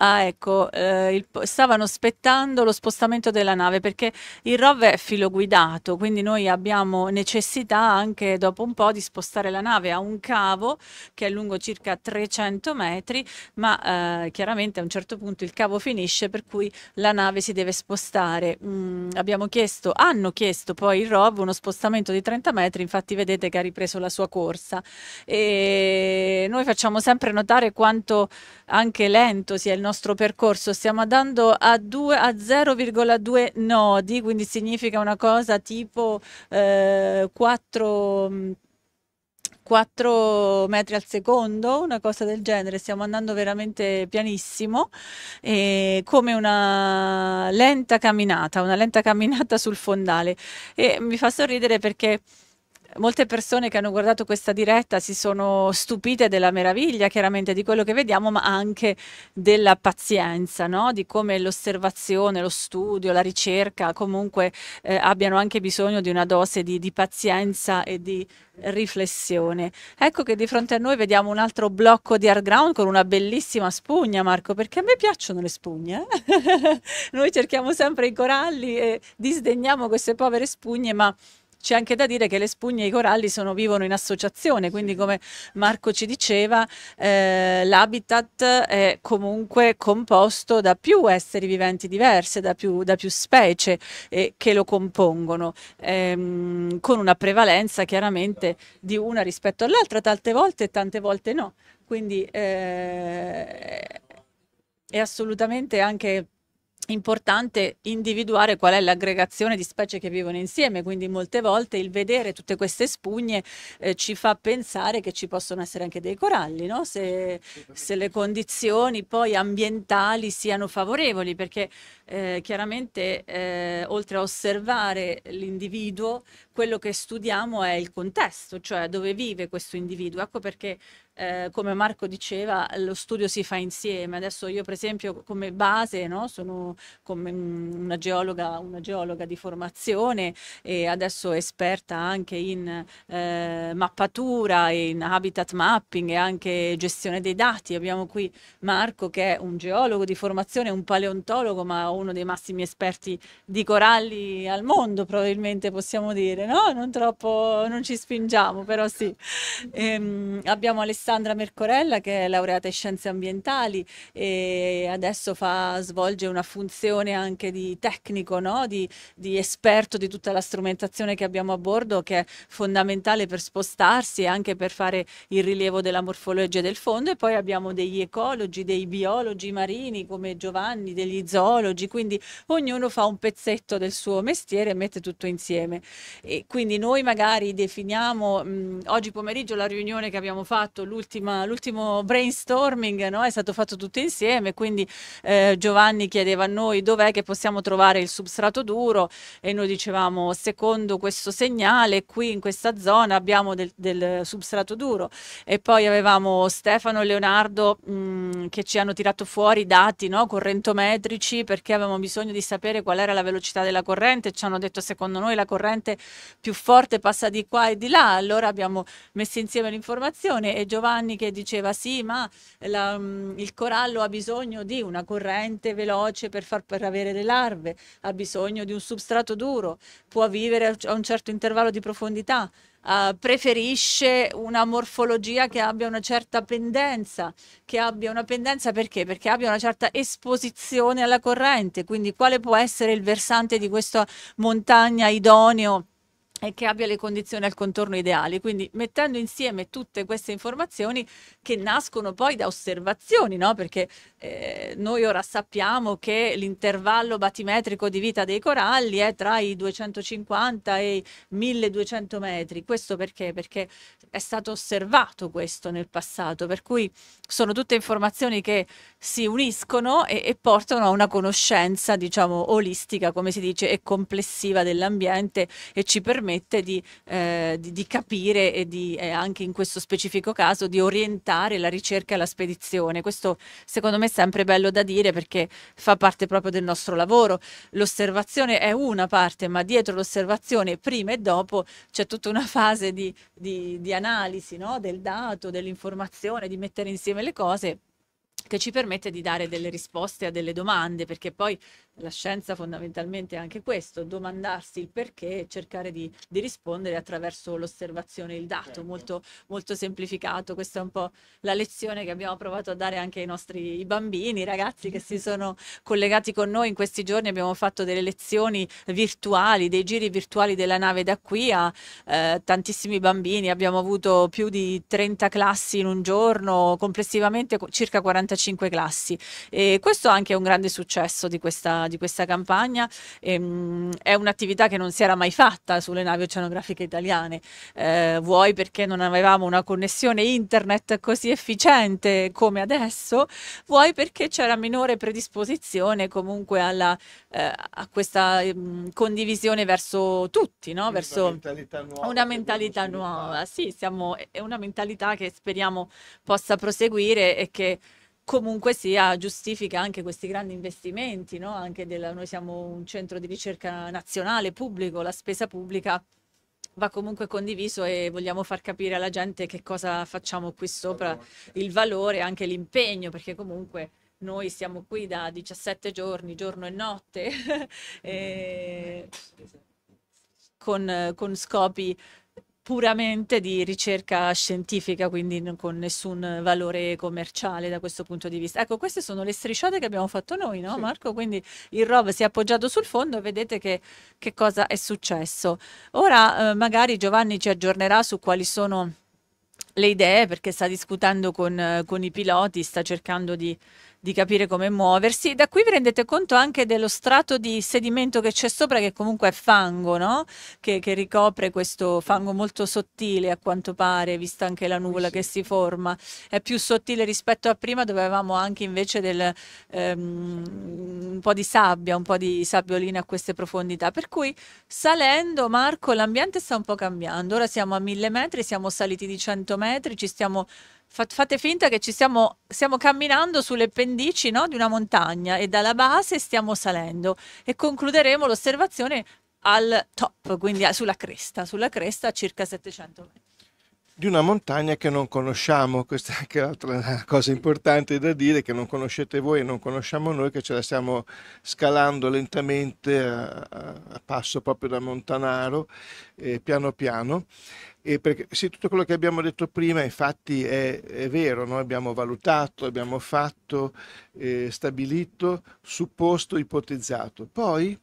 Ah, ecco, eh, il, stavano aspettando lo spostamento della nave perché il ROV è filo guidato, quindi noi abbiamo necessità anche dopo un po' di spostare la nave a un cavo che è lungo circa 300 metri, ma eh, chiaramente a un certo punto il cavo finisce per cui la nave si deve spostare. Mm, abbiamo chiesto, hanno chiesto poi il ROV uno spostamento di 30 metri, infatti vedete che ha ripreso la sua corsa. E noi facciamo sempre notare quanto anche lento sia il nostro percorso, stiamo andando a, a 0,2 nodi, quindi significa una cosa tipo eh, 4... 4 mm, metri al secondo, una cosa del genere, stiamo andando veramente pianissimo, eh, come una lenta camminata, una lenta camminata sul fondale. E mi fa sorridere perché molte persone che hanno guardato questa diretta si sono stupite della meraviglia, chiaramente di quello che vediamo, ma anche della pazienza, no? di come l'osservazione, lo studio, la ricerca comunque eh, abbiano anche bisogno di una dose di, di pazienza e di riflessione. Ecco che di fronte a noi vediamo un altro blocco di hard ground con una bellissima spugna, Marco, perché a me piacciono le spugne. Eh? noi cerchiamo sempre i coralli e disdegniamo queste povere spugne, ma c'è anche da dire che le spugne e i coralli sono, vivono in associazione, quindi come Marco ci diceva, eh, l'habitat è comunque composto da più esseri viventi diversi, da più, da più specie eh, che lo compongono, ehm, con una prevalenza chiaramente di una rispetto all'altra, tante volte e tante volte no. Quindi eh, è assolutamente anche importante individuare qual è l'aggregazione di specie che vivono insieme, quindi molte volte il vedere tutte queste spugne eh, ci fa pensare che ci possono essere anche dei coralli, no? se, se, le condizioni poi ambientali siano favorevoli, perché eh, chiaramente eh, oltre a osservare l'individuo, quello che studiamo è il contesto, cioè dove vive questo individuo. Ecco perché eh, come Marco diceva, lo studio si fa insieme. Adesso io per esempio come base no, sono come una geologa, una geologa di formazione e adesso esperta anche in eh, mappatura, in habitat mapping e anche gestione dei dati. Abbiamo qui Marco che è un geologo di formazione, un paleontologo, ma uno dei massimi esperti di coralli al mondo, probabilmente possiamo dire, no? Non troppo, non ci spingiamo, però sì. Ehm, abbiamo Alessandro Sandra Mercorella che è laureata in scienze ambientali e adesso fa, svolge una funzione anche di tecnico, no? di, di esperto di tutta la strumentazione che abbiamo a bordo che è fondamentale per spostarsi e anche per fare il rilievo della morfologia del fondo e poi abbiamo degli ecologi, dei biologi marini come Giovanni, degli zoologi, quindi ognuno fa un pezzetto del suo mestiere e mette tutto insieme. E quindi noi magari definiamo mh, oggi pomeriggio la riunione che abbiamo fatto l'ultimo brainstorming no? è stato fatto tutto insieme, quindi eh, Giovanni chiedeva a noi dov'è che possiamo trovare il substrato duro e noi dicevamo secondo questo segnale qui in questa zona abbiamo del, del substrato duro e poi avevamo Stefano e Leonardo mh, mm, che ci hanno tirato fuori dati no? correntometrici perché avevamo bisogno di sapere qual era la velocità della corrente, ci hanno detto secondo noi la corrente più forte passa di qua e di là, allora abbiamo messo insieme l'informazione e Giovanni Giovanni che diceva sì, ma la, mm, il corallo ha bisogno di una corrente veloce per, far, per avere le larve, ha bisogno di un substrato duro, può vivere a un certo intervallo di profondità. Uh, preferisce una morfologia che abbia una certa pendenza, che abbia una pendenza perché? Perché abbia una certa esposizione alla corrente, quindi quale può essere il versante di questa montagna idoneo? e che abbia le condizioni al contorno ideali. Quindi mettendo insieme tutte queste informazioni che nascono poi da osservazioni, no? perché eh, noi ora sappiamo che l'intervallo batimetrico di vita dei coralli è tra i 250 e i 1200 metri. Questo perché? Perché è stato osservato questo nel passato, per cui sono tutte informazioni che si uniscono e, e portano a una conoscenza, diciamo, olistica, come si dice, e complessiva dell'ambiente e ci permette di, eh, di, di capire e di, eh, anche in questo specifico caso, di orientare la ricerca e la spedizione. Questo secondo me è sempre bello da dire perché fa parte proprio del nostro lavoro. L'osservazione è una parte, ma dietro l'osservazione, prima e dopo, c'è tutta una fase di, di, di analisi no? del dato, dell'informazione, di mettere insieme le cose che ci permette di dare delle risposte a delle domande, perché poi la scienza fondamentalmente è anche questo, domandarsi il perché e cercare di, di rispondere attraverso l'osservazione, il dato, certo. molto, molto, semplificato. Questa è un po' la lezione che abbiamo provato a dare anche ai nostri bambini, ragazzi che si sono collegati con noi in questi giorni. Abbiamo fatto delle lezioni virtuali, dei giri virtuali della nave da qui a eh, tantissimi bambini. Abbiamo avuto più di 30 classi in un giorno, complessivamente circa 45 classi. E questo anche è un grande successo di questa di questa campagna ehm, è un'attività che non si era mai fatta sulle navi oceanografiche italiane, eh, vuoi perché non avevamo una connessione internet così efficiente come adesso, vuoi perché c'era minore predisposizione comunque alla, eh, a questa mh, ehm, condivisione verso tutti, no? verso una mentalità nuova. Una mentalità nuova. Sì, siamo, è una mentalità che speriamo possa proseguire e che comunque sia giustifica anche questi grandi investimenti, no? anche della, noi siamo un centro di ricerca nazionale, pubblico, la spesa pubblica va comunque condiviso e vogliamo far capire alla gente che cosa facciamo qui sopra, il valore, anche l'impegno, perché comunque noi siamo qui da 17 giorni, giorno e notte, e eh, con, con, scopi puramente di ricerca scientifica, quindi con nessun valore commerciale da questo punto di vista. Ecco, queste sono le strisciate che abbiamo fatto noi, no sì. Marco? Quindi il ROV si è appoggiato sul fondo e vedete che, che cosa è successo. Ora eh, magari Giovanni ci aggiornerà su quali sono le idee, perché sta discutendo con, eh, con i piloti, sta cercando di di capire come muoversi. Da qui vi rendete conto anche dello strato di sedimento che c'è sopra, che comunque è fango, no? che, che, ricopre questo fango molto sottile a quanto pare, vista anche la nuvola sì. che si forma. È più sottile rispetto a prima dove avevamo anche invece del, ehm, un po' di sabbia, un po' di sabbioline a queste profondità. Per cui salendo, Marco, l'ambiente sta un po' cambiando. Ora siamo a mille metri, siamo saliti di 100 metri, ci stiamo fate finta che ci stiamo, stiamo camminando sulle pendici no, di una montagna e dalla base stiamo salendo e concluderemo l'osservazione al top, quindi sulla cresta, sulla cresta a circa 700 metri. Di una montagna che non conosciamo, questa è anche l'altra cosa importante da dire, che non conoscete voi e non conosciamo noi, che ce la stiamo scalando lentamente a, a passo proprio da Montanaro, eh, piano piano. E perché sì, tutto quello che abbiamo detto prima infatti è, è vero, noi abbiamo valutato, abbiamo fatto, eh, stabilito, supposto, ipotizzato. Poi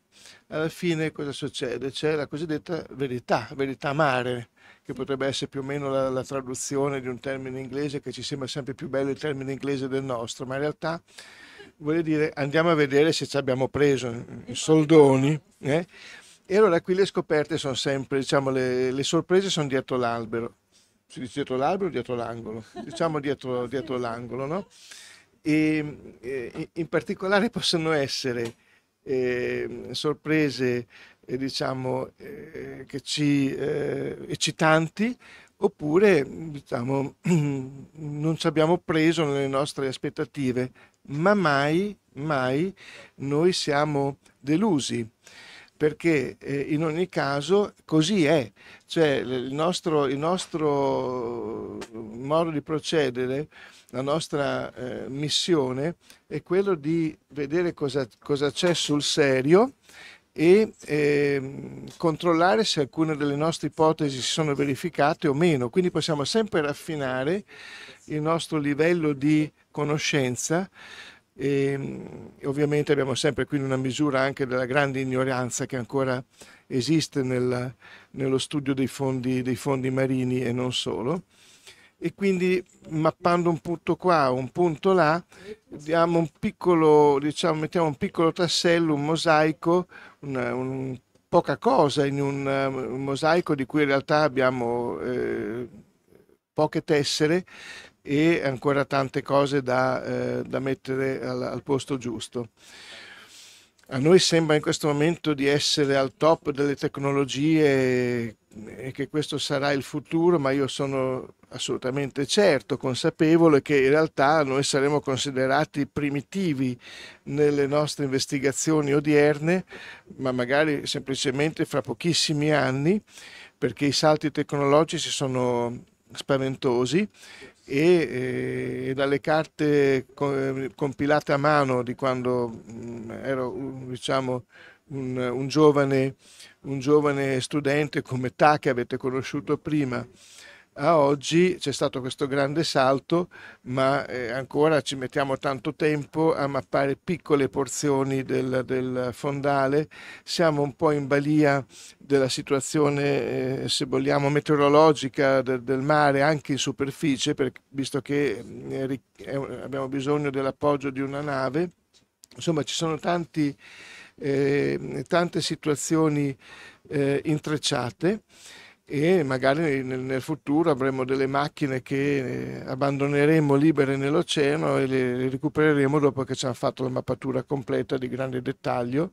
alla fine cosa succede? C'è la cosiddetta verità, verità mare, che potrebbe essere più o meno la, la, traduzione di un termine inglese che ci sembra sempre più bello il termine inglese del nostro, ma in realtà vuol dire andiamo a vedere se ci abbiamo preso i eh, esatto. soldoni. Eh? E allora qui le scoperte sono sempre, diciamo, le, le sorprese sono dietro l'albero. Si dice dietro l'albero o dietro l'angolo? Diciamo dietro, dietro l'angolo, no? E, e, in particolare possono essere eh, sorprese, eh, diciamo, eh, che ci eh, eccitanti oppure, diciamo, non ci abbiamo preso nelle nostre aspettative, ma mai, mai noi siamo delusi perché eh, in ogni caso così è, cioè il nostro, il nostro modo di procedere, la nostra eh, missione è quello di vedere cosa, cosa c'è sul serio e eh, controllare se alcune delle nostre ipotesi si sono verificate o meno. Quindi possiamo sempre raffinare il nostro livello di conoscenza e ehm, ovviamente abbiamo sempre quindi una misura anche della grande ignoranza che ancora esiste nel, nello studio dei fondi, dei fondi, marini e non solo. E quindi mappando un punto qua, un punto là, un piccolo, diciamo, mettiamo un piccolo tassello, un mosaico, una, un, poca cosa in un, un, mosaico di cui in realtà abbiamo eh, poche tessere e ancora tante cose da, eh, da mettere al, al posto giusto. A noi sembra in questo momento di essere al top delle tecnologie e che questo sarà il futuro, ma io sono assolutamente certo, consapevole che in realtà noi saremo considerati primitivi nelle nostre investigazioni odierne, ma magari semplicemente fra pochissimi anni, perché i salti tecnologici sono spaventosi e, eh, e, dalle carte eh, compilate a mano di quando mm, ero mm, diciamo, un, un, giovane, un giovane studente come Ta che avete conosciuto prima a oggi c'è stato questo grande salto, ma eh, ancora ci mettiamo tanto tempo a mappare piccole porzioni del, del fondale. Siamo un po' in balia della situazione, eh, se vogliamo, meteorologica del, del, mare, anche in superficie, per, visto che eh, abbiamo bisogno dell'appoggio di una nave. Insomma, ci sono tanti, eh, tante situazioni eh, intrecciate e magari nel, nel, futuro avremo delle macchine che eh, abbandoneremo libere nell'oceano e le, le recupereremo dopo che ci hanno fatto la mappatura completa di grande dettaglio.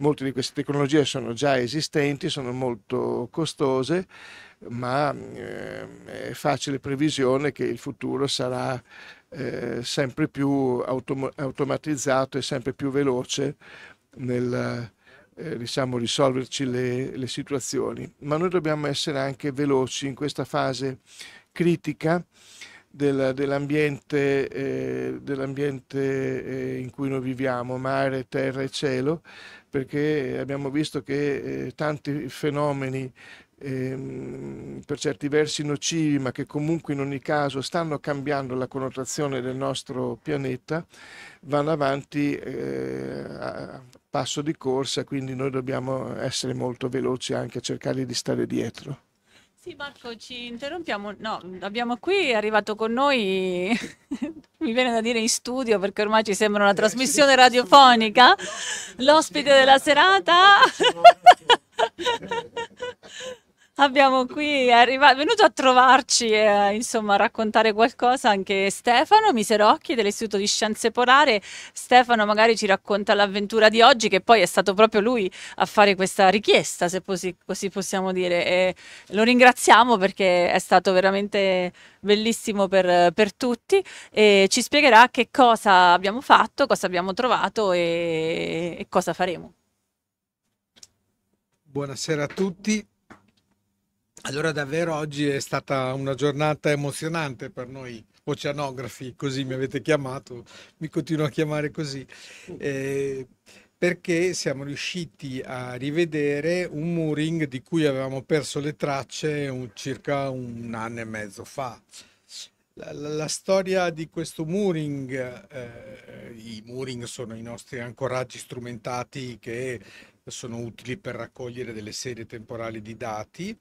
Molte di queste tecnologie sono già esistenti, sono molto costose, ma eh, è facile previsione che il futuro sarà eh, sempre più autom- automatizzato e sempre più veloce nel eh, diciamo, risolverci le, le situazioni, ma noi dobbiamo essere anche veloci in questa fase critica dell'ambiente, eh, dell'ambiente eh, in cui noi viviamo, mare, terra e cielo, perché abbiamo visto che eh, tanti fenomeni ehm, per certi versi nocivi, ma che comunque in ogni caso stanno cambiando la connotazione del nostro pianeta, vanno avanti eh, passo di corsa, quindi noi dobbiamo essere molto veloci anche a cercare di stare dietro. Sì, Marco, ci interrompiamo. No, abbiamo qui, è arrivato con noi, mi viene da dire in studio perché ormai ci sembra una eh, trasmissione radiofonica, l'ospite della serata. Abbiamo qui, è arriva- venuto a trovarci e eh, insomma a raccontare qualcosa anche Stefano Miserocchi dell'Istituto di Scienze Polare. Stefano magari ci racconta l'avventura di oggi che poi è stato proprio lui a fare questa richiesta, se posi- così possiamo dire. E lo ringraziamo perché è stato veramente bellissimo per, per tutti e ci spiegherà che cosa abbiamo fatto, cosa abbiamo trovato e, e cosa faremo. Buonasera a tutti. Allora davvero oggi è stata una giornata emozionante per noi oceanografi, così mi avete chiamato, mi continuo a chiamare così, eh, perché siamo riusciti a rivedere un mooring di cui avevamo perso le tracce un, circa un anno e mezzo fa. La, la, la storia di questo mooring, eh, i mooring sono i nostri ancoraggi strumentati che sono utili per raccogliere delle serie temporali di dati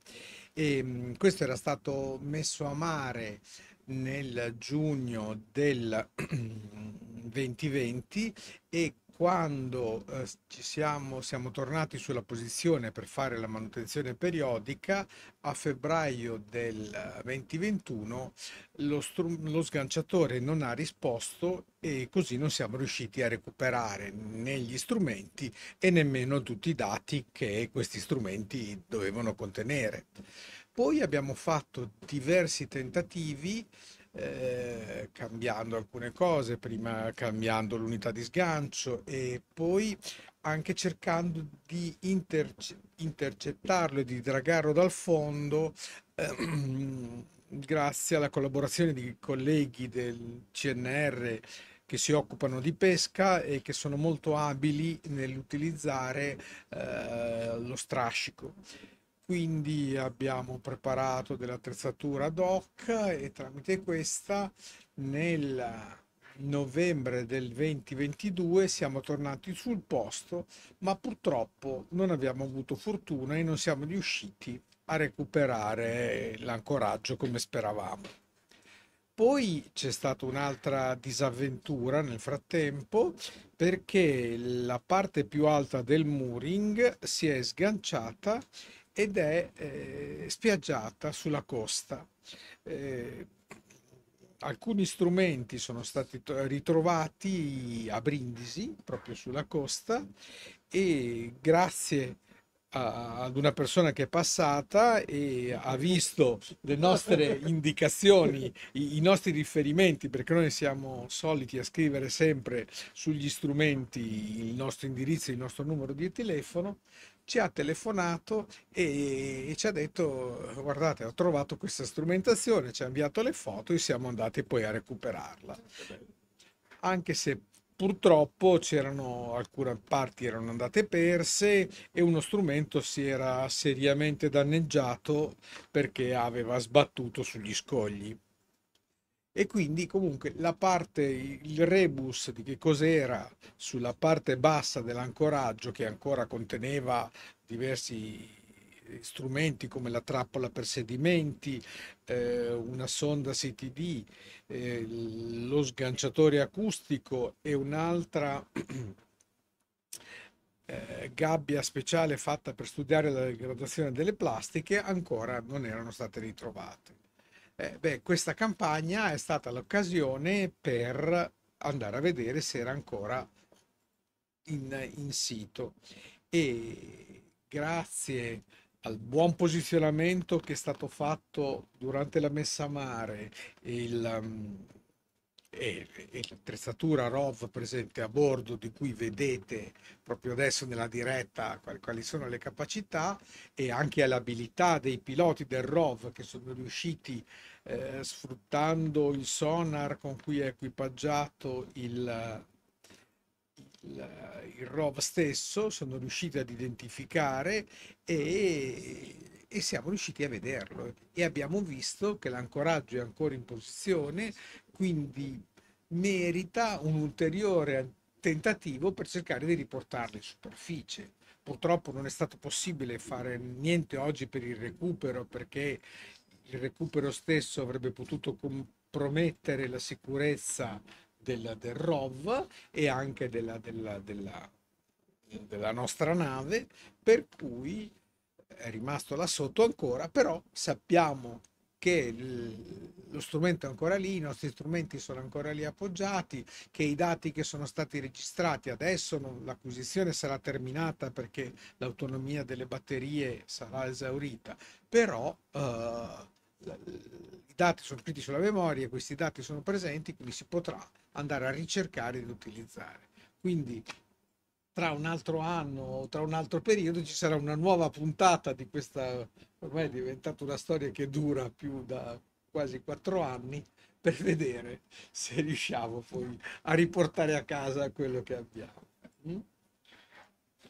e ehm, questo era stato messo a mare nel giugno del 2020 e quando eh, siamo, siamo, tornati sulla posizione per fare la manutenzione periodica, a febbraio del 2021 eh, lo, lo, sganciatore non ha risposto e così non siamo riusciti a recuperare né gli strumenti e nemmeno tutti i dati che questi strumenti dovevano contenere. Poi abbiamo fatto diversi tentativi eh, cambiando alcune cose, prima cambiando l'unità di sgancio e poi anche cercando di interce intercettarlo e di dragarlo dal fondo ehm, grazie alla collaborazione di colleghi del CNR che si occupano di pesca e che sono molto abili nell'utilizzare eh, lo strascico quindi abbiamo preparato dell'attrezzatura ad hoc e tramite questa nel novembre del 2022 siamo tornati sul posto ma purtroppo non abbiamo avuto fortuna e non siamo riusciti a recuperare l'ancoraggio come speravamo. Poi c'è stata un'altra disavventura nel frattempo perché la parte più alta del mooring si è sganciata ed è eh, spiaggiata sulla costa. Eh, alcuni strumenti sono stati ritrovati a Brindisi, proprio sulla costa, e grazie ad una persona che è passata e ha visto le nostre indicazioni, i, nostri riferimenti, perché noi siamo soliti a scrivere sempre sugli strumenti il nostro indirizzo e il nostro numero di telefono, ci ha telefonato e, e ci ha detto guardate ho trovato questa strumentazione, ci ha inviato le foto e siamo andati poi a recuperarla. Anche se purtroppo c'erano alcune parti erano andate perse e uno strumento si era seriamente danneggiato perché aveva sbattuto sugli scogli e quindi comunque la parte, il rebus di che cos'era sulla parte bassa dell'ancoraggio che ancora conteneva diversi strumenti come la trappola per sedimenti, eh, una sonda CTD, eh, lo sganciatore acustico e un'altra eh, gabbia speciale fatta per studiare la degradazione delle plastiche ancora non erano state ritrovate. Eh, beh, questa campagna è stata l'occasione per andare a vedere se era ancora in, in sito e grazie al buon posizionamento che è stato fatto durante la messa a mare, il, um, e, e l'attrezzatura ROV presente a bordo di cui vedete proprio adesso nella diretta quali sono le capacità e anche all'abilità dei piloti del ROV che sono riusciti eh, sfruttando il sonar con cui è equipaggiato il, il, il ROV stesso sono riusciti ad identificare e e siamo riusciti a vederlo e abbiamo visto che l'ancoraggio è ancora in posizione, quindi merita un ulteriore tentativo per cercare di riportarli in superficie. Purtroppo non è stato possibile fare niente oggi per il recupero perché il recupero stesso avrebbe potuto compromettere la sicurezza del, del ROV e anche della, della, della, della nostra nave, per cui è rimasto là sotto ancora, però sappiamo che lo strumento è ancora lì, i nostri strumenti sono ancora lì appoggiati, che i dati che sono stati registrati adesso l'acquisizione sarà terminata perché l'autonomia delle batterie sarà esaurita, però eh, i dati sono scritti sulla memoria, questi dati sono presenti, quindi si potrà andare a ricercare ed utilizzare. Quindi tra un altro anno o tra un altro periodo ci sarà una nuova puntata di questa, ormai è diventata una storia che dura più da quasi quattro anni, per vedere se riusciamo poi a riportare a casa quello che abbiamo. Mm?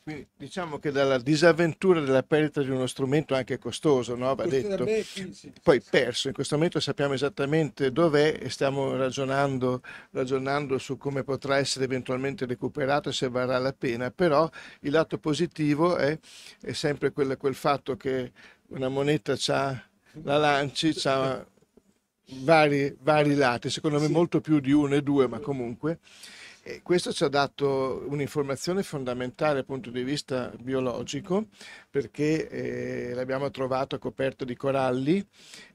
Quindi, diciamo che dalla disavventura della perdita di uno strumento anche costoso, no? Va detto. poi perso, in questo momento sappiamo esattamente dov'è e stiamo ragionando, ragionando su come potrà essere eventualmente recuperato e se varrà la pena, però il lato positivo è, è sempre quel, quel, fatto che una moneta ha la lanci, ha vari, vari lati, secondo me molto più di uno e due, ma comunque. E questo ci ha dato un'informazione fondamentale dal punto di vista biologico perché eh, l'abbiamo trovato coperto di coralli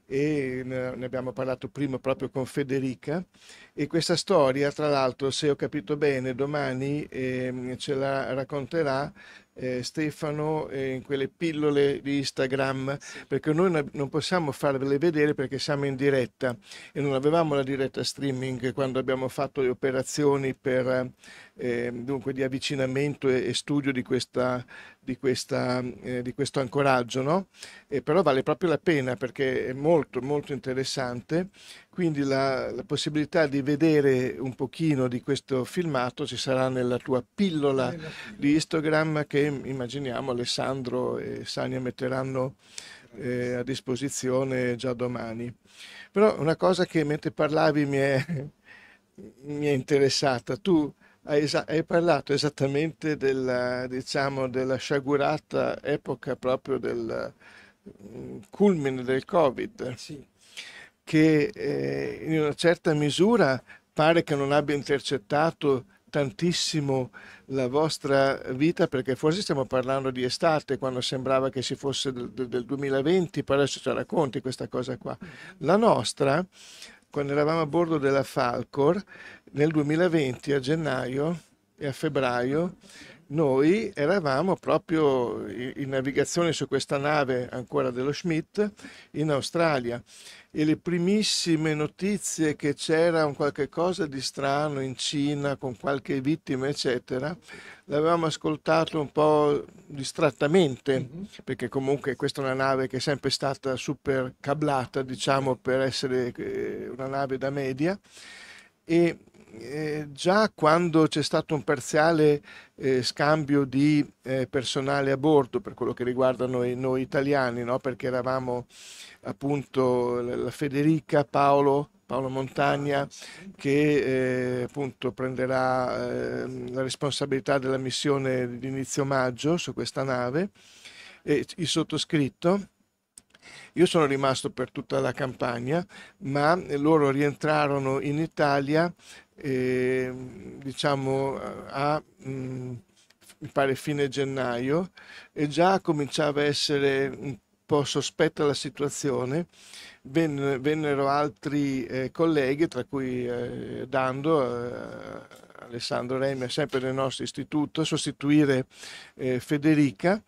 e ne abbiamo parlato prima proprio con Federica e questa storia tra l'altro se ho capito bene domani eh, ce la racconterà eh, Stefano eh, in quelle pillole di Instagram, perché noi non possiamo farvele vedere perché siamo in diretta e non avevamo la diretta streaming quando abbiamo fatto le operazioni per eh, dunque, di avvicinamento e, e studio di, questa, di, questa, eh, di questo ancoraggio, no? Eh, però vale proprio la pena perché è molto molto interessante, quindi la, la possibilità di vedere un pochino di questo filmato ci sarà nella tua pillola di Instagram che immaginiamo Alessandro e Sania metteranno eh, a disposizione già domani. Però una cosa che mentre parlavi mi è, mi è interessata, tu hai, ah, esa- hai parlato esattamente della, diciamo, della sciagurata epoca proprio del mm, culmine del Covid, Sì. che eh, in una certa misura pare che non abbia intercettato tantissimo la vostra vita, perché forse stiamo parlando di estate, quando sembrava che si fosse del, del 2020, però adesso ce la racconti questa cosa qua. Mm-hmm. La nostra quando eravamo a bordo della Falcor nel 2020 a gennaio e a febbraio noi eravamo proprio in navigazione su questa nave ancora dello Schmidt in Australia e le primissime notizie che c'era un qualche cosa di strano in Cina con qualche vittima, eccetera, l'avevamo ascoltato un po' distrattamente, mm-hmm. perché comunque questa è una nave che è sempre stata super cablata, diciamo, per essere eh, una nave da media. E eh, già quando c'è stato un parziale eh, scambio di eh, personale a bordo per quello che riguarda noi, noi italiani, no? perché eravamo appunto la Federica, Paolo, Paolo Montagna che eh, appunto prenderà eh, la responsabilità della missione di inizio maggio su questa nave e il sottoscritto io sono rimasto per tutta la campagna, ma loro rientrarono in Italia, ehm, diciamo, eh, diciamo, a... Mh, mm, mi pare fine gennaio, e già cominciava a essere un po' sospetta la situazione. Ven vennero altri eh, colleghi, tra cui eh, Dando, eh, Alessandro è sempre nel nostro istituto, a sostituire eh, Federica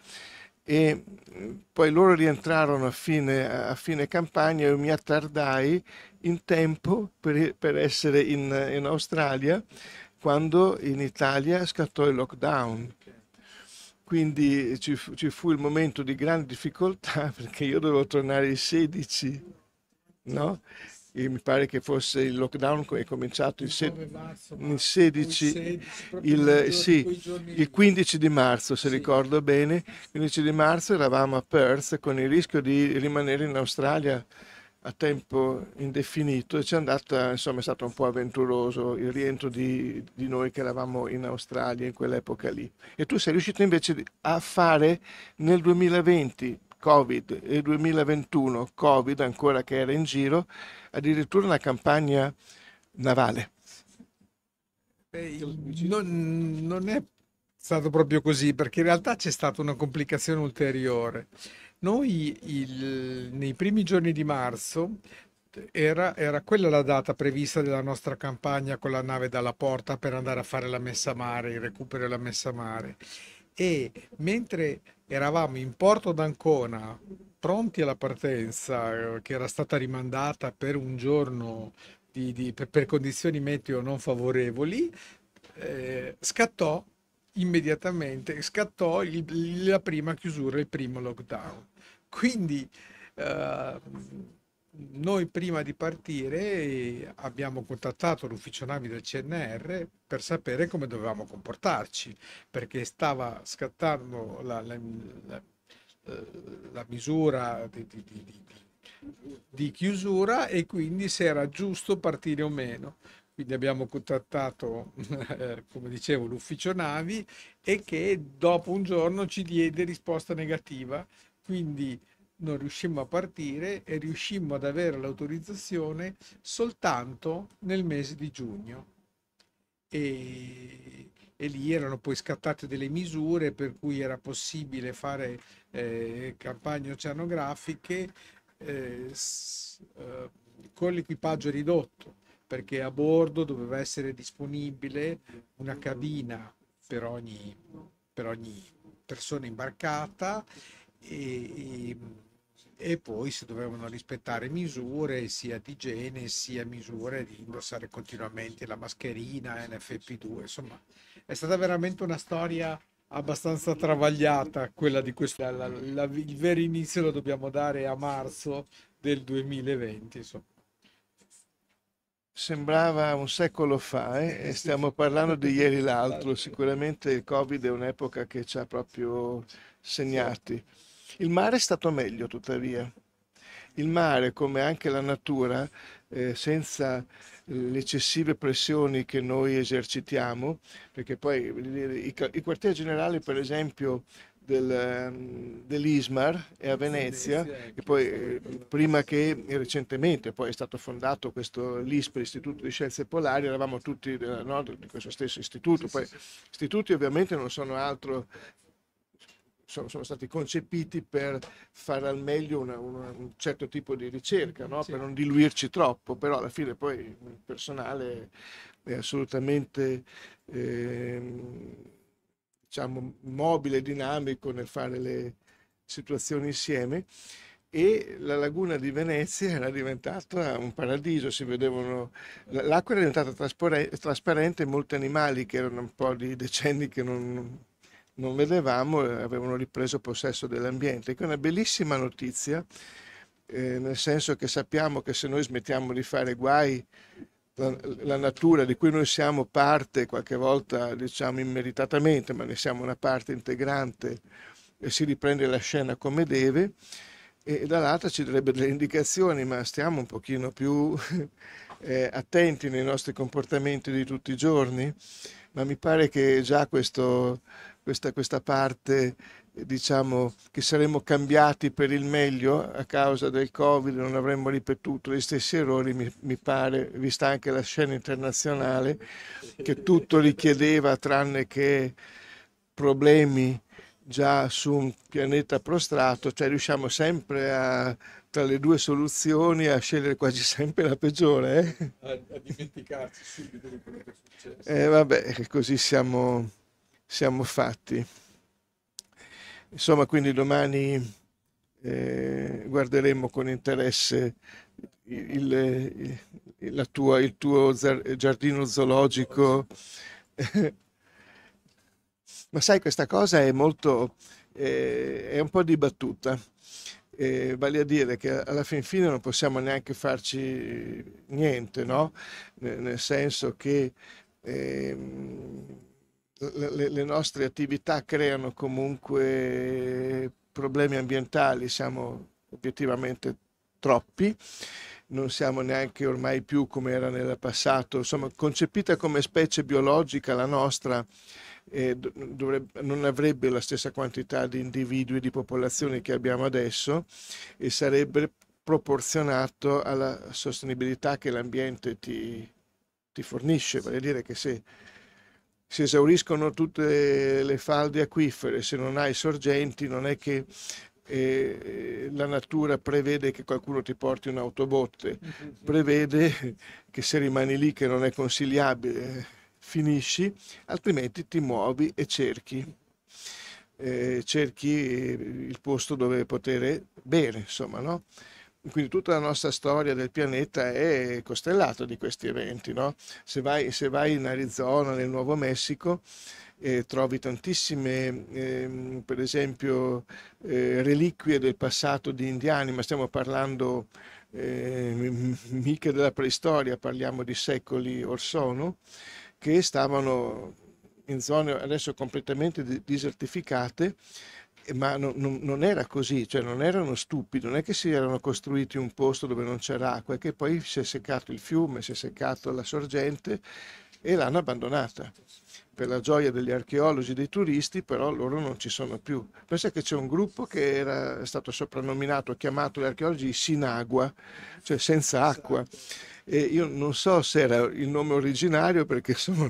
e mm, poi loro rientrarono a fine, a fine campagna, io mi attardai in tempo per, per essere in, in, Australia quando in Italia scattò il lockdown. Quindi ci, ci fu il momento di grande difficoltà perché io dovevo tornare il 16, no? e mi pare che fosse il lockdown è cominciato il, se, il 16, il, 16 il, sì, il, 15 di marzo se sì. ricordo bene, il 15 di marzo eravamo a Perth con il rischio di rimanere in Australia a tempo indefinito e ci è andata, insomma è stato un po' avventuroso il rientro di, di noi che eravamo in Australia in quell'epoca lì. E tu sei riuscito invece a fare nel 2020 Covid e 2021 Covid ancora che era in giro, addirittura una campagna navale. Beh, non, non è stato proprio così perché in realtà c'è stata una complicazione ulteriore. Noi il, nei primi giorni di marzo era, era, quella la data prevista della nostra campagna con la nave dalla porta per andare a fare la messa a mare, il recupero e la messa a mare. E mentre eravamo in porto d'Ancona pronti alla partenza eh, che era stata rimandata per un giorno di, di, per, per, condizioni meteo non favorevoli, eh, scattò immediatamente, scattò il, la prima chiusura, il primo lockdown. Quindi eh, noi prima di partire abbiamo contattato l'ufficio navi del CNR per sapere come dovevamo comportarci, perché stava scattando la, la, la, la misura di, di, di, di chiusura e quindi se era giusto partire o meno quindi abbiamo contattato, eh, come dicevo, l'ufficio navi e che dopo un giorno ci diede risposta negativa. Quindi non riuscimmo a partire e riuscimmo ad avere l'autorizzazione soltanto nel mese di giugno. E, e, lì erano poi scattate delle misure per cui era possibile fare eh, campagne oceanografiche eh, eh con l'equipaggio ridotto, perché a bordo doveva essere disponibile una cabina per ogni, per ogni persona imbarcata e, e e poi si dovevano rispettare misure sia di igiene sia misure di indossare continuamente la mascherina NFP2 insomma è stata veramente una storia abbastanza travagliata quella di questa la, la, il vero inizio lo dobbiamo dare a marzo del 2020 insomma sembrava un secolo fa eh? eh e stiamo parlando di ieri l'altro. Esatto. Sicuramente il Covid è un'epoca che ci ha proprio segnati. Il mare è stato meglio, tuttavia. Il mare, come anche la natura, eh, senza eh, le eccessive pressioni che noi esercitiamo, perché poi i, i quartieri generali, per esempio, del, ehm, dell'Ismar e a Venezia, e poi eh, prima che recentemente poi è stato fondato questo l'ISPRE, Istituto di Scienze Polari, eravamo tutti no, di questo stesso istituto, poi istituti ovviamente non sono altro sono, sono, stati concepiti per fare al meglio una, una, un certo tipo di ricerca, no? sì. per non diluirci troppo, però alla fine poi il personale è assolutamente eh, diciamo, mobile, dinamico nel fare le situazioni insieme e la laguna di Venezia era diventata un paradiso, si vedevano, l'acqua era diventata trasparente, e molti animali che erano un po' di decenni che non, non vedevamo e avevano ripreso possesso dell'ambiente, che è una bellissima notizia, eh, nel senso che sappiamo che se noi smettiamo di fare guai, la, la, natura di cui noi siamo parte, qualche volta diciamo immeritatamente, ma ne siamo una parte integrante, e si riprende la scena come deve, e, e dall'altra ci darebbe delle indicazioni, ma stiamo un pochino più eh, attenti nei nostri comportamenti di tutti i giorni, ma mi pare che già questo questa, questa parte diciamo che saremmo cambiati per il meglio a causa del covid non avremmo ripetuto gli stessi errori mi, mi pare vista anche la scena internazionale che tutto richiedeva tranne che problemi già su un pianeta prostrato cioè riusciamo sempre a tra le due soluzioni a scegliere quasi sempre la peggiore eh? a, a dimenticarci subito di quello che è successo e eh, vabbè così siamo siamo fatti. Insomma, quindi domani eh, guarderemo con interesse il, il, tua, il tuo giardino zoologico. Ma sai, questa cosa è molto, eh, è un po' dibattuta. Eh, vale a dire che alla fin fine non possiamo neanche farci niente, no? N nel senso che ehm, le, le nostre attività creano comunque problemi ambientali, siamo obiettivamente troppi non siamo neanche ormai più come era nel passato, insomma concepita come specie biologica la nostra eh, dovrebbe, non avrebbe la stessa quantità di individui e di popolazioni che abbiamo adesso e sarebbe proporzionato alla sostenibilità che l'ambiente ti, ti fornisce, vale a dire che se si esauriscono tutte le falde acquifere, se non hai sorgenti non è che eh, la natura prevede che qualcuno ti porti un'autobotte, mhm. prevede che se rimani lì che non è consigliabile finisci, altrimenti ti muovi e cerchi. Eh, cerchi il posto dove poter bere, insomma, no? quindi tutta la nostra storia del pianeta è costellata di questi eventi. No? Se, vai, se, vai, in Arizona, nel Nuovo Messico, eh, trovi tantissime, eh, per esempio, eh, reliquie del passato di indiani, ma stiamo parlando ehm, mica della preistoria, parliamo di secoli or sono, che stavano in zone adesso completamente desertificate, ma non, non, non, era così, cioè non erano stupidi, non è che si erano costruiti un posto dove non c'era acqua, è che poi si è seccato il fiume, si è seccato la sorgente e l'hanno abbandonata. Per la gioia degli archeologi, dei turisti, però loro non ci sono più. Pensa che c'è un gruppo che era stato soprannominato, chiamato gli archeologi Sinagua, cioè senza acqua. E io non so se era il nome originario perché insomma,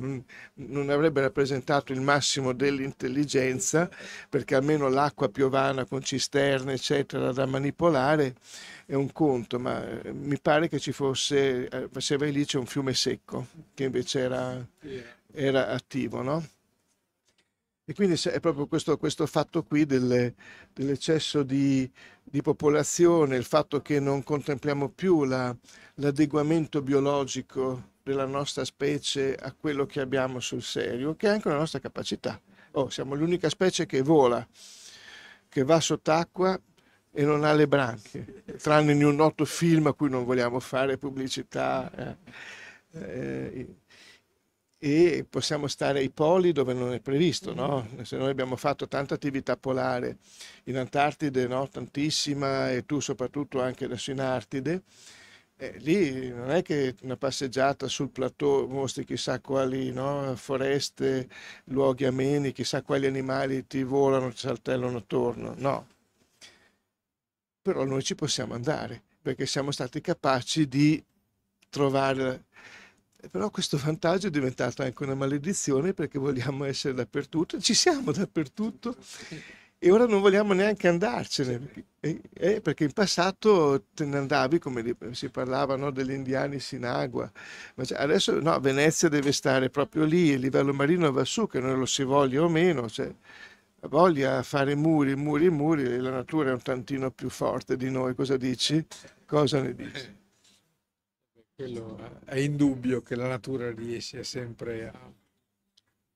non, avrebbe rappresentato il massimo dell'intelligenza, perché almeno l'acqua piovana con cisterne, eccetera, da manipolare è un conto, ma eh, mi pare che ci fosse, eh, se vai lì c'è un fiume secco che invece era, eh. era attivo, no? E quindi è proprio questo, questo fatto qui delle, dell'eccesso di, di, popolazione, il fatto che non contempliamo più la, l'adeguamento biologico della nostra specie a quello che abbiamo sul serio, che è anche una nostra capacità. Oh, siamo l'unica specie che vola, che va sott'acqua e non ha le branche, tranne in un noto film a cui non vogliamo fare pubblicità. Eh, eh, e possiamo stare ai poli dove non è previsto, no? Mm-hmm. Se noi abbiamo fatto tanta attività polare in Antartide, no? Tantissima, e tu soprattutto anche adesso in Artide, eh, lì non è che una passeggiata sul plateau mostri chissà quali no? foreste, luoghi ameni, chissà quali animali ti volano, ti saltellano attorno, no. Però noi ci possiamo andare perché siamo stati capaci di trovare eh, però questo vantaggio è diventato anche una maledizione perché vogliamo essere dappertutto, ci siamo dappertutto e ora non vogliamo neanche andarcene, eh, perché in passato te ne andavi come si parlava no, degli indiani Sinagua, ma cioè, adesso no, Venezia deve stare proprio lì, il livello marino va su, che noi lo si voglia o meno, cioè, voglia fare muri, muri, muri, la natura è un tantino più forte di noi, cosa dici? Cosa ne dici? Quello è indubbio che la natura riesce sempre a,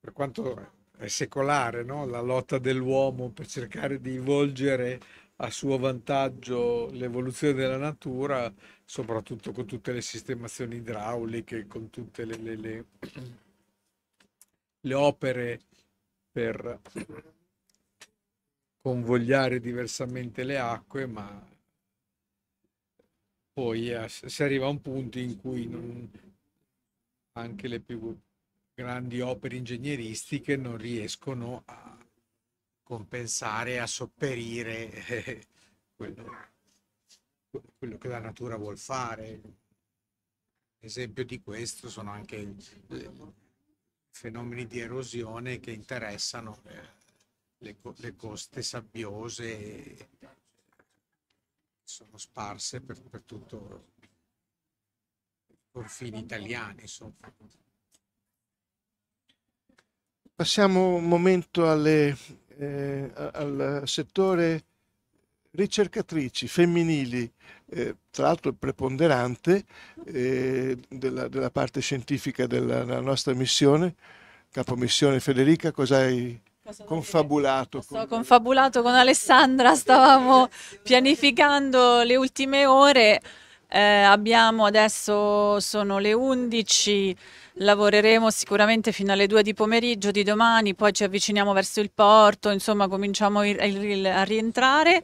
per quanto è secolare, no? la lotta dell'uomo per cercare di volgere a suo vantaggio l'evoluzione della natura, soprattutto con tutte le sistemazioni idrauliche, con tutte le, le, le, le opere per convogliare diversamente le acque, ma poi eh, si arriva a un punto in cui non, anche le più grandi opere ingegneristiche non riescono a compensare, a sopperire eh, quello, quello, che la natura vuol fare. Esempio di questo sono anche i fenomeni di erosione che interessano eh, le, le, le coste sabbiose sono sparse per, per tutto i confini italiani. Insomma. Passiamo un momento alle, eh, al settore ricercatrici femminili, eh, tra l'altro preponderante eh, della, della, parte scientifica della, della nostra missione, Capo missione Federica, cosa hai confabulato. Con... confabulato con Alessandra, stavamo pianificando le ultime ore. Eh, abbiamo adesso sono le 11, lavoreremo sicuramente fino alle 2 di pomeriggio di domani, poi ci avviciniamo verso il porto, insomma cominciamo a rientrare.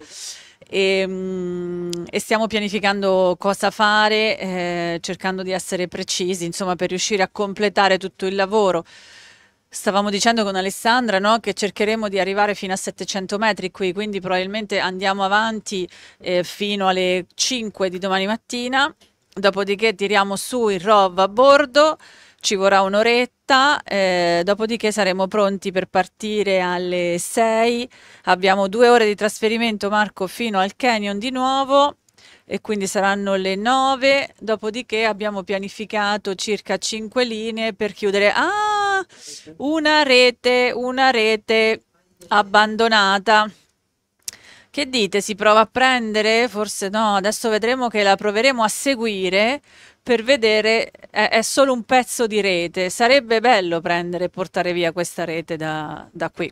E, ehm, e, stiamo pianificando cosa fare, eh, cercando di essere precisi, insomma, per riuscire a completare tutto il lavoro. Stavamo dicendo con Alessandra no, che cercheremo di arrivare fino a 700 metri qui, quindi probabilmente andiamo avanti eh, fino alle 5 di domani mattina, dopodiché tiriamo su il ROV a bordo, ci vorrà un'oretta, eh, dopodiché saremo pronti per partire alle 6, abbiamo due ore di trasferimento Marco fino al canyon di nuovo e quindi saranno le 9, dopodiché abbiamo pianificato circa 5 linee per chiudere. Ah! una rete, una rete abbandonata. Che dite? Si prova a prendere? Forse no, adesso vedremo che la proveremo a seguire per vedere, è, è solo un pezzo di rete. Sarebbe bello prendere e portare via questa rete da, da qui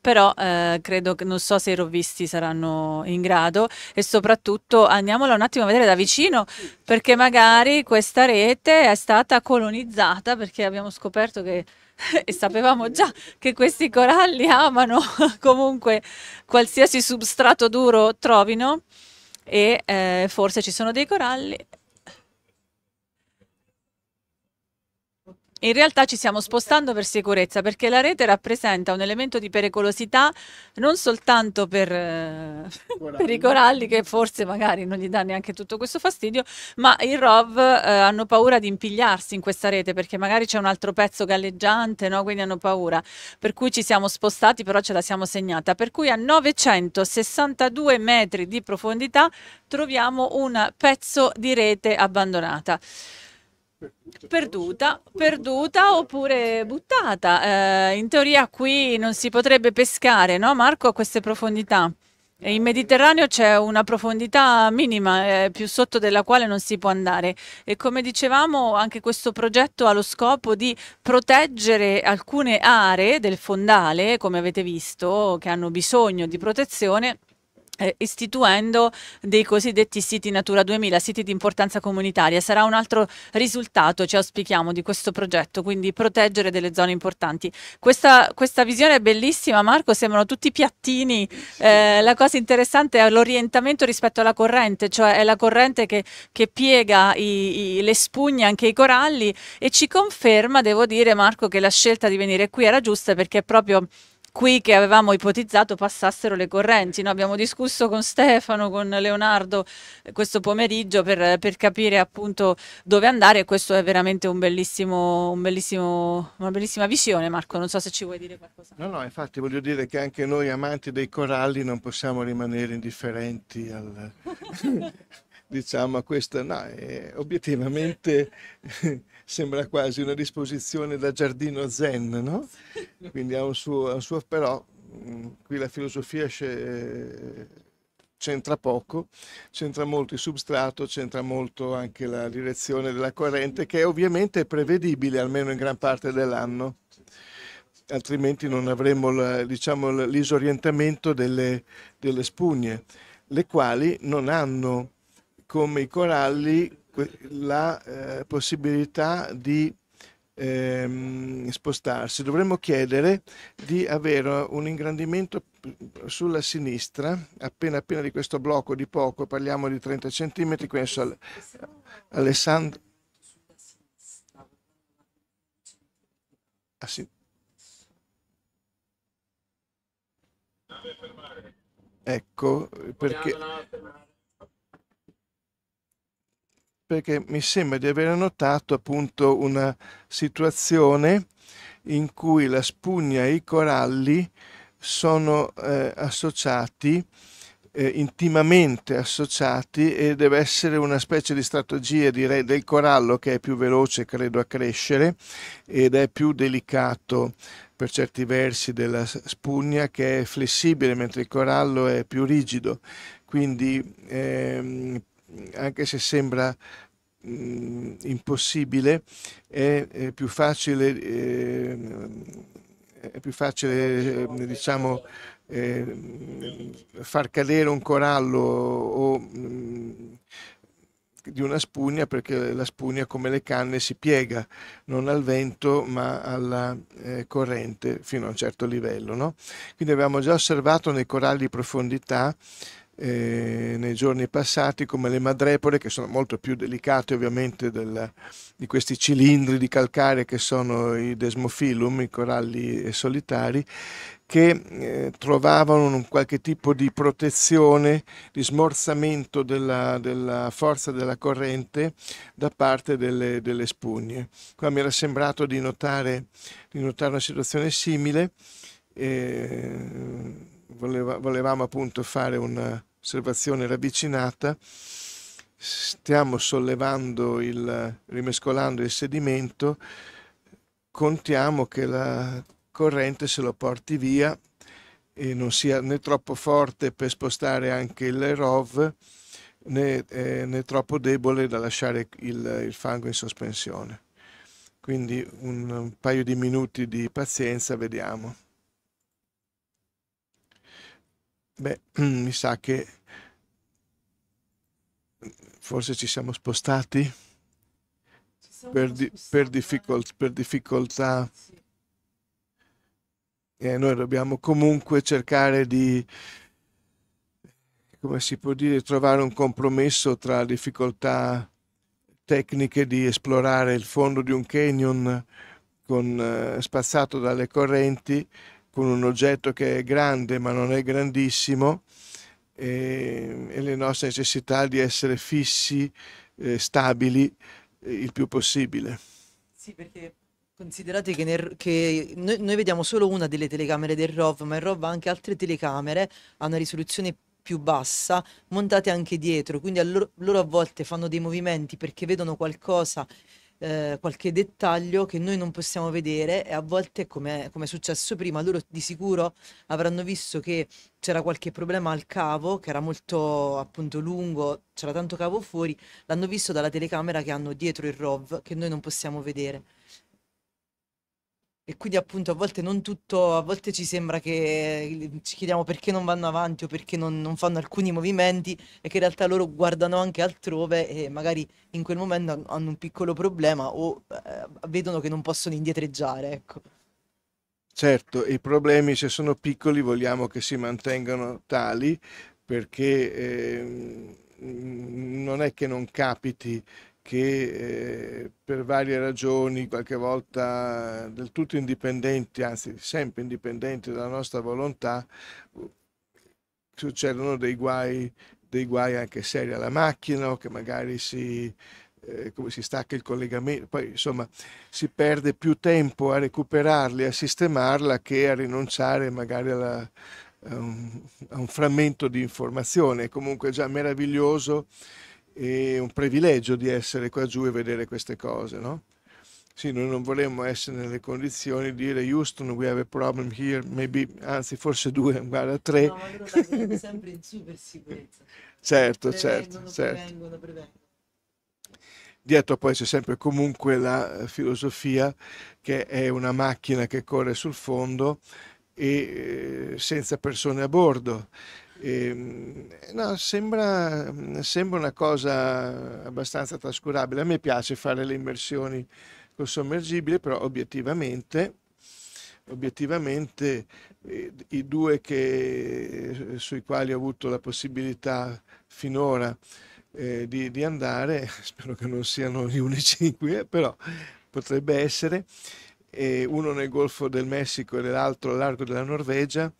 però eh, credo che non so se i rovisti saranno in grado e soprattutto andiamola un attimo a vedere da vicino perché magari questa rete è stata colonizzata perché abbiamo scoperto che e sapevamo già che questi coralli amano comunque qualsiasi substrato duro trovino e eh, forse ci sono dei coralli In realtà ci stiamo spostando per sicurezza perché la rete rappresenta un elemento di pericolosità non soltanto per, eh, per i coralli che forse magari non gli dà neanche tutto questo fastidio, ma i ROV eh, hanno paura di impigliarsi in questa rete perché magari c'è un altro pezzo galleggiante, no? quindi hanno paura. Per cui ci siamo spostati, però ce la siamo segnata. Per cui a 962 metri di profondità troviamo un pezzo di rete abbandonata perduta, perduta oppure buttata. Eh, in teoria qui non si potrebbe pescare, no Marco, a queste profondità. In Mediterraneo c'è una profondità minima eh, più sotto della quale non si può andare e come dicevamo anche questo progetto ha lo scopo di proteggere alcune aree del fondale, come avete visto, che hanno bisogno di protezione eh, istituendo dei cosiddetti siti Natura 2000, siti di importanza comunitaria. Sarà un altro risultato, ci auspichiamo, di questo progetto, quindi proteggere delle zone importanti. Questa, questa visione è bellissima, Marco, sembrano tutti piattini. Eh, la cosa interessante è l'orientamento rispetto alla corrente, cioè è la corrente che, che piega i, i, le spugne, anche i coralli, e ci conferma, devo dire, Marco, che la scelta di venire qui era giusta perché è proprio qui che avevamo ipotizzato passassero le correnti. No? Abbiamo discusso con Stefano, con Leonardo eh, questo pomeriggio per, per capire appunto dove andare e questo è veramente un bellissimo, un bellissimo, una bellissima visione. Marco, non so se ci vuoi dire qualcosa. No, no, infatti voglio dire che anche noi amanti dei coralli non possiamo rimanere indifferenti al... diciamo a questa, no, eh, obiettivamente sembra quasi una disposizione da giardino zen, no? Quindi ha un suo, un suo però mm, qui la filosofia c'entra poco, c'entra molto il substrato, c'entra molto anche la direzione della corrente che è ovviamente prevedibile almeno in gran parte dell'anno altrimenti non avremmo diciamo, l'isorientamento delle, delle spugne, le quali non hanno come i coralli la eh, possibilità di ehm, spostarsi. Dovremmo chiedere di avere un ingrandimento sulla sinistra, appena appena di questo blocco di poco, parliamo di 30 cm, penso al, Alessandro. Ah, sì. Ecco, perché perché mi sembra di aver notato appunto una situazione in cui la spugna e i coralli sono eh, associati, eh, intimamente associati e deve essere una specie di strategia direi del corallo che è più veloce credo a crescere ed è più delicato per certi versi della spugna che è flessibile mentre il corallo è più rigido quindi eh, anche se sembra mh, mm, impossibile, è, è, più facile, eh, è più facile eh, diciamo, eh, far cadere un corallo o, mh, mm, di una spugna perché la spugna come le canne si piega non al vento ma alla eh, corrente fino a un certo livello. No? Quindi abbiamo già osservato nei coralli di profondità eh, nei giorni passati come le madrepore che sono molto più delicate ovviamente del, di questi cilindri di calcare che sono i desmofilum, i coralli solitari, che eh, trovavano un qualche tipo di protezione, di smorzamento della, della forza della corrente da parte delle, delle, spugne. Qua mi era sembrato di notare, di notare una situazione simile. Eh, voleva, volevamo appunto fare un'osservazione ravvicinata, stiamo sollevando il, rimescolando il sedimento, contiamo che la corrente se lo porti via e non sia né troppo forte per spostare anche il ROV né, eh, né troppo debole da lasciare il, il fango in sospensione. Quindi un, un paio di minuti di pazienza, vediamo. Beh, mi sa che forse ci siamo spostati, ci siamo per, di, per, eh. difficol, per, difficoltà. Sì. E noi dobbiamo comunque cercare di, come si può dire, trovare un compromesso tra difficoltà tecniche di esplorare il fondo di un canyon con, eh, spazzato dalle correnti con un oggetto che è grande ma non è grandissimo e, e le nostre necessità di essere fissi, eh, stabili eh, il più possibile. Sì, perché Considerate che, nel, che noi, noi, vediamo solo una delle telecamere del ROV, ma il ROV ha anche altre telecamere a una risoluzione più bassa, montate anche dietro, quindi a loro, loro a volte fanno dei movimenti perché vedono qualcosa eh, qualche dettaglio che noi non possiamo vedere e a volte, come, come è successo prima, loro di sicuro avranno visto che c'era qualche problema al cavo, che era molto appunto lungo, c'era tanto cavo fuori, l'hanno visto dalla telecamera che hanno dietro il ROV, che noi non possiamo vedere. E quindi appunto a volte non tutto, a volte ci sembra che eh, ci chiediamo perché non vanno avanti o perché non, non fanno alcuni movimenti e che in realtà loro guardano anche altrove e magari in quel momento hanno un piccolo problema o eh, vedono che non possono indietreggiare, ecco. Certo, i problemi se sono piccoli vogliamo che si mantengano tali perché eh, non è che non capiti che eh, per varie ragioni, qualche volta del tutto indipendenti, anzi sempre indipendenti dalla nostra volontà, succedono dei guai, dei guai anche seri alla macchina o che magari si, eh, come si stacca il collegamento, poi insomma si perde più tempo a recuperarli, a sistemarla che a rinunciare magari alla, a, un, a un frammento di informazione. È comunque già meraviglioso e un privilegio di essere qua giù e vedere queste cose, no? Sì, noi non vorremmo essere nelle condizioni di dire Houston, we have a problem here, maybe, anzi forse due, guarda tre. No, allora sempre in su per sicurezza. certo, prevengono, certo, certo. Prevengono, prevengono. Dietro poi c'è sempre comunque la eh, filosofia che è una macchina che corre sul fondo e eh, senza persone a bordo e, ehm, no, sembra, sembra, una cosa abbastanza trascurabile. A me piace fare le immersioni col sommergibile, però obiettivamente, obiettivamente eh, i due che, sui quali ho avuto la possibilità finora eh, di, di, andare, spero che non siano gli unici in cui, però potrebbe essere, eh, uno nel Golfo del Messico e l'altro al largo della Norvegia,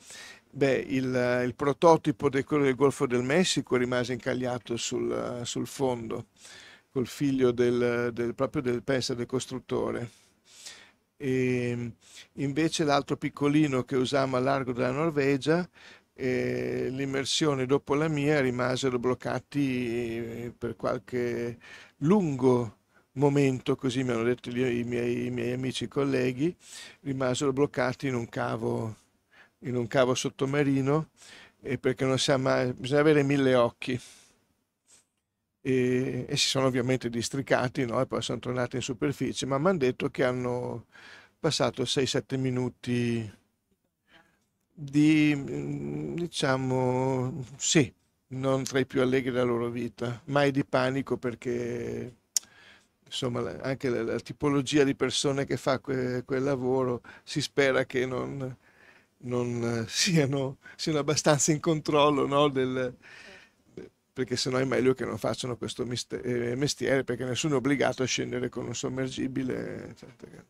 Beh, il, il prototipo di quello del Golfo del Messico rimase incagliato sul, sul fondo, col figlio del, del, proprio del PESA, del costruttore. E ehm, invece l'altro piccolino che usammo a largo della Norvegia, eh, l'immersione dopo la mia rimasero bloccati eh, per qualche lungo momento, così mi hanno detto i miei, i miei amici e colleghi, rimasero bloccati in un cavo in un cavo sottomarino e perché non si ha mai, bisogna avere mille occhi. E, e si sono ovviamente districati no? e poi sono tornati in superficie, ma mi hanno detto che hanno passato 6-7 minuti di, mm, diciamo, sì, non tra i più allegri della loro vita, mai di panico perché insomma anche la, la tipologia di persone che fa que, quel lavoro si spera che non, non eh, siano, siano abbastanza in controllo no, del, perché sennò è meglio che non facciano questo eh, mestiere perché nessuno è obbligato a scendere con un sommergibile eccetera.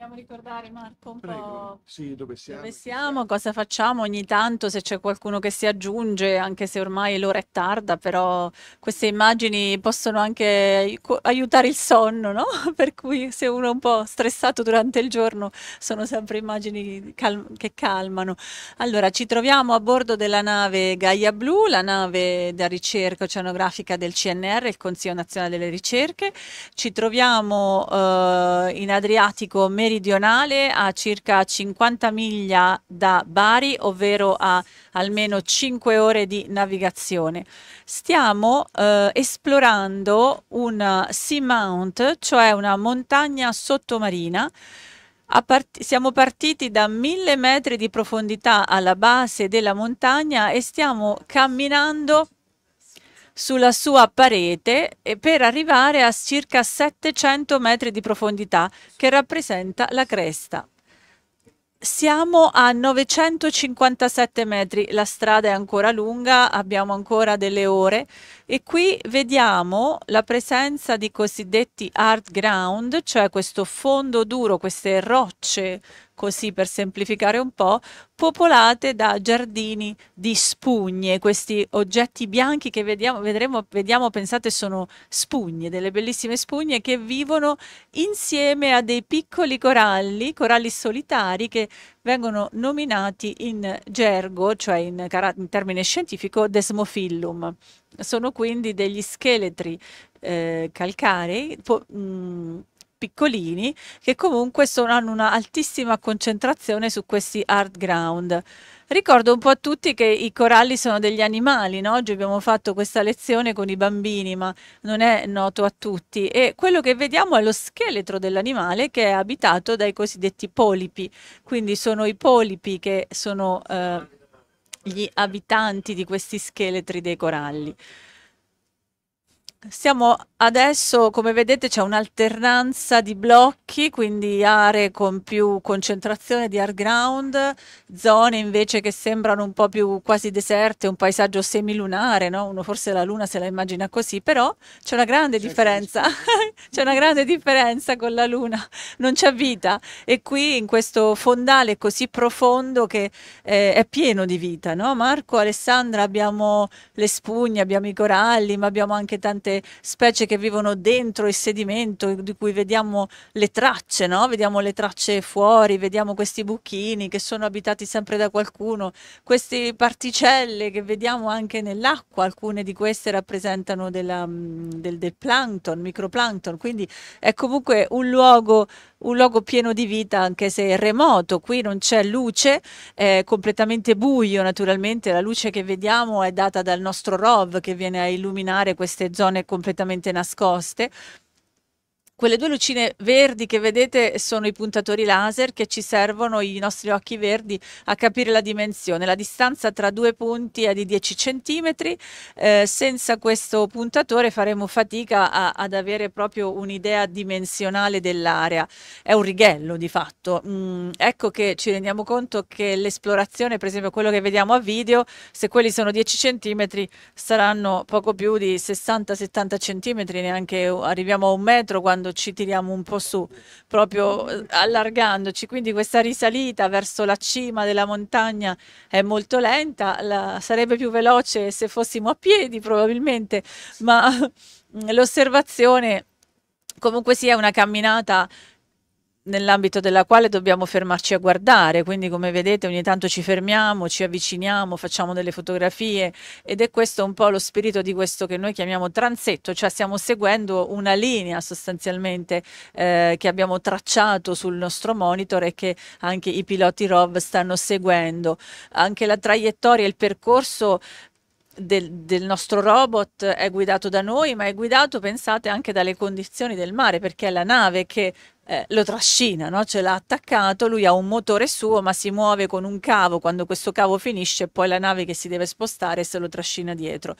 Dobbiamo ricordare Marco un Prego. po' sì, dove, siamo, dove siamo, siamo, cosa facciamo ogni tanto, se c'è qualcuno che si aggiunge, anche se ormai l'ora è tarda, però queste immagini possono anche aiutare il sonno, no? Per cui se uno è un po' stressato durante il giorno sono sempre immagini cal che calmano. Allora, ci troviamo a bordo della nave Gaia Blu, la nave da ricerca oceanografica del CNR, il Consiglio Nazionale delle Ricerche. Ci troviamo eh, in Adriatico Meridionale meridionale a circa 50 miglia da Bari, ovvero a almeno 5 ore di navigazione. Stiamo eh, esplorando un seamount, cioè una montagna sottomarina Part siamo partiti da mille metri di profondità alla base della montagna e stiamo camminando sulla sua parete eh, per arrivare a circa 700 metri di profondità, che rappresenta la cresta. Siamo a 957 metri, la strada è ancora lunga, abbiamo ancora delle ore e qui vediamo la presenza di cosiddetti hard ground, cioè questo fondo duro, queste rocce così per semplificare un po', popolate da giardini di spugne, questi oggetti bianchi che vediamo, vedremo, vediamo, pensate sono spugne, delle bellissime spugne che vivono insieme a dei piccoli coralli, coralli solitari che vengono nominati in gergo, cioè in, in termine scientifico, desmofillum. Sono quindi degli scheletri eh, calcarei po- mh, mm, piccolini che comunque sono, hanno una altissima concentrazione su questi hard ground. Ricordo un po' a tutti che i coralli sono degli animali, no? oggi abbiamo fatto questa lezione con i bambini, ma non è noto a tutti. E quello che vediamo è lo scheletro dell'animale che è abitato dai cosiddetti polipi, quindi sono i polipi che sono eh, gli abitanti di questi scheletri dei coralli. Stiamo Adesso, come vedete, c'è un'alternanza di blocchi, quindi aree con più concentrazione di hard ground, zone invece che sembrano un po' più quasi deserte, un paesaggio semilunare, no? Uno forse la luna se la immagina così, però c'è una grande differenza, c'è una grande differenza con la luna, non c'è vita. E qui in questo fondale così profondo che eh, è pieno di vita, no? Marco, Alessandra, abbiamo le spugne, abbiamo i coralli, ma abbiamo anche tante specie che vivono dentro il sedimento di cui vediamo le tracce, no? vediamo le tracce fuori, vediamo questi buchini che sono abitati sempre da qualcuno, queste particelle che vediamo anche nell'acqua, alcune di queste rappresentano della, mm, del, del plankton, microplankton, quindi è comunque un luogo un luogo pieno di vita anche se remoto, qui non c'è luce, è completamente buio naturalmente, la luce che vediamo è data dal nostro ROV che viene a illuminare queste zone completamente nascoste, quelle due lucine verdi che vedete sono i puntatori laser che ci servono i nostri occhi verdi a capire la dimensione. La distanza tra due punti è di 10 cm, eh, senza questo puntatore faremo fatica a, ad avere proprio un'idea dimensionale dell'area. È un righello di fatto. Mm, ecco che ci rendiamo conto che l'esplorazione, per esempio quello che vediamo a video, se quelli sono 10 cm saranno poco più di 60-70 cm, neanche arriviamo a un metro quando quando ci tiriamo un po' su, proprio eh, allargandoci. Quindi questa risalita verso la cima della montagna è molto lenta, la, sarebbe più veloce se fossimo a piedi probabilmente, ma mm, l'osservazione comunque sia una camminata nell'ambito della quale dobbiamo fermarci a guardare, quindi come vedete ogni tanto ci fermiamo, ci avviciniamo, facciamo delle fotografie ed è questo un po' lo spirito di questo che noi chiamiamo transetto, cioè stiamo seguendo una linea sostanzialmente eh, che abbiamo tracciato sul nostro monitor e che anche i piloti ROV stanno seguendo. Anche la traiettoria, il percorso del, del, nostro robot è guidato da noi, ma è guidato, pensate, anche dalle condizioni del mare, perché è la nave che eh, lo trascina, no? ce l'ha attaccato, lui ha un motore suo, ma si muove con un cavo, quando questo cavo finisce, poi la nave che si deve spostare se lo trascina dietro.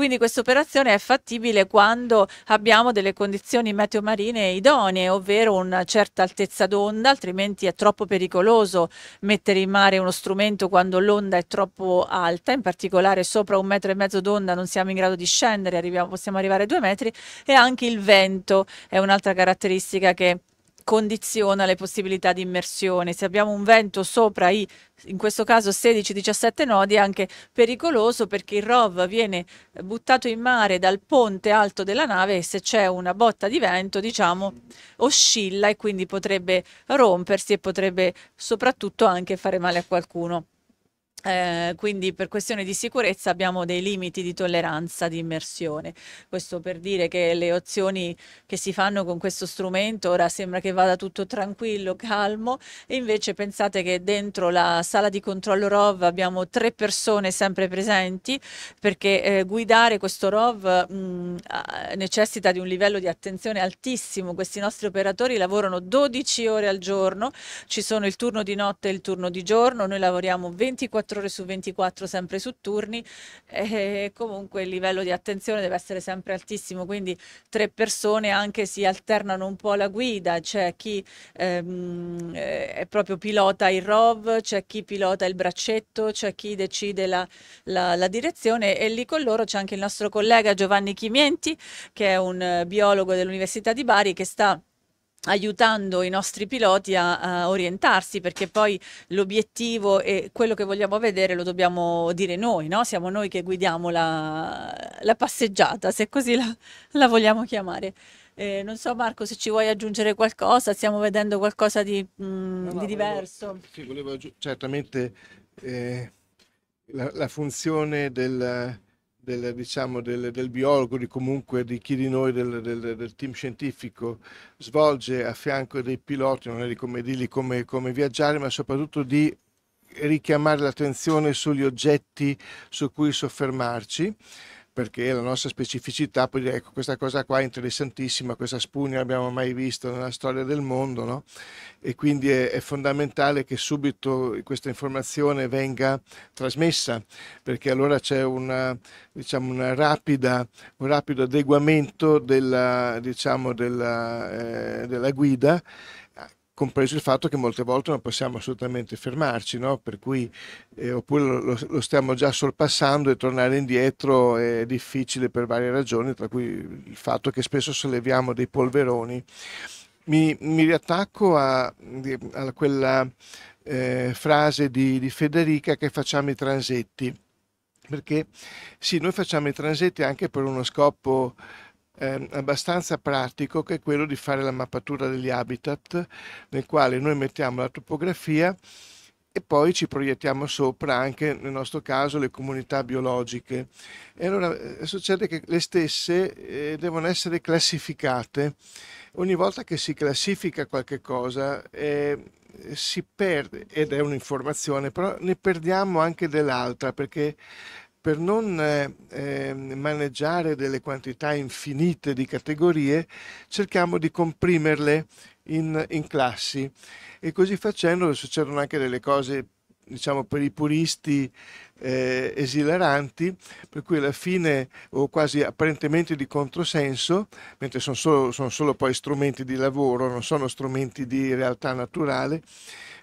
Quindi questa operazione è fattibile quando abbiamo delle condizioni meteo marine idonee, ovvero una certa altezza d'onda, altrimenti è troppo pericoloso mettere in mare uno strumento quando l'onda è troppo alta, in particolare sopra un metro e mezzo d'onda non siamo in grado di scendere, arriviamo, possiamo arrivare a due metri e anche il vento è un'altra caratteristica che condiziona le possibilità di immersione. Se abbiamo un vento sopra i, in questo caso 16-17 nodi, è anche pericoloso perché il ROV viene buttato in mare dal ponte alto della nave e se c'è una botta di vento, diciamo, oscilla e quindi potrebbe rompersi e potrebbe soprattutto anche fare male a qualcuno. Eh, quindi per questione di sicurezza abbiamo dei limiti di tolleranza di immersione. Questo per dire che le opzioni che si fanno con questo strumento ora sembra che vada tutto tranquillo, calmo, e invece pensate che dentro la sala di controllo ROV abbiamo tre persone sempre presenti perché eh, guidare questo ROV mh, mm, necessita di un livello di attenzione altissimo. Questi nostri operatori lavorano 12 ore al giorno, ci sono il turno di notte e il turno di giorno, noi lavoriamo 24 24 ore su 24 sempre su turni e comunque il livello di attenzione deve essere sempre altissimo, quindi tre persone anche si alternano un po' la guida, c'è chi ehm, eh, è proprio pilota il ROV, c'è chi pilota il braccetto, c'è chi decide la, la, la direzione e lì con loro c'è anche il nostro collega Giovanni Chimienti che è un biologo dell'Università di Bari che sta aiutando i nostri piloti a, a orientarsi perché poi l'obiettivo e quello che vogliamo vedere lo dobbiamo dire noi, no? siamo noi che guidiamo la, la passeggiata, se così la, la vogliamo chiamare. Eh, non so Marco se ci vuoi aggiungere qualcosa, stiamo vedendo qualcosa di, mh, mm, no, no, eh, diverso. Volevo, sì, volevo aggiungere certamente eh, la, la, funzione del del, diciamo, del, del biologo, di comunque di chi di noi del, del, team scientifico svolge a fianco dei piloti, non è di come dirgli come, come viaggiare, ma soprattutto di richiamare l'attenzione sugli oggetti su cui soffermarci perché la nostra specificità, poi ecco questa cosa qua è interessantissima, questa spugna l'abbiamo mai vista nella storia del mondo, no? e quindi è, è, fondamentale che subito questa informazione venga trasmessa, perché allora c'è una, diciamo, una rapida, un rapido adeguamento della, diciamo, della, eh, della guida compreso il fatto che molte volte non possiamo assolutamente fermarci, no? per cui eh, oppure lo, lo, stiamo già sorpassando e tornare indietro è difficile per varie ragioni, tra cui il fatto che spesso solleviamo dei polveroni. Mi, mi riattacco a, a quella eh, frase di, di Federica che facciamo i transetti, perché sì, noi facciamo i transetti anche per uno scopo eh, abbastanza pratico che è quello di fare la mappatura degli habitat nel quale noi mettiamo la topografia e poi ci proiettiamo sopra anche nel nostro caso le comunità biologiche e allora eh, succede che le stesse eh, devono essere classificate ogni volta che si classifica qualche cosa eh, si perde ed è un'informazione però ne perdiamo anche dell'altra perché per non eh, ehm, maneggiare delle quantità infinite di categorie, cerchiamo di comprimerle in, in classi e così facendo succedono anche delle cose diciamo per i puristi eh, esilaranti, per cui alla fine o quasi apparentemente di controsenso, mentre sono solo, sono solo poi strumenti di lavoro, non sono strumenti di realtà naturale,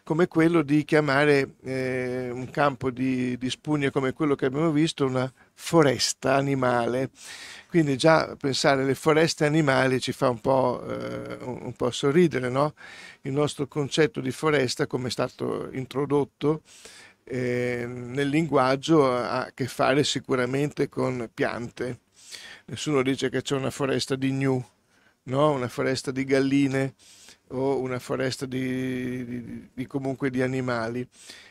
come quello di chiamare eh, un campo di, di, spugne come quello che abbiamo visto una foresta animale. Quindi già pensare alle foreste animali ci fa un po', eh, un po sorridere, no? Il nostro concetto di foresta come è stato introdotto eh, nel linguaggio ha a che fare sicuramente con piante. Nessuno dice che c'è una foresta di gnu, no? una foresta di galline o una foresta di, di, di, comunque di animali.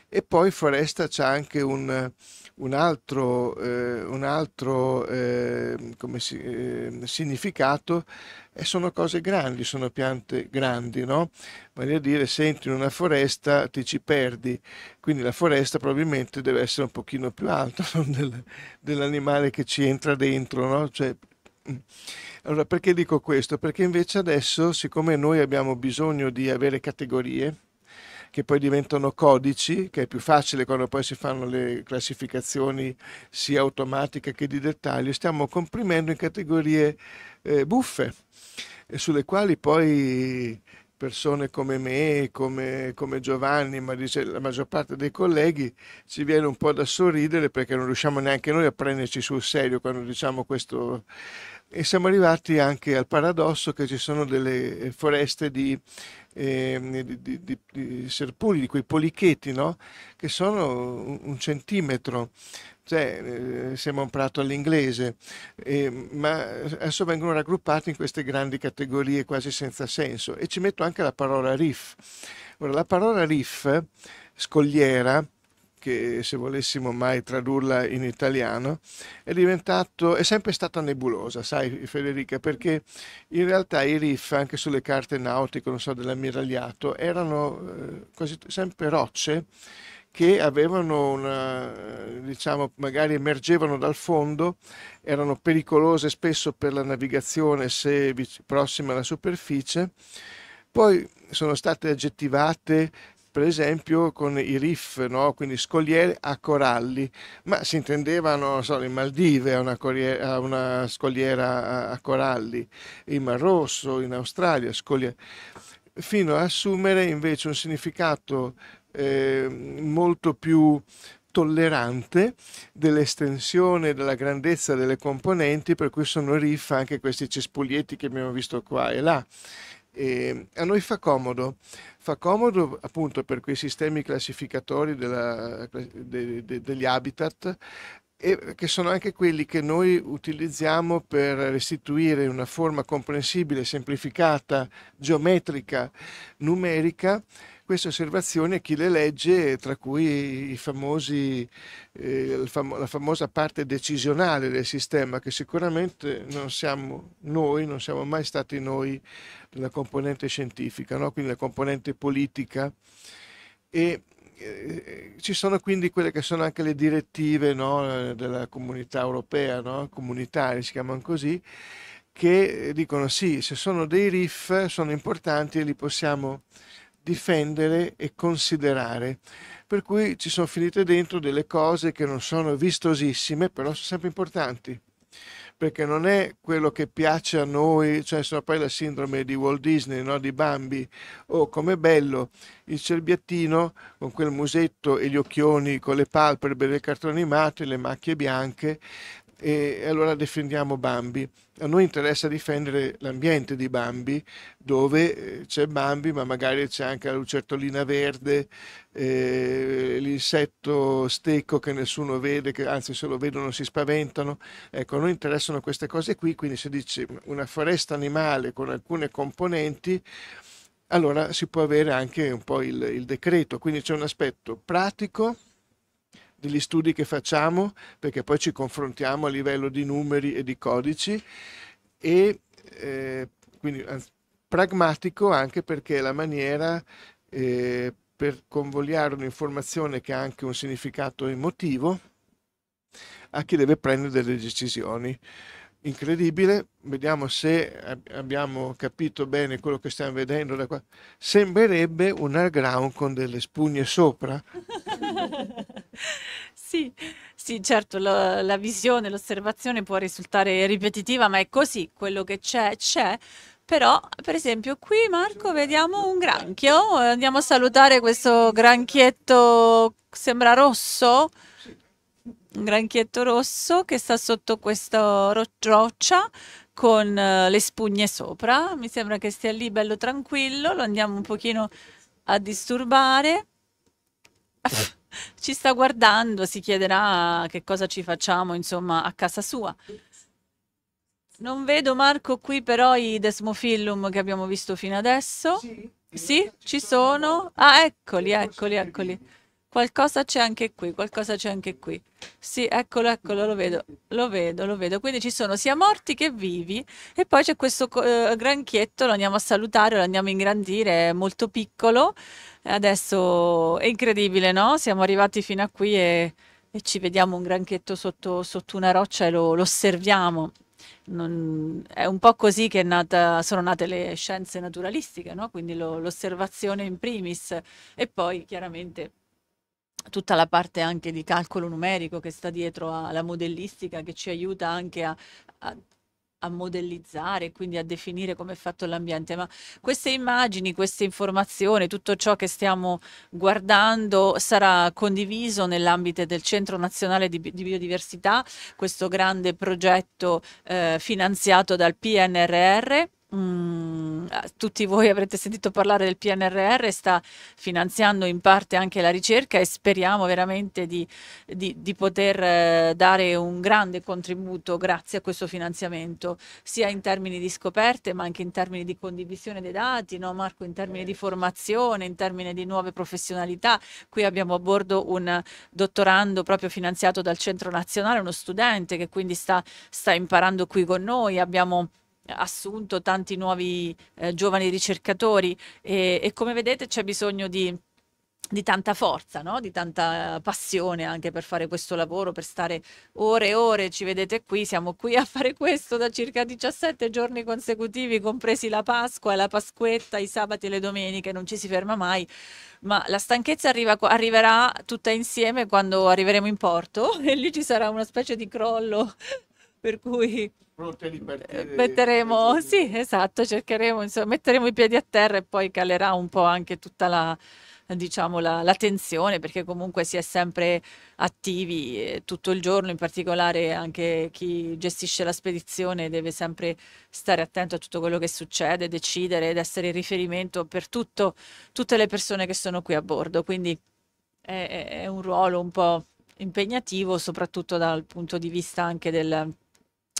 E poi foresta c'è anche un, un altro, eh, un altro eh, si, eh, significato e sono cose grandi, sono piante grandi, no? Voglio dire, se entri in una foresta ti ci perdi, quindi la foresta probabilmente deve essere un pochino più alta del, dell'animale che ci entra dentro, no? Cioè, mm. Allora, perché dico questo? Perché invece adesso, siccome noi abbiamo bisogno di avere categorie, che poi diventano codici, che è più facile quando poi si fanno le classificazioni sia automatiche che di dettaglio, stiamo comprimendo in categorie eh, buffe, sulle quali poi persone come me, come, come Giovanni, ma dice la maggior parte dei colleghi, ci viene un po' da sorridere perché non riusciamo neanche noi a prenderci sul serio quando diciamo questo e siamo arrivati anche al paradosso che ci sono delle eh, foreste di, eh, di, di, di serpuri, di quei policheti, no? che sono un centimetro, cioè eh, sembra un prato all'inglese, eh, ma adesso vengono raggruppati in queste grandi categorie quasi senza senso e ci metto anche la parola riff. Ora, la parola riff, scogliera, che se volessimo mai tradurla in italiano, è, è sempre stata nebulosa, sai Federica, perché in realtà i riff anche sulle carte nautiche, non so, dell'ammiragliato, erano eh, quasi sempre rocce che avevano una, diciamo, magari emergevano dal fondo, erano pericolose spesso per la navigazione se prossime alla superficie, poi sono state aggettivate per esempio con i riff, no? quindi scogliere a coralli, ma si intendevano so, in Maldive a una, corriera, una scogliera a, coralli, in Mar Rosso, in Australia, scogliere, fino ad assumere invece un significato eh, molto più tollerante dell'estensione della grandezza delle componenti, per cui sono riff anche questi cespuglietti che abbiamo visto qua e là. E ehm, a noi fa comodo, fa comodo appunto per quei sistemi classificatori della, de, de, degli habitat e che sono anche quelli che noi utilizziamo per restituire una forma comprensibile, semplificata, geometrica, numerica, queste osservazioni a chi le legge, tra cui famosi, eh, la famosa parte decisionale del sistema, che sicuramente non siamo noi, non siamo mai stati noi la componente scientifica, no? quindi la componente politica. E, eh, ci sono quindi quelle che sono anche le direttive no, della comunità europea, no, comunitarie si chiamano così, che dicono sì, se sono dei RIF sono importanti e li possiamo difendere e considerare. Per cui ci sono finite dentro delle cose che non sono vistosissime, però sono sempre importanti perché non è quello che piace a noi, cioè sono poi la sindrome di Walt Disney, no? di Bambi, o oh com'è bello il cerbiattino con quel musetto e gli occhioni, con le palpebre del cartone animato e le macchie bianche, e allora difendiamo Bambi. A noi interessa difendere l'ambiente di Bambi, dove eh, c'è Bambi, ma magari c'è anche la lucertolina verde, eh, l'insetto stecco che nessuno vede, che anzi se lo vedono si spaventano. Ecco, a noi interessano queste cose qui, quindi se dici una foresta animale con alcune componenti, allora si può avere anche un po' il, il decreto. Quindi c'è un aspetto pratico degli studi che facciamo, perché poi ci confrontiamo a livello di numeri e di codici, e eh, quindi pragmatico anche perché è la maniera eh, per convogliare un'informazione che ha anche un significato emotivo a chi deve prendere delle decisioni incredibile, vediamo se abbiamo capito bene quello che stiamo vedendo da qua, sembrerebbe un underground con delle spugne sopra. sì, sì, certo, la, la visione, l'osservazione può risultare ripetitiva, ma è così, quello che c'è, c'è. Però, per esempio, qui Marco vediamo un granchio, andiamo a salutare questo granchietto, sembra rosso, un granchietto rosso che sta sotto questa roccia con eh, le spugne sopra. Mi sembra che stia lì bello tranquillo, lo andiamo un pochino a disturbare. ci sta guardando, si chiederà che cosa ci facciamo, insomma, a casa sua. Non vedo Marco qui però i Desmofillum che abbiamo visto fino adesso. Sì, sì ci sono. Ah, eccoli, eccoli, eccoli. Qualcosa c'è anche qui, qualcosa c'è anche qui. Sì, eccolo, eccolo, lo vedo, lo vedo, lo vedo. Quindi ci sono sia morti che vivi e poi c'è questo eh, granchietto, lo andiamo a salutare, lo andiamo a ingrandire, è molto piccolo. Adesso è incredibile, no? Siamo arrivati fino a qui e, e ci vediamo un granchietto sotto, sotto una roccia e lo, lo osserviamo. Non, è un po' così che nata, sono nate le scienze naturalistiche, no? quindi l'osservazione in primis e poi chiaramente tutta la parte anche di calcolo numerico che sta dietro alla modellistica che ci aiuta anche a, a, a modellizzare quindi a definire come è fatto l'ambiente, ma queste immagini, queste informazioni, tutto ciò che stiamo guardando sarà condiviso nell'ambito del Centro Nazionale di, Biodiversità, questo grande progetto eh, finanziato dal PNRR Mm, eh, tutti voi avrete sentito parlare del PNRR, sta finanziando in parte anche la ricerca e speriamo veramente di, di, di poter eh, dare un grande contributo grazie a questo finanziamento, sia in termini di scoperte ma anche in termini di condivisione dei dati, no Marco, in termini di certo. formazione, in termini di nuove professionalità. Qui abbiamo a bordo un dottorando proprio finanziato dal Centro Nazionale, uno studente che quindi sta, sta imparando qui con noi. Abbiamo assunto tanti nuovi eh, giovani ricercatori e, e come vedete c'è bisogno di di tanta forza, no? di tanta passione anche per fare questo lavoro, per stare ore e ore, ci vedete qui, siamo qui a fare questo da circa 17 giorni consecutivi, compresi la Pasqua e la Pasquetta, i sabati e le domeniche, non ci si ferma mai, ma la stanchezza arriva, arriverà tutta insieme quando arriveremo in porto e lì ci sarà una specie di crollo per cui eh, metteremo, sì, esatto, cercheremo, insomma, metteremo i piedi a terra e poi calerà un po' anche tutta la, diciamo, la, la tensione, perché comunque si è sempre attivi tutto il giorno, in particolare anche chi gestisce la spedizione deve sempre stare attento a tutto quello che succede, decidere ed essere il riferimento per tutto, tutte le persone che sono qui a bordo, quindi è, è un ruolo un po' impegnativo, soprattutto dal punto di vista anche del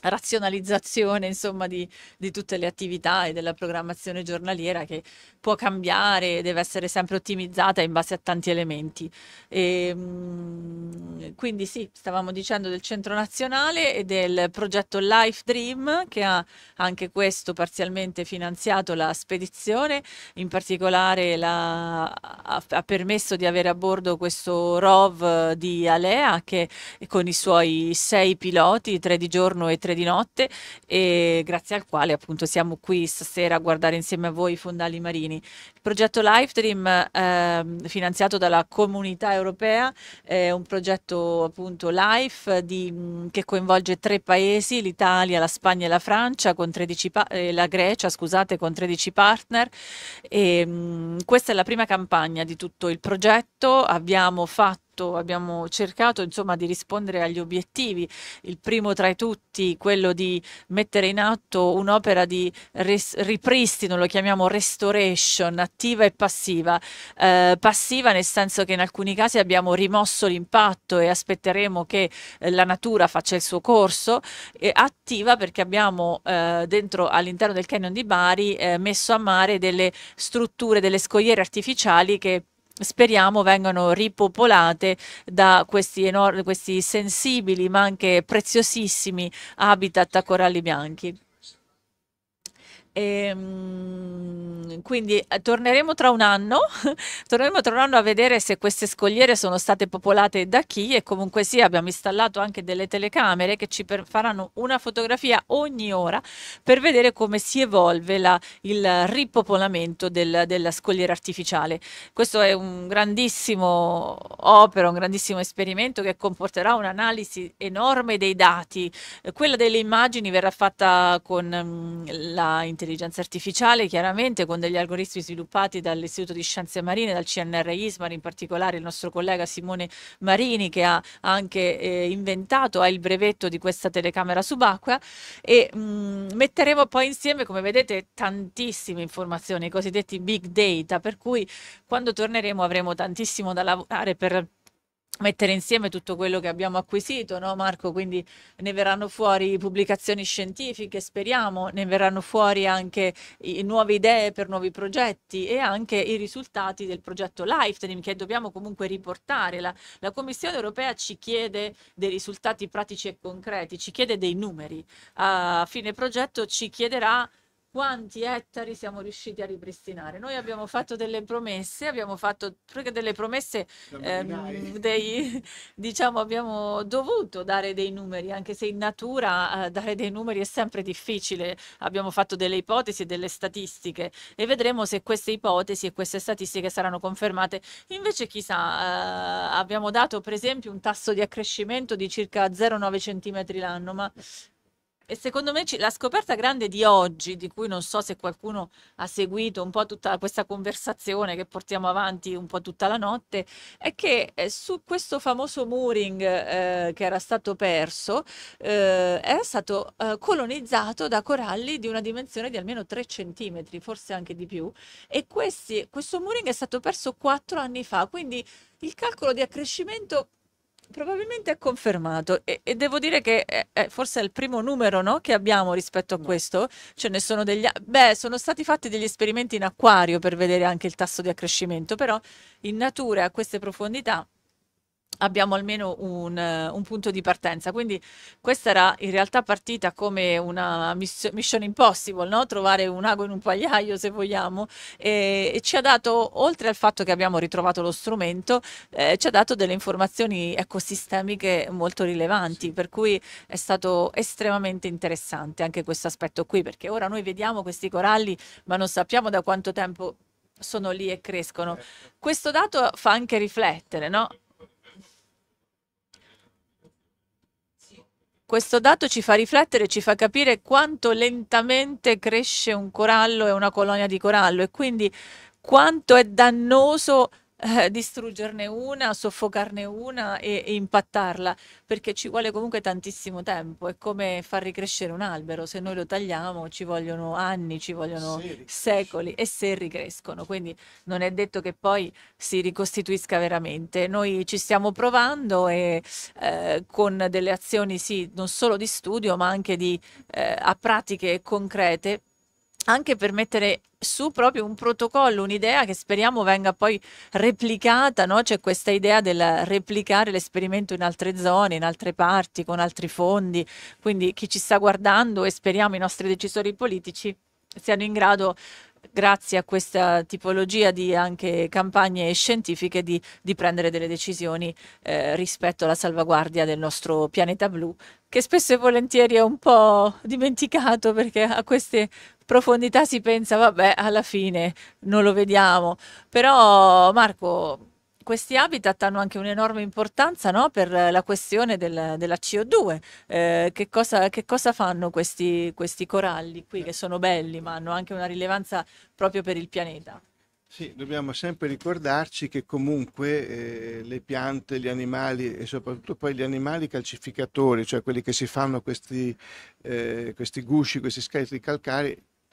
razionalizzazione insomma, di, di, tutte le attività e della programmazione giornaliera che può cambiare, deve essere sempre ottimizzata in base a tanti elementi. E, ehm, quindi sì, stavamo dicendo del centro nazionale e del progetto Life Dream che ha anche questo parzialmente finanziato la spedizione, in particolare la, ha, ha permesso di avere a bordo questo ROV di Alea che con i suoi sei piloti, tre di giorno e tre di di notte e grazie al quale appunto siamo qui stasera a guardare insieme a voi i fondali marini. Il progetto Lifetream eh, finanziato dalla comunità europea è un progetto appunto life di, che coinvolge tre paesi, l'Italia, la Spagna e la Francia, con 13 eh, la Grecia scusate, con 13 partner e mh, questa è la prima campagna di tutto il progetto, abbiamo fatto fatto, abbiamo cercato insomma di rispondere agli obiettivi. Il primo tra tutti, quello di mettere in atto un'opera di res- ripristino, lo chiamiamo restoration, attiva e passiva. Eh, passiva nel senso che in alcuni casi abbiamo rimosso l'impatto e aspetteremo che eh, la natura faccia il suo corso, e attiva perché abbiamo eh, dentro all'interno del canyon di Bari eh, messo a mare delle strutture, delle scogliere artificiali che speriamo vengano ripopolate da questi, enormi, questi sensibili ma anche preziosissimi habitat a coralli bianchi. E, ehm, quindi eh, torneremo tra un anno, torneremo tra un anno a vedere se queste scogliere sono state popolate da chi e comunque sì abbiamo installato anche delle telecamere che ci per, faranno una fotografia ogni ora per vedere come si evolve la, il ripopolamento del, della scogliera artificiale. Questo è un grandissimo opera, un grandissimo esperimento che comporterà un'analisi enorme dei dati. Quella delle immagini verrà fatta con mm, l'intelligenza l'intelligenza artificiale, chiaramente con degli algoritmi sviluppati dall'Istituto di Scienze Marine, dal CNR ISMAR, in particolare il nostro collega Simone Marini che ha anche eh, inventato, ha il brevetto di questa telecamera subacquea e mh, mm, metteremo poi insieme, come vedete, tantissime informazioni, i cosiddetti big data, per cui quando torneremo avremo tantissimo da lavorare per mettere insieme tutto quello che abbiamo acquisito, no Marco? Quindi ne verranno fuori pubblicazioni scientifiche, speriamo, ne verranno fuori anche nuove idee per nuovi progetti e anche i risultati del progetto Lifetime che dobbiamo comunque riportare. La, la Commissione europea ci chiede dei risultati pratici e concreti, ci chiede dei numeri. A fine progetto ci chiederà quanti ettari siamo riusciti a ripristinare. Noi abbiamo fatto delle promesse, abbiamo fatto delle promesse, ehm, dei, diciamo, abbiamo dovuto dare dei numeri, anche se in natura eh, dare dei numeri è sempre difficile. Abbiamo fatto delle ipotesi e delle statistiche e vedremo se queste ipotesi e queste statistiche saranno confermate. Invece chissà, eh, abbiamo dato per esempio un tasso di accrescimento di circa 0,9 cm l'anno, ma e secondo me la scoperta grande di oggi, di cui non so se qualcuno ha seguito un po' tutta questa conversazione che portiamo avanti un po' tutta la notte, è che eh, su questo famoso mooring eh, che era stato perso, eh, era stato eh, colonizzato da coralli di una dimensione di almeno 3 cm, forse anche di più, e questi, questo mooring è stato perso 4 anni fa, quindi il calcolo di accrescimento Probabilmente è confermato e, e devo dire che è, è forse è il primo numero no, che abbiamo rispetto a no. Mm. questo. Ce ne sono degli... Beh, sono stati fatti degli esperimenti in acquario per vedere anche il tasso di accrescimento, però in natura a queste profondità abbiamo almeno un, eh, un, punto di partenza. Quindi questa era in realtà partita come una mission impossible, no? trovare un ago in un pagliaio se vogliamo, e, e, ci ha dato, oltre al fatto che abbiamo ritrovato lo strumento, eh, ci ha dato delle informazioni ecosistemiche molto rilevanti, per cui è stato estremamente interessante anche questo aspetto qui, perché ora noi vediamo questi coralli, ma non sappiamo da quanto tempo sono lì e crescono. Certo. Questo dato fa anche riflettere, no? Questo dato ci fa riflettere, ci fa capire quanto lentamente cresce un corallo e una colonia di corallo e quindi quanto è dannoso eh, distruggerne una, soffocarne una e, e, impattarla, perché ci vuole comunque tantissimo tempo, è come far ricrescere un albero, se noi lo tagliamo ci vogliono anni, ci vogliono secoli e se ricrescono, quindi non è detto che poi si ricostituisca veramente. Noi ci stiamo provando e eh, con delle azioni sì, non solo di studio, ma anche di, eh, a pratiche concrete anche per mettere su proprio un protocollo, un'idea che speriamo venga poi replicata, no? c'è questa idea del replicare l'esperimento in altre zone, in altre parti, con altri fondi, quindi chi ci sta guardando e speriamo i nostri decisori politici siano in grado grazie a questa tipologia di anche campagne scientifiche di, di prendere delle decisioni eh, rispetto alla salvaguardia del nostro pianeta blu, che spesso e volentieri è un po' dimenticato perché a queste profondità si pensa, vabbè, alla fine non lo vediamo. Però Marco, questi habitat hanno anche un'enorme importanza no? per la questione del, della CO2. Eh, che, cosa, che, cosa, fanno questi, questi, coralli qui, che sono belli, ma hanno anche una rilevanza proprio per il pianeta? Sì, dobbiamo sempre ricordarci che comunque eh, le piante, gli animali e soprattutto poi gli animali calcificatori, cioè quelli che si fanno questi, eh, questi gusci, questi scheletri calcari,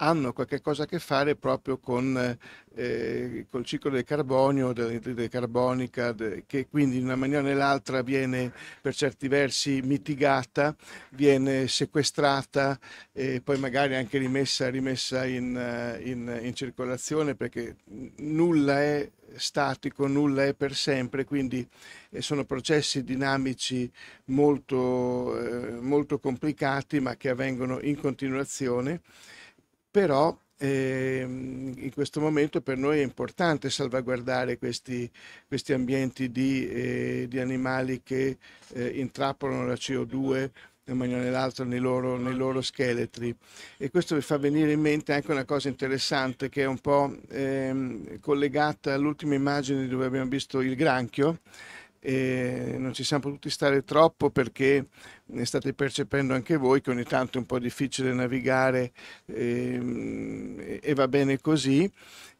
hanno qualche cosa a che fare proprio con eh, eh col ciclo del carbonio, dell'idride carbonica, de, che quindi in una maniera o nell'altra viene per certi versi mitigata, viene sequestrata e poi magari anche rimessa, rimessa in, in, in circolazione perché nulla è statico, nulla è per sempre, quindi eh, sono processi dinamici molto, eh, molto complicati ma che avvengono in continuazione però eh, in questo momento per noi è importante salvaguardare questi, questi ambienti di, eh, di, animali che eh, intrappolano la CO2 in maniera nell'altra nei loro, nei loro scheletri. E questo mi fa venire in mente anche una cosa interessante che è un po' ehm, collegata all'ultima immagine dove abbiamo visto il granchio, e non ci siamo potuti stare troppo perché ne state percependo anche voi che ogni tanto è un po' difficile navigare e, ehm, e va bene così.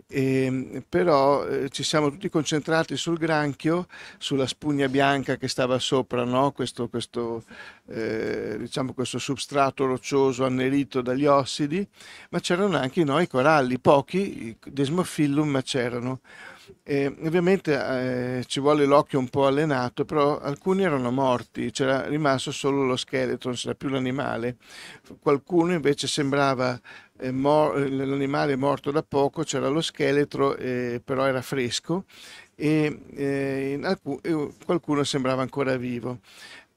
E, ehm, però eh, ci siamo tutti concentrati sul granchio, sulla spugna bianca che stava sopra, no? questo, questo, eh, diciamo questo, substrato roccioso annerito dagli ossidi, ma c'erano anche noi coralli, pochi, desmofillum, ma c'erano. E ovviamente eh, ci vuole l'occhio un po' allenato, però alcuni erano morti, c'era rimasto solo lo scheletro, non c'era più l'animale. Qualcuno invece sembrava eh, mor- l'animale morto da poco, c'era lo scheletro, eh, però era fresco e eh, alcun- qualcuno sembrava ancora vivo.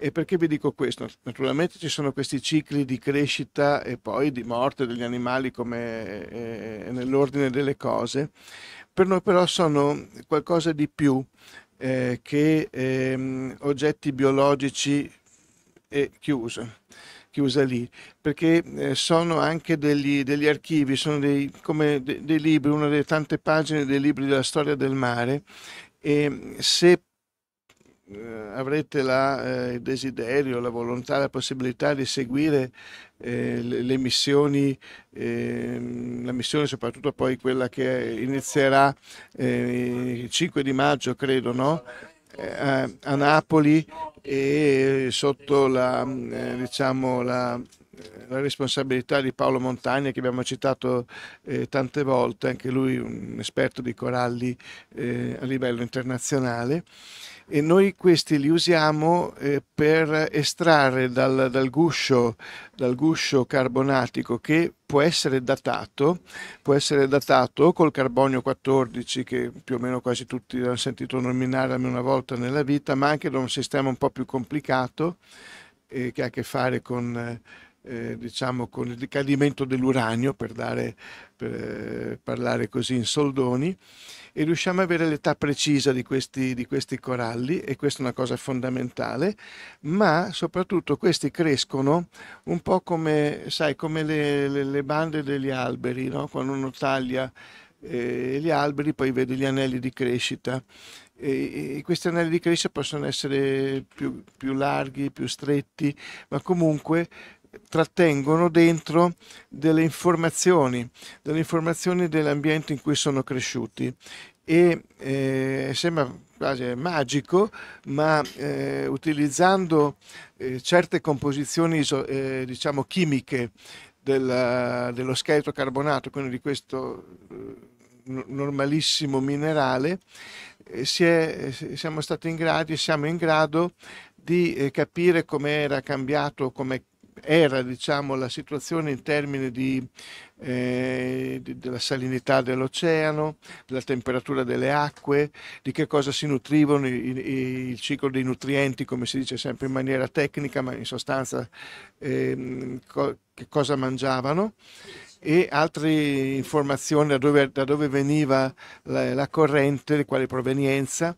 E perché vi dico questo? Naturalmente ci sono questi cicli di crescita e poi di morte degli animali come eh, nell'ordine delle cose. Per noi però sono qualcosa di più eh, che ehm, oggetti biologici e eh, chiuse chiusa lì, perché eh, sono anche degli, degli, archivi, sono dei, come de, dei libri, una delle tante pagine dei libri della storia del mare e se eh, avrete la, eh, il desiderio, la volontà, la possibilità di seguire eh, le, le, missioni, eh, la missione soprattutto poi quella che inizierà eh, il 5 di maggio, credo, no? Eh, a Napoli e sotto la, diciamo, la, la, responsabilità di Paolo Montagna che abbiamo citato eh, tante volte, anche lui un esperto di coralli eh, a livello internazionale e noi questi li usiamo eh, per estrarre dal, dal, guscio, dal guscio carbonatico che può essere datato, può essere datato col carbonio 14 che più o meno quasi tutti hanno sentito nominare almeno una volta nella vita, ma anche da un sistema un po' più complicato eh, che ha a che fare con... Eh, eh, diciamo con il decadimento dell'uranio, per, dare, per eh, parlare così in soldoni, e riusciamo ad avere l'età precisa di questi, di questi coralli e questa è una cosa fondamentale, ma soprattutto questi crescono un po' come, sai, come le, le, le bande degli alberi, no? quando uno taglia eh, gli alberi poi vede gli anelli di crescita e questi anelli di crescita possono essere più, più, larghi, più stretti, ma comunque trattengono dentro delle informazioni, delle informazioni dell'ambiente in cui sono cresciuti e eh, sembra quasi magico, ma eh, utilizzando eh, certe composizioni eh, diciamo chimiche della, dello scheletro carbonato, quindi di questo eh, normalissimo minerale, eh, si è, siamo stati in grado e siamo in grado di capire come era cambiato, come era diciamo, la situazione in termini di, eh, di, della salinità dell'oceano, della temperatura delle acque, di che cosa si nutrivano, i, i, il ciclo dei nutrienti, come si dice sempre in maniera tecnica, ma in sostanza eh, co che cosa mangiavano e altre informazioni da dove, da dove veniva la, la corrente, di quale provenienza.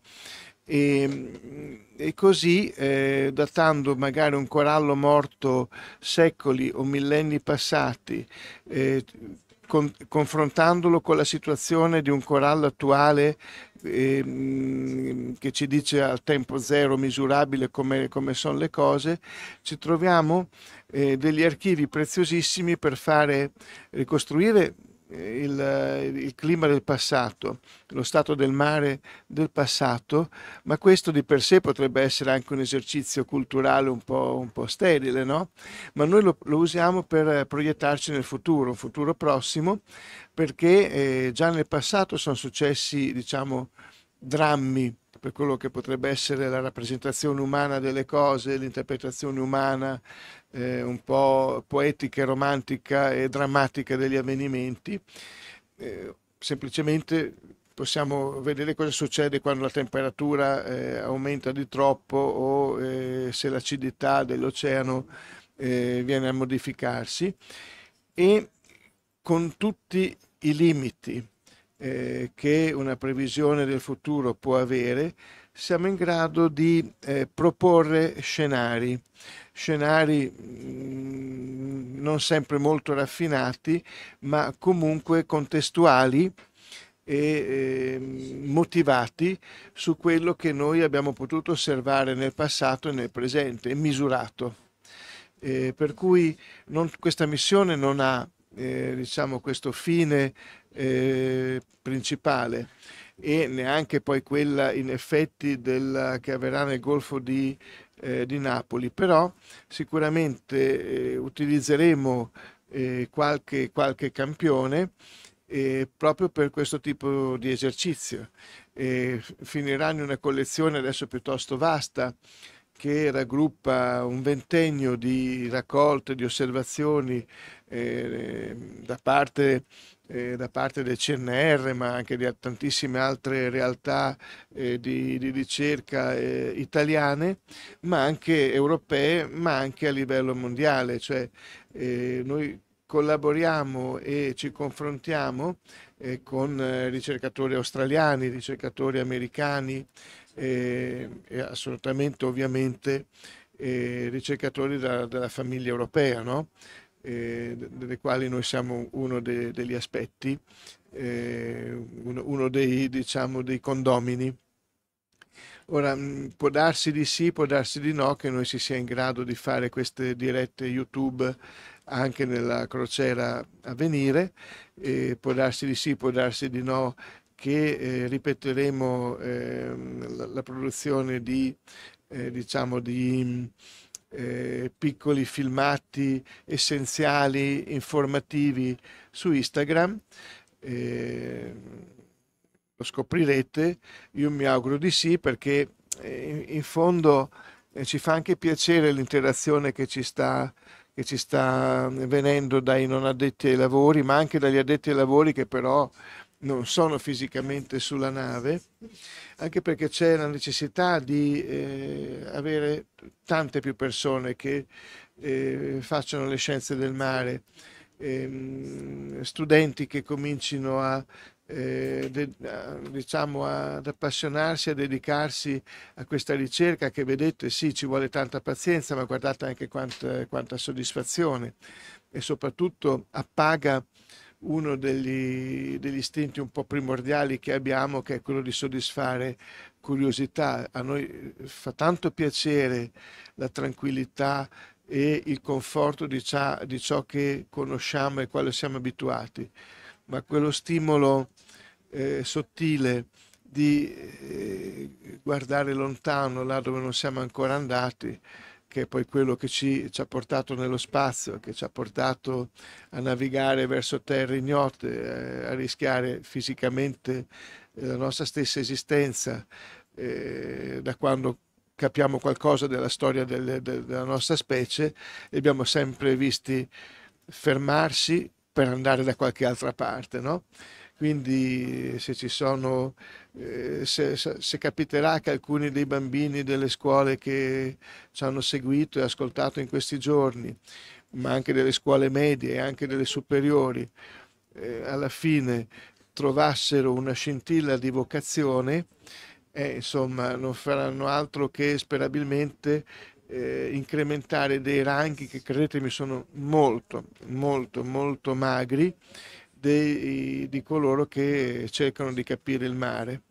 E, e così, eh, datando magari un corallo morto secoli o millenni passati, eh, con, confrontandolo con la situazione di un corallo attuale ehm, che ci dice al tempo zero misurabile come, come sono le cose, ci troviamo eh, degli archivi preziosissimi per fare ricostruire il, il, clima del passato, lo stato del mare del passato, ma questo di per sé potrebbe essere anche un esercizio culturale un po', un po sterile, no? Ma noi lo, lo, usiamo per proiettarci nel futuro, un futuro prossimo, perché eh, già nel passato sono successi, diciamo, drammi per quello che potrebbe essere la rappresentazione umana delle cose, l'interpretazione umana eh, un po' poetica, romantica e drammatica degli avvenimenti. Eh, semplicemente possiamo vedere cosa succede quando la temperatura eh, aumenta di troppo o eh, se l'acidità dell'oceano eh, viene a modificarsi e con tutti i limiti eh, che una previsione del futuro può avere, siamo in grado di eh, proporre scenari, scenari mh, mm, non sempre molto raffinati, ma comunque contestuali e eh, motivati su quello che noi abbiamo potuto osservare nel passato e nel presente misurato. Eh, per cui non, questa missione non ha eh, diciamo, questo fine eh, principale e neanche poi quella in effetti del, che avverrà nel Golfo di, eh, di Napoli, però sicuramente eh, utilizzeremo eh, qualche, qualche campione eh, proprio per questo tipo di esercizio. Eh, finirà in una collezione adesso piuttosto vasta che raggruppa un ventennio di raccolte, di osservazioni eh, da parte eh, da parte del CNR, ma anche di tantissime altre realtà eh, di, di, ricerca eh, italiane, ma anche europee, ma anche a livello mondiale. Cioè, eh, noi collaboriamo e ci confrontiamo eh, con eh, ricercatori australiani, ricercatori americani, e assolutamente ovviamente ricercatori da, della famiglia europea. No? eh, delle quali noi siamo uno de, degli aspetti, eh, uno dei, diciamo, dei condomini. Ora, mm, può darsi di sì, può darsi di no, che noi si sia in grado di fare queste dirette YouTube anche nella crociera a venire, eh, può darsi di sì, può darsi di no, che eh, ripeteremo eh, la, la, produzione di, eh, diciamo, di eh, piccoli filmati essenziali, informativi su Instagram. Eh, lo scoprirete, io mi auguro di sì perché eh, in, in fondo eh, ci fa anche piacere l'interazione che ci sta che ci sta venendo dai non addetti ai lavori, ma anche dagli addetti ai lavori che però non sono fisicamente sulla nave anche perché c'è la necessità di eh, avere tante più persone che eh, facciano le scienze del mare, ehm, studenti che comincino a, eh, de, a, diciamo, ad appassionarsi, a dedicarsi a questa ricerca che vedete, sì, ci vuole tanta pazienza, ma guardate anche quanta, quanta soddisfazione e soprattutto appaga uno degli, degli, istinti un po' primordiali che abbiamo, che è quello di soddisfare curiosità. A noi eh, fa tanto piacere la tranquillità e il conforto di, ciò, di ciò che conosciamo e quale siamo abituati, ma quello stimolo eh, sottile di eh, guardare lontano là dove non siamo ancora andati, che è poi quello che ci, ci, ha portato nello spazio, che ci ha portato a navigare verso terre ignote, eh, a rischiare fisicamente eh, la nostra stessa esistenza, eh, da quando capiamo qualcosa della storia del, del, della nostra specie, li abbiamo sempre visti fermarsi per andare da qualche altra parte. No? Quindi se ci sono eh, se, se, capiterà che alcuni dei bambini delle scuole che ci hanno seguito e ascoltato in questi giorni, ma anche delle scuole medie e anche delle superiori, eh, alla fine trovassero una scintilla di vocazione, eh, insomma non faranno altro che sperabilmente eh, incrementare dei ranghi che credetemi sono molto, molto, molto magri dei, di coloro che cercano di capire il mare.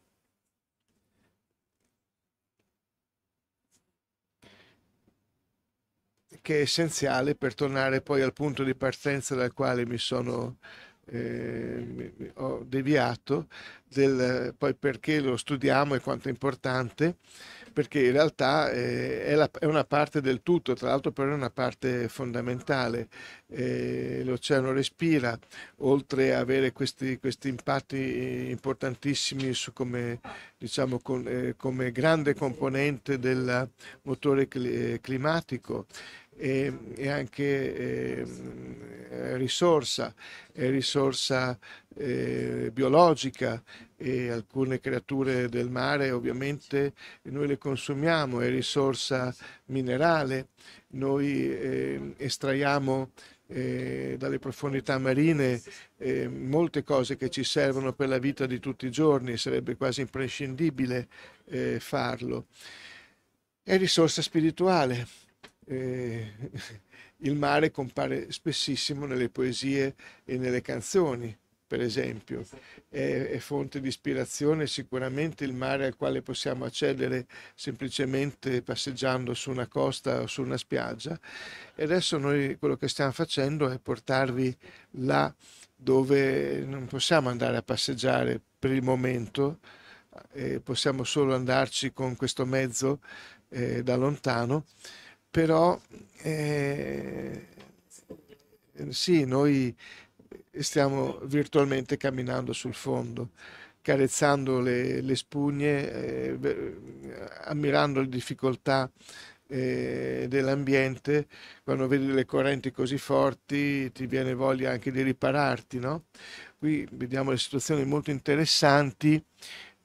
che è essenziale per tornare poi al punto di partenza dal quale mi sono eh, ho deviato, del, poi perché lo studiamo e quanto è importante, perché in realtà eh, è, la, è, una parte del tutto, tra l'altro però è una parte fondamentale. Eh, l'oceano respira, oltre a avere questi, questi impatti eh, importantissimi su come, diciamo, con, eh, come grande componente del motore cl- eh, climatico e, e anche eh, risorsa, risorsa eh, biologica e alcune creature del mare ovviamente noi le consumiamo, è risorsa minerale, noi eh, estraiamo eh, dalle profondità marine eh, molte cose che ci servono per la vita di tutti i giorni, sarebbe quasi imprescindibile eh, farlo. È risorsa spirituale, eh, il mare compare spessissimo nelle poesie e nelle canzoni, per esempio. È, è, fonte di ispirazione sicuramente il mare al quale possiamo accedere semplicemente passeggiando su una costa o su una spiaggia. E adesso noi quello che stiamo facendo è portarvi là dove non possiamo andare a passeggiare per il momento, eh, possiamo solo andarci con questo mezzo eh, da lontano però eh, sì, noi stiamo virtualmente camminando sul fondo, carezzando le, le spugne, eh, ammirando le difficoltà eh, dell'ambiente, quando vedi le correnti così forti ti viene voglia anche di ripararti. No? Qui vediamo le situazioni molto interessanti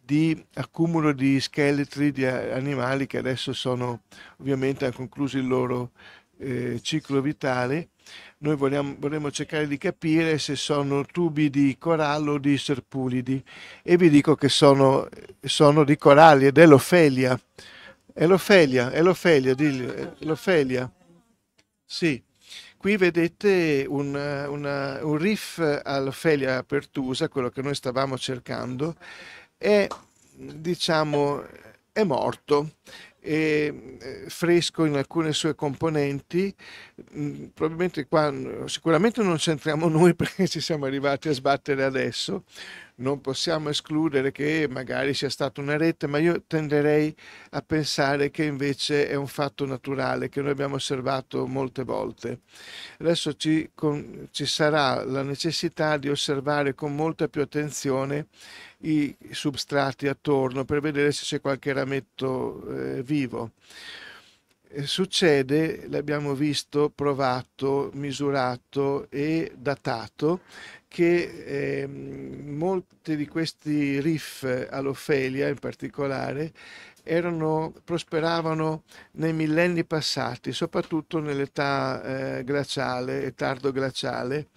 di accumulo di scheletri di animali che adesso sono ovviamente hanno concluso il loro eh, ciclo vitale. Noi vogliamo, vorremmo cercare di capire se sono tubi di corallo o di serpulidi e vi dico che sono, sono di coralli ed è l'ofelia. È l'ofelia, è l'ofelia, l'ofelia. Sì. Qui vedete un, una, un riff all'Ofelia Pertusa, quello che noi stavamo cercando, è, diciamo, è morto fresco in alcune sue componenti. Mm, probabilmente qua sicuramente non c'entriamo noi perché ci siamo arrivati a sbattere adesso, non possiamo escludere che magari sia stata una un'eretta, ma io tenderei a pensare che invece è un fatto naturale che noi abbiamo osservato molte volte. Adesso ci, con, ci sarà la necessità di osservare con molta più attenzione i substrati attorno per vedere se c'è qualche rametto eh, vivo eh, succede, l'abbiamo visto, provato, misurato e datato, che eh, molti di questi riff eh, all'Ofelia in particolare erano, prosperavano nei millenni passati, soprattutto nell'età eh, glaciale e tardo glaciale,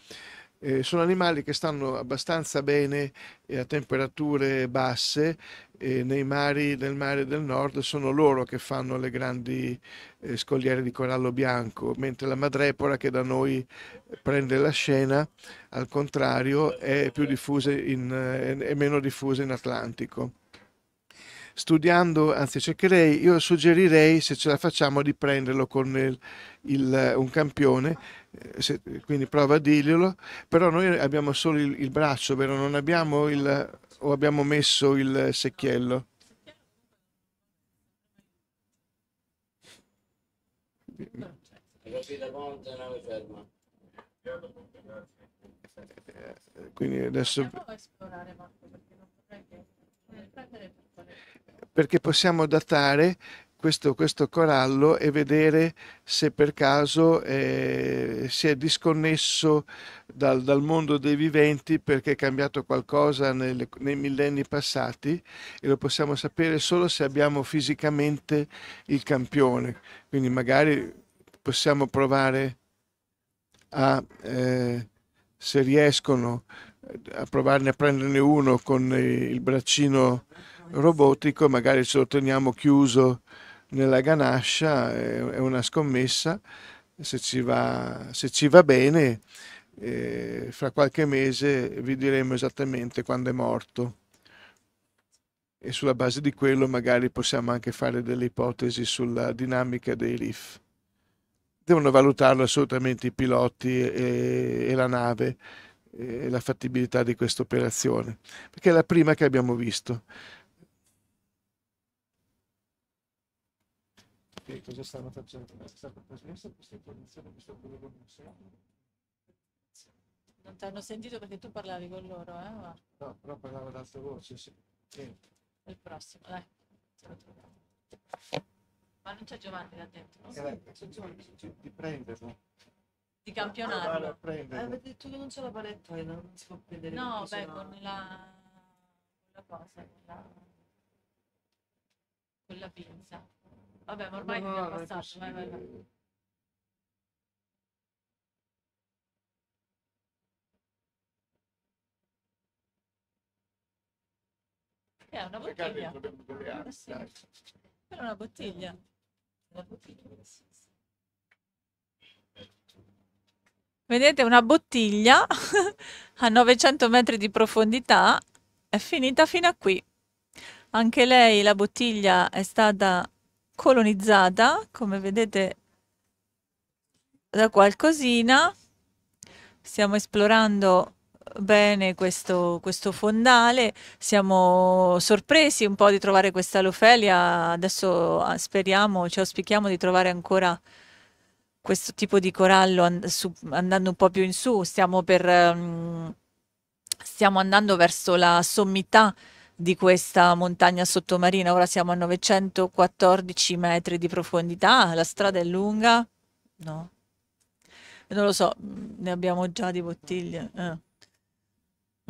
eh, sono animali che stanno abbastanza bene eh, a temperature basse eh, nei mari, nel mare del nord sono loro che fanno le grandi eh, scogliere di corallo bianco, mentre la madrepora che da noi eh, prende la scena, al contrario, è, in, eh, è meno diffusa in Atlantico studiando, anzi cercherei, io suggerirei se ce la facciamo di prenderlo con il, il, un campione eh, se, quindi prova a dirglielo, però noi abbiamo solo il, il braccio, vero? Non abbiamo il, o abbiamo messo il secchiello. Quindi adesso... Eh, perché possiamo datare questo, questo corallo e vedere se per caso eh, si è disconnesso dal, dal, mondo dei viventi perché è cambiato qualcosa nel, nei millenni passati e lo possiamo sapere solo se abbiamo fisicamente il campione. Quindi magari possiamo provare a, eh, se riescono, a provarne a prenderne uno con eh, il braccino robotico, magari ce lo teniamo chiuso nella ganascia, è una scommessa, se ci va, se ci va bene eh, fra qualche mese vi diremo esattamente quando è morto e sulla base di quello magari possiamo anche fare delle ipotesi sulla dinamica dei RIF. Devono valutarlo assolutamente i piloti e, e la nave e la fattibilità di questa operazione, perché è la prima che abbiamo visto. che cosa stanno facendo. È stata trasmessa questa informazione, questo collegamento. Non ti hanno sentito perché tu parlavi con loro, eh? Ma... No, però parlavo ad alta voce, sì. sì. Il prossimo, dai. Ma non c'è Giovanni là dentro? No? Eh, sì, c'è Giovanni, c'è di prenderlo. Di campionato. Ah, prenderlo. Eh, avete detto che non c'è la paletta e eh, non si può prendere. No, beh, no. con la... la cosa, con la... con la pinza. Vabbè, ma ormai no, è passato, vai, vai, vai. È una bottiglia. Eh, Però una bottiglia. Una bottiglia. Vedete una bottiglia a 900 metri di profondità è finita fino a qui. Anche lei la bottiglia è stata colonizzata, come vedete da qualcosina. Stiamo esplorando bene questo, questo, fondale, siamo sorpresi un po' di trovare questa Lofelia. adesso ah, speriamo, ci auspichiamo di trovare ancora questo tipo di corallo and su, andando un po' più in su, stiamo, per, um, stiamo andando verso la sommità di questa montagna sottomarina. Ora siamo a 914 metri di profondità, la strada è lunga? No. Non lo so, mm, ne abbiamo già di bottiglie. Eh.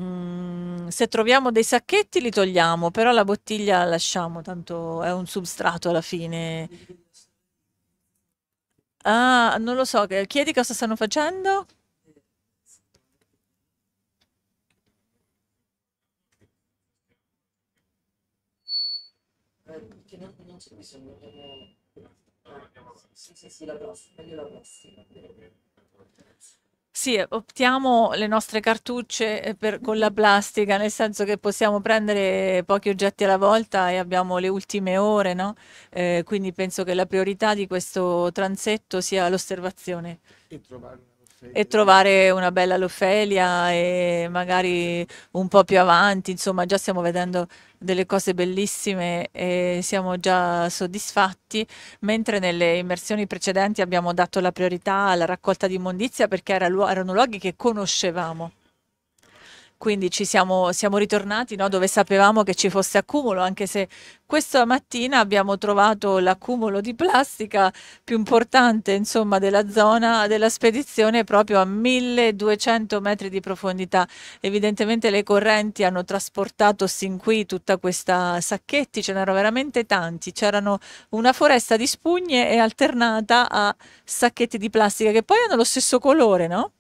Mm, se troviamo dei sacchetti li togliamo, però la bottiglia la lasciamo, tanto è un substrato alla fine. Ah, non lo so, chiedi cosa stanno facendo? c'è bisogno di... Sì, sì, sì, la prossima, meglio la prossima. Sì, optiamo le nostre cartucce eh, per, con la plastica, nel senso che possiamo prendere pochi oggetti alla volta e abbiamo le ultime ore, no? Eh, quindi penso che la priorità di questo transetto sia l'osservazione. E trovare e trovare una bella Lofelia e magari un po' più avanti, insomma già stiamo vedendo delle cose bellissime e siamo già soddisfatti, mentre nelle immersioni precedenti abbiamo dato la priorità alla raccolta di immondizia perché era, erano luoghi che conoscevamo quindi ci siamo, siamo ritornati no? dove sapevamo che ci fosse accumulo, anche se questa mattina abbiamo trovato l'accumulo di plastica più importante insomma, della zona della spedizione proprio a 1200 metri di profondità. Evidentemente le correnti hanno trasportato sin qui tutta questa sacchetti, ce n'erano veramente tanti, c'erano una foresta di spugne e alternata a sacchetti di plastica che poi hanno lo stesso colore, no?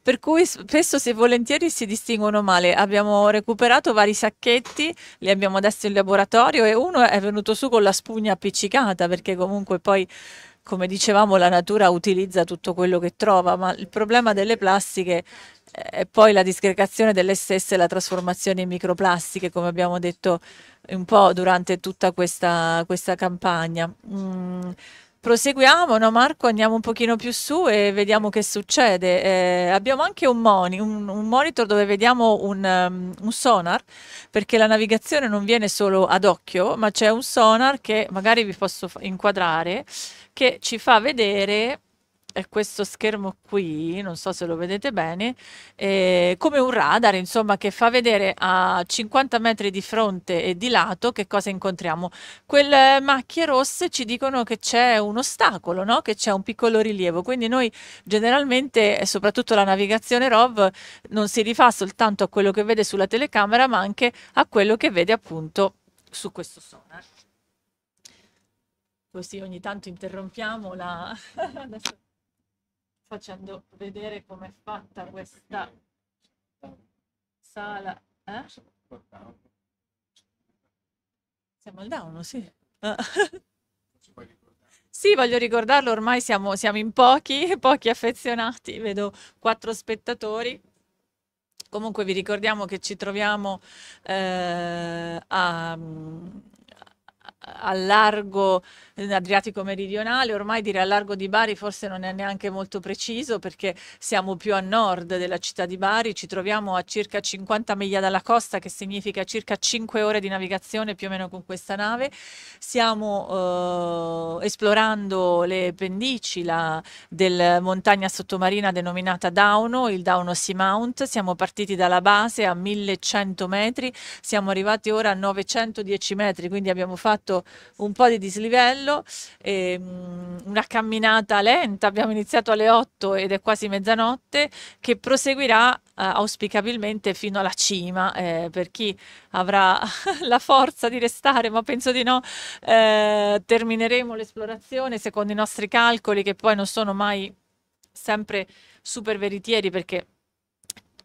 Per cui spesso se volentieri si distinguono male. Abbiamo recuperato vari sacchetti, li abbiamo adesso in laboratorio e uno è venuto su con la spugna appiccicata perché comunque poi come dicevamo, la natura utilizza tutto quello che trova, ma il problema delle plastiche eh, è poi la disgregazione delle stesse e la trasformazione in microplastiche, come abbiamo detto un po' durante tutta questa, questa campagna. Mm, Proseguiamo, no Marco? Andiamo un pochino più su e vediamo che succede. Eh, abbiamo anche un, moni, un, un, monitor dove vediamo un, um, un, sonar, perché la navigazione non viene solo ad occhio, ma c'è un sonar che magari vi posso inquadrare, che ci fa vedere è questo schermo qui, non so se lo vedete bene, eh, come un radar, insomma, che fa vedere a 50 metri di fronte e di lato che cosa incontriamo. Quelle macchie rosse ci dicono che c'è un ostacolo, no? che c'è un piccolo rilievo, quindi noi generalmente, soprattutto la navigazione ROV, non si rifà soltanto a quello che vede sulla telecamera, ma anche a quello che vede appunto su questo sonar così ogni tanto interrompiamo la... facendo vedere com'è fatta questa sala. Eh? Siamo al down, sì. Sì, voglio ricordarlo, ormai siamo, siamo in pochi, pochi affezionati, vedo quattro spettatori. Comunque vi ricordiamo che ci troviamo eh, a, a largo eh, adriatico meridionale, ormai dire a largo di Bari forse non è neanche molto preciso perché siamo più a nord della città di Bari, ci troviamo a circa 50 miglia dalla costa che significa circa 5 ore di navigazione più o meno con questa nave, stiamo eh, esplorando le pendici la, del montagna sottomarina denominata Dauno, il Dauno Seamount, siamo partiti dalla base a 1100 metri, siamo arrivati ora a 910 metri, quindi abbiamo fatto un po' di dislivello, ehm, una camminata lenta, abbiamo iniziato alle 8 ed è quasi mezzanotte, che proseguirà eh, auspicabilmente fino alla cima, eh, per chi avrà la forza di restare, ma penso di no, eh, termineremo l'esplorazione secondo i nostri calcoli che poi non sono mai sempre super veritieri perché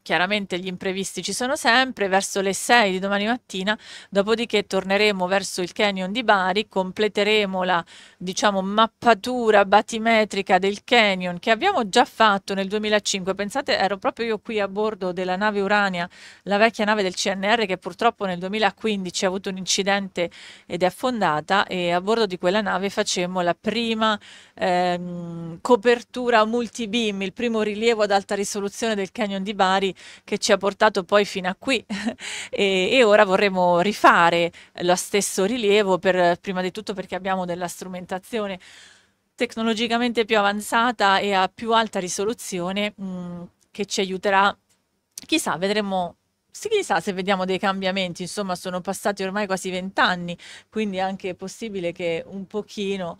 chiaramente gli imprevisti ci sono sempre, verso le 6 di domani mattina, dopodiché torneremo verso il canyon di Bari, completeremo la diciamo, mappatura batimetrica del canyon che abbiamo già fatto nel 2005, pensate ero proprio io qui a bordo della nave Urania, la vecchia nave del CNR che purtroppo nel 2015 ha avuto un incidente ed è affondata e a bordo di quella nave facemmo la prima ehm, copertura multibeam, il primo rilievo ad alta risoluzione del canyon di Bari che ci ha portato poi fino a qui e, e, ora vorremmo rifare lo stesso rilievo per, prima di tutto perché abbiamo della strumentazione tecnologicamente più avanzata e a più alta risoluzione mh, mm, che ci aiuterà, chissà, vedremo sì, chissà se vediamo dei cambiamenti, insomma sono passati ormai quasi vent'anni, quindi è anche possibile che un pochino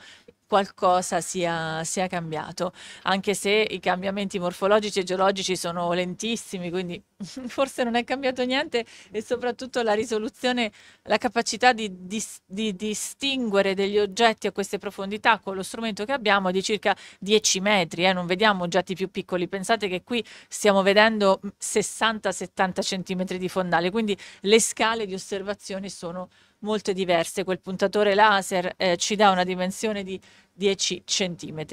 qualcosa sia, sia cambiato, anche se i cambiamenti morfologici e geologici sono lentissimi, quindi forse non è cambiato niente e soprattutto la risoluzione, la capacità di, di, di, distinguere degli oggetti a queste profondità con lo strumento che abbiamo è di circa 10 metri, eh? non vediamo oggetti più piccoli, pensate che qui stiamo vedendo 60-70 mm, centimetri di fondale, quindi le scale di osservazione sono molto diverse. Quel puntatore laser eh, ci dà una dimensione di 10 cm.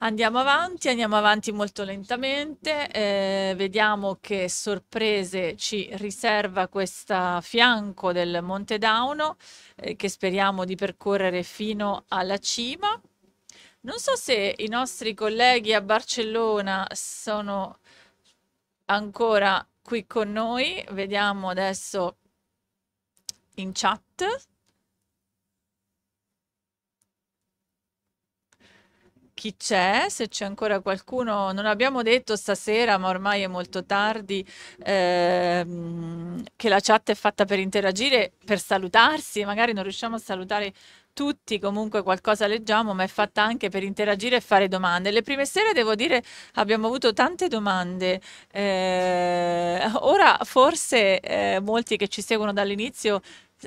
Andiamo avanti, andiamo avanti molto lentamente, eh, vediamo che sorprese ci riserva questo fianco del Monte Dauno eh, che speriamo di percorrere fino alla cima. Non so se i nostri colleghi a Barcellona sono ancora qui con noi, vediamo adesso in chat. chi c'è, se c'è ancora qualcuno, non abbiamo detto stasera, ma ormai è molto tardi, ehm, che la chat è fatta per interagire, per salutarsi, magari non riusciamo a salutare tutti, comunque qualcosa leggiamo, ma è fatta anche per interagire e fare domande. Le prime sere, devo dire, abbiamo avuto tante domande. Eh, ora forse eh, molti che ci seguono dall'inizio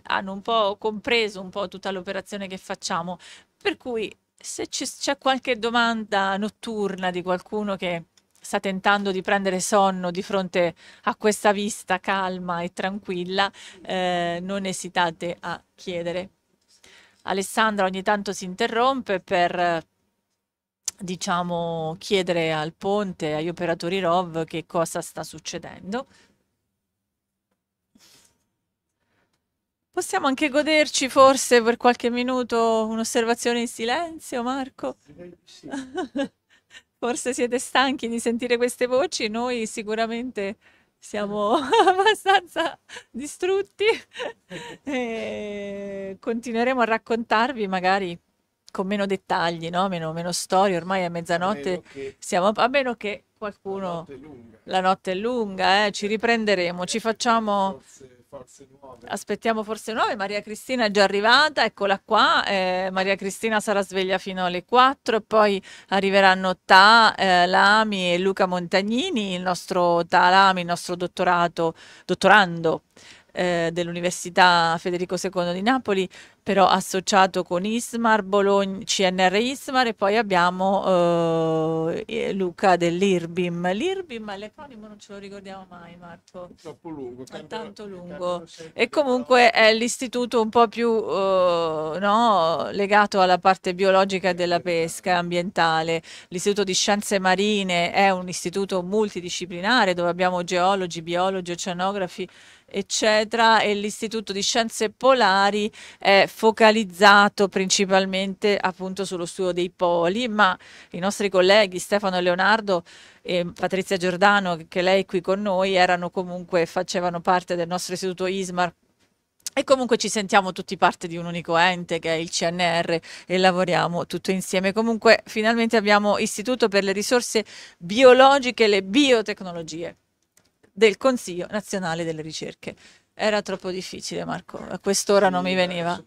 hanno un po' compreso un po' tutta l'operazione che facciamo, per cui se c'è qualche domanda notturna di qualcuno che sta tentando di prendere sonno di fronte a questa vista calma e tranquilla, eh, non esitate a chiedere. Alessandra ogni tanto si interrompe per diciamo chiedere al ponte agli operatori ROV che cosa sta succedendo. Possiamo anche goderci forse per qualche minuto un'osservazione in silenzio, Marco? forse siete stanchi di sentire queste voci, noi sicuramente siamo abbastanza distrutti e continueremo a raccontarvi magari con meno dettagli, no? meno, meno storie, ormai è mezzanotte a che, siamo, a meno che qualcuno... La notte è lunga, notte è lunga eh? ci eh, riprenderemo, ci eh, facciamo... Forse forze nuove. Aspettiamo forze nuove. Maria Cristina è già arrivata, eccola qua. Eh, Maria Cristina sarà sveglia fino alle 4 poi arriveranno Ta, eh, Lami e Luca Montagnini, il nostro Ta Lami, il nostro dottorato, dottorando eh, dell'Università Federico II di Napoli, però associato con Ismar, Bologna, CNR Ismar e poi abbiamo eh, eh Luca dell'Irbim. L'Irbim è l'acronimo, non ce lo ricordiamo mai Marco. È troppo lungo. È tanto lungo. E comunque è l'istituto un po' più eh, no, legato alla parte biologica della pesca ambientale. L'istituto di scienze marine è un istituto multidisciplinare dove abbiamo geologi, biologi, oceanografi, eccetera, e l'Istituto di Scienze Polari è focalizzato principalmente appunto sullo studio dei poli, ma i nostri colleghi Stefano Leonardo e Patrizia Giordano, che lei è qui con noi, erano comunque, facevano parte del nostro istituto ISMAR e comunque ci sentiamo tutti parte di un unico ente che è il CNR e lavoriamo tutto insieme. Comunque finalmente abbiamo Istituto per le risorse biologiche e le biotecnologie del Consiglio Nazionale delle Ricerche. Era troppo difficile, Marco, a quest'ora sì, non mi veniva.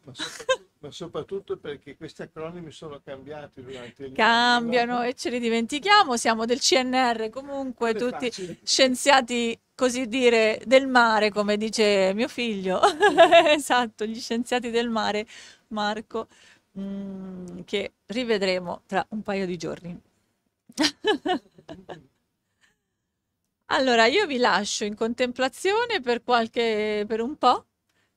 Ma soprattutto, perché questi acronimi sono cambiati durante il Cambiano no? e ce li dimentichiamo, siamo del CNR comunque, non tutti scienziati così dire del mare, come dice mio figlio. Mm. esatto, gli scienziati del mare, Marco, mh, mm, che rivedremo tra un paio di giorni. Allora, io vi lascio in contemplazione per qualche, per un po',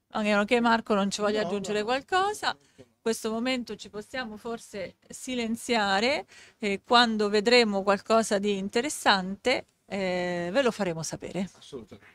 a meno che Marco non ci voglia no, aggiungere no. qualcosa. In questo momento ci possiamo forse silenziare e quando vedremo qualcosa di interessante eh, ve lo faremo sapere. Assolutamente.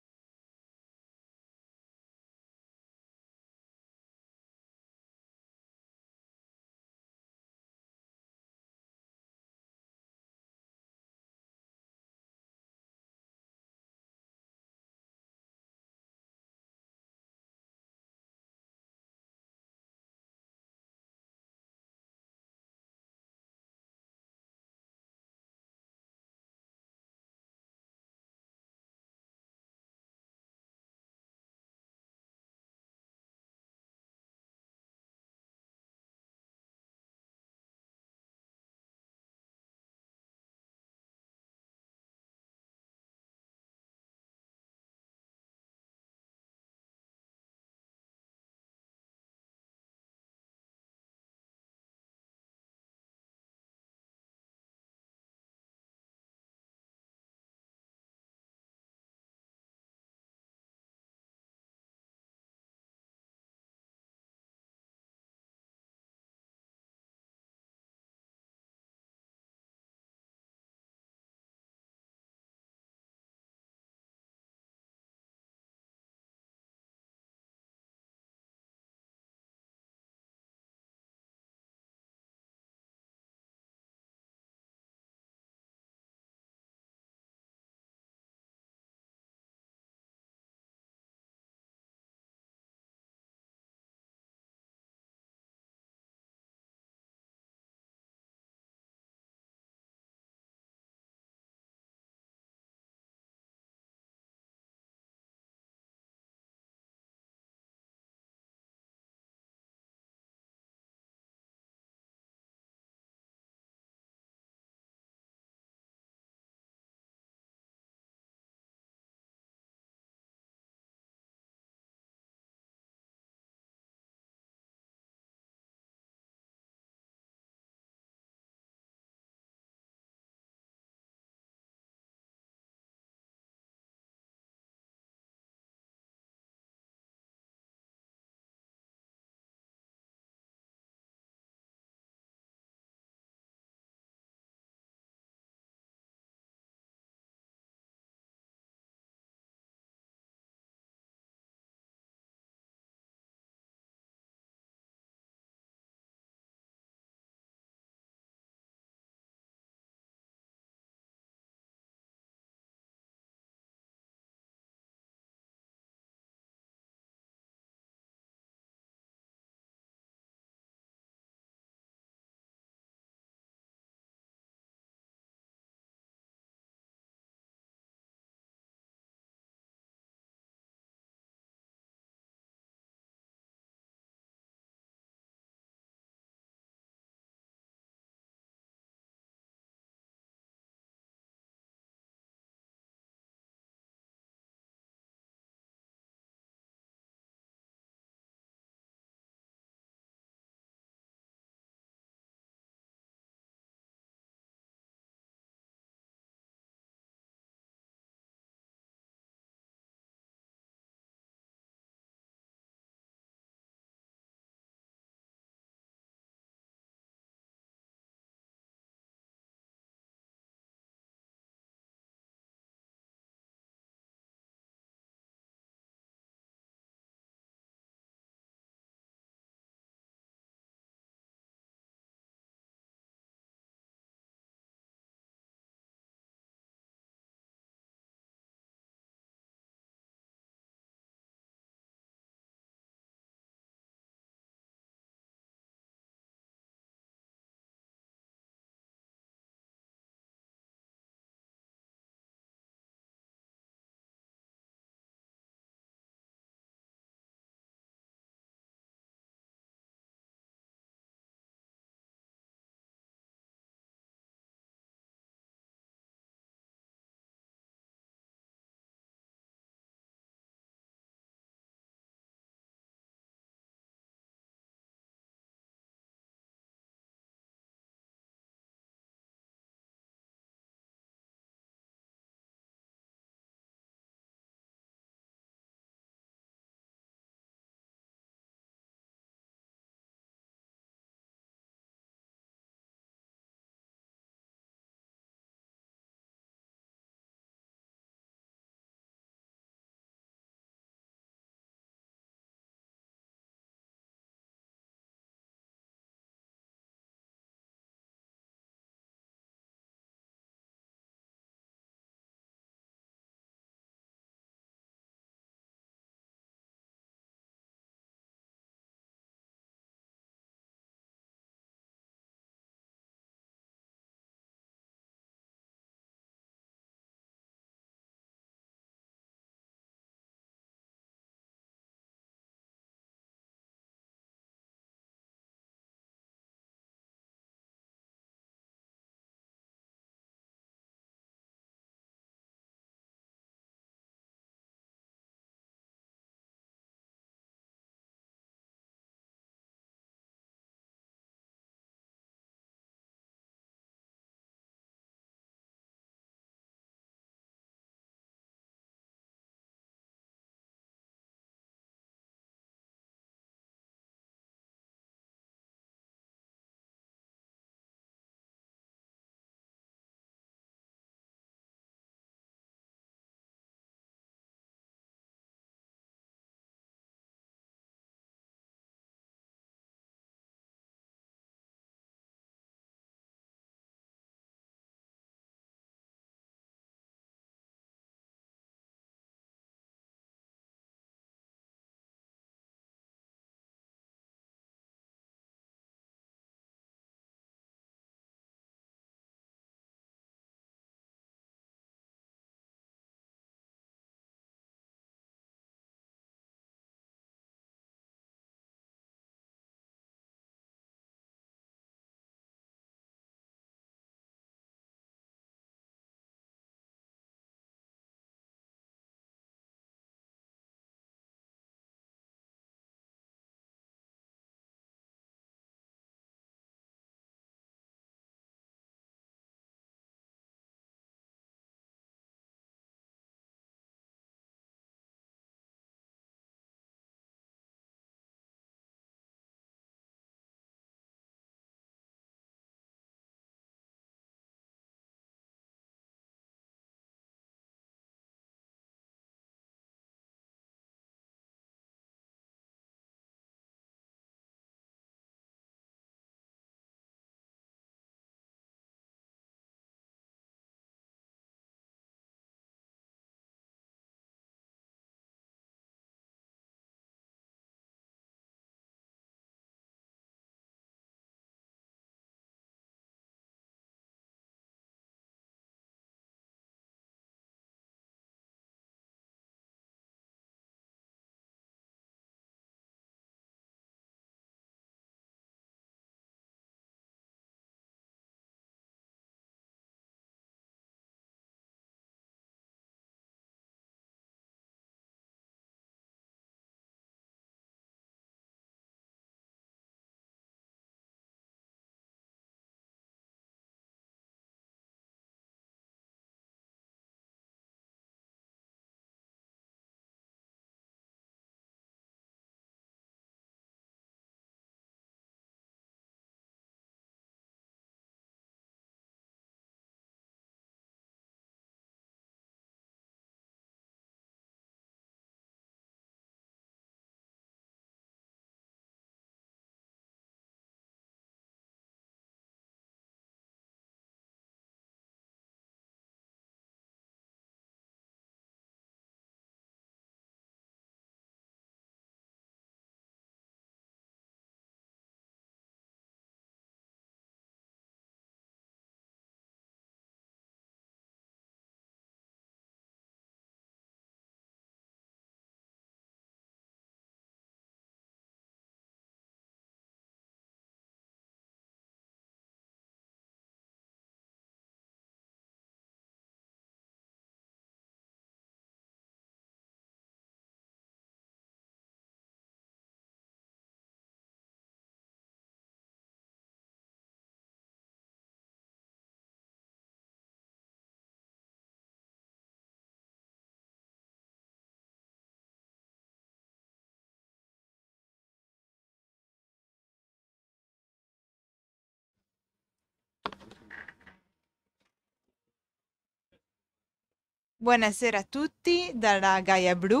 Buonasera a tutti dalla Gaia Blu.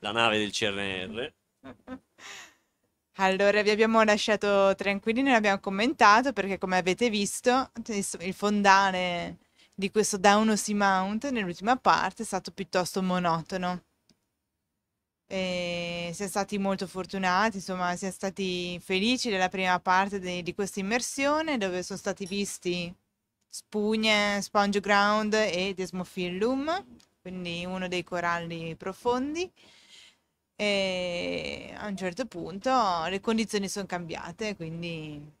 La nave del CNR. Allora, vi abbiamo lasciato tranquilli, non abbiamo commentato perché, come avete visto, il fondale di questo Down Downosy Mount nell'ultima parte è stato piuttosto monotono. E siamo stati molto fortunati, insomma, siamo stati felici della prima parte di, di questa immersione dove sono stati visti spugne, sponge ground e desmophyllum, quindi uno dei coralli profondi. E a un certo punto le condizioni sono cambiate, quindi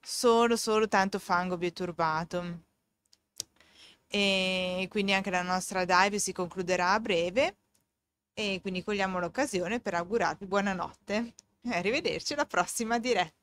solo, solo tanto fango bioturbato. E quindi anche la nostra dive si concluderà a breve e quindi cogliamo l'occasione per augurarvi buonanotte. e Arrivederci alla prossima diretta.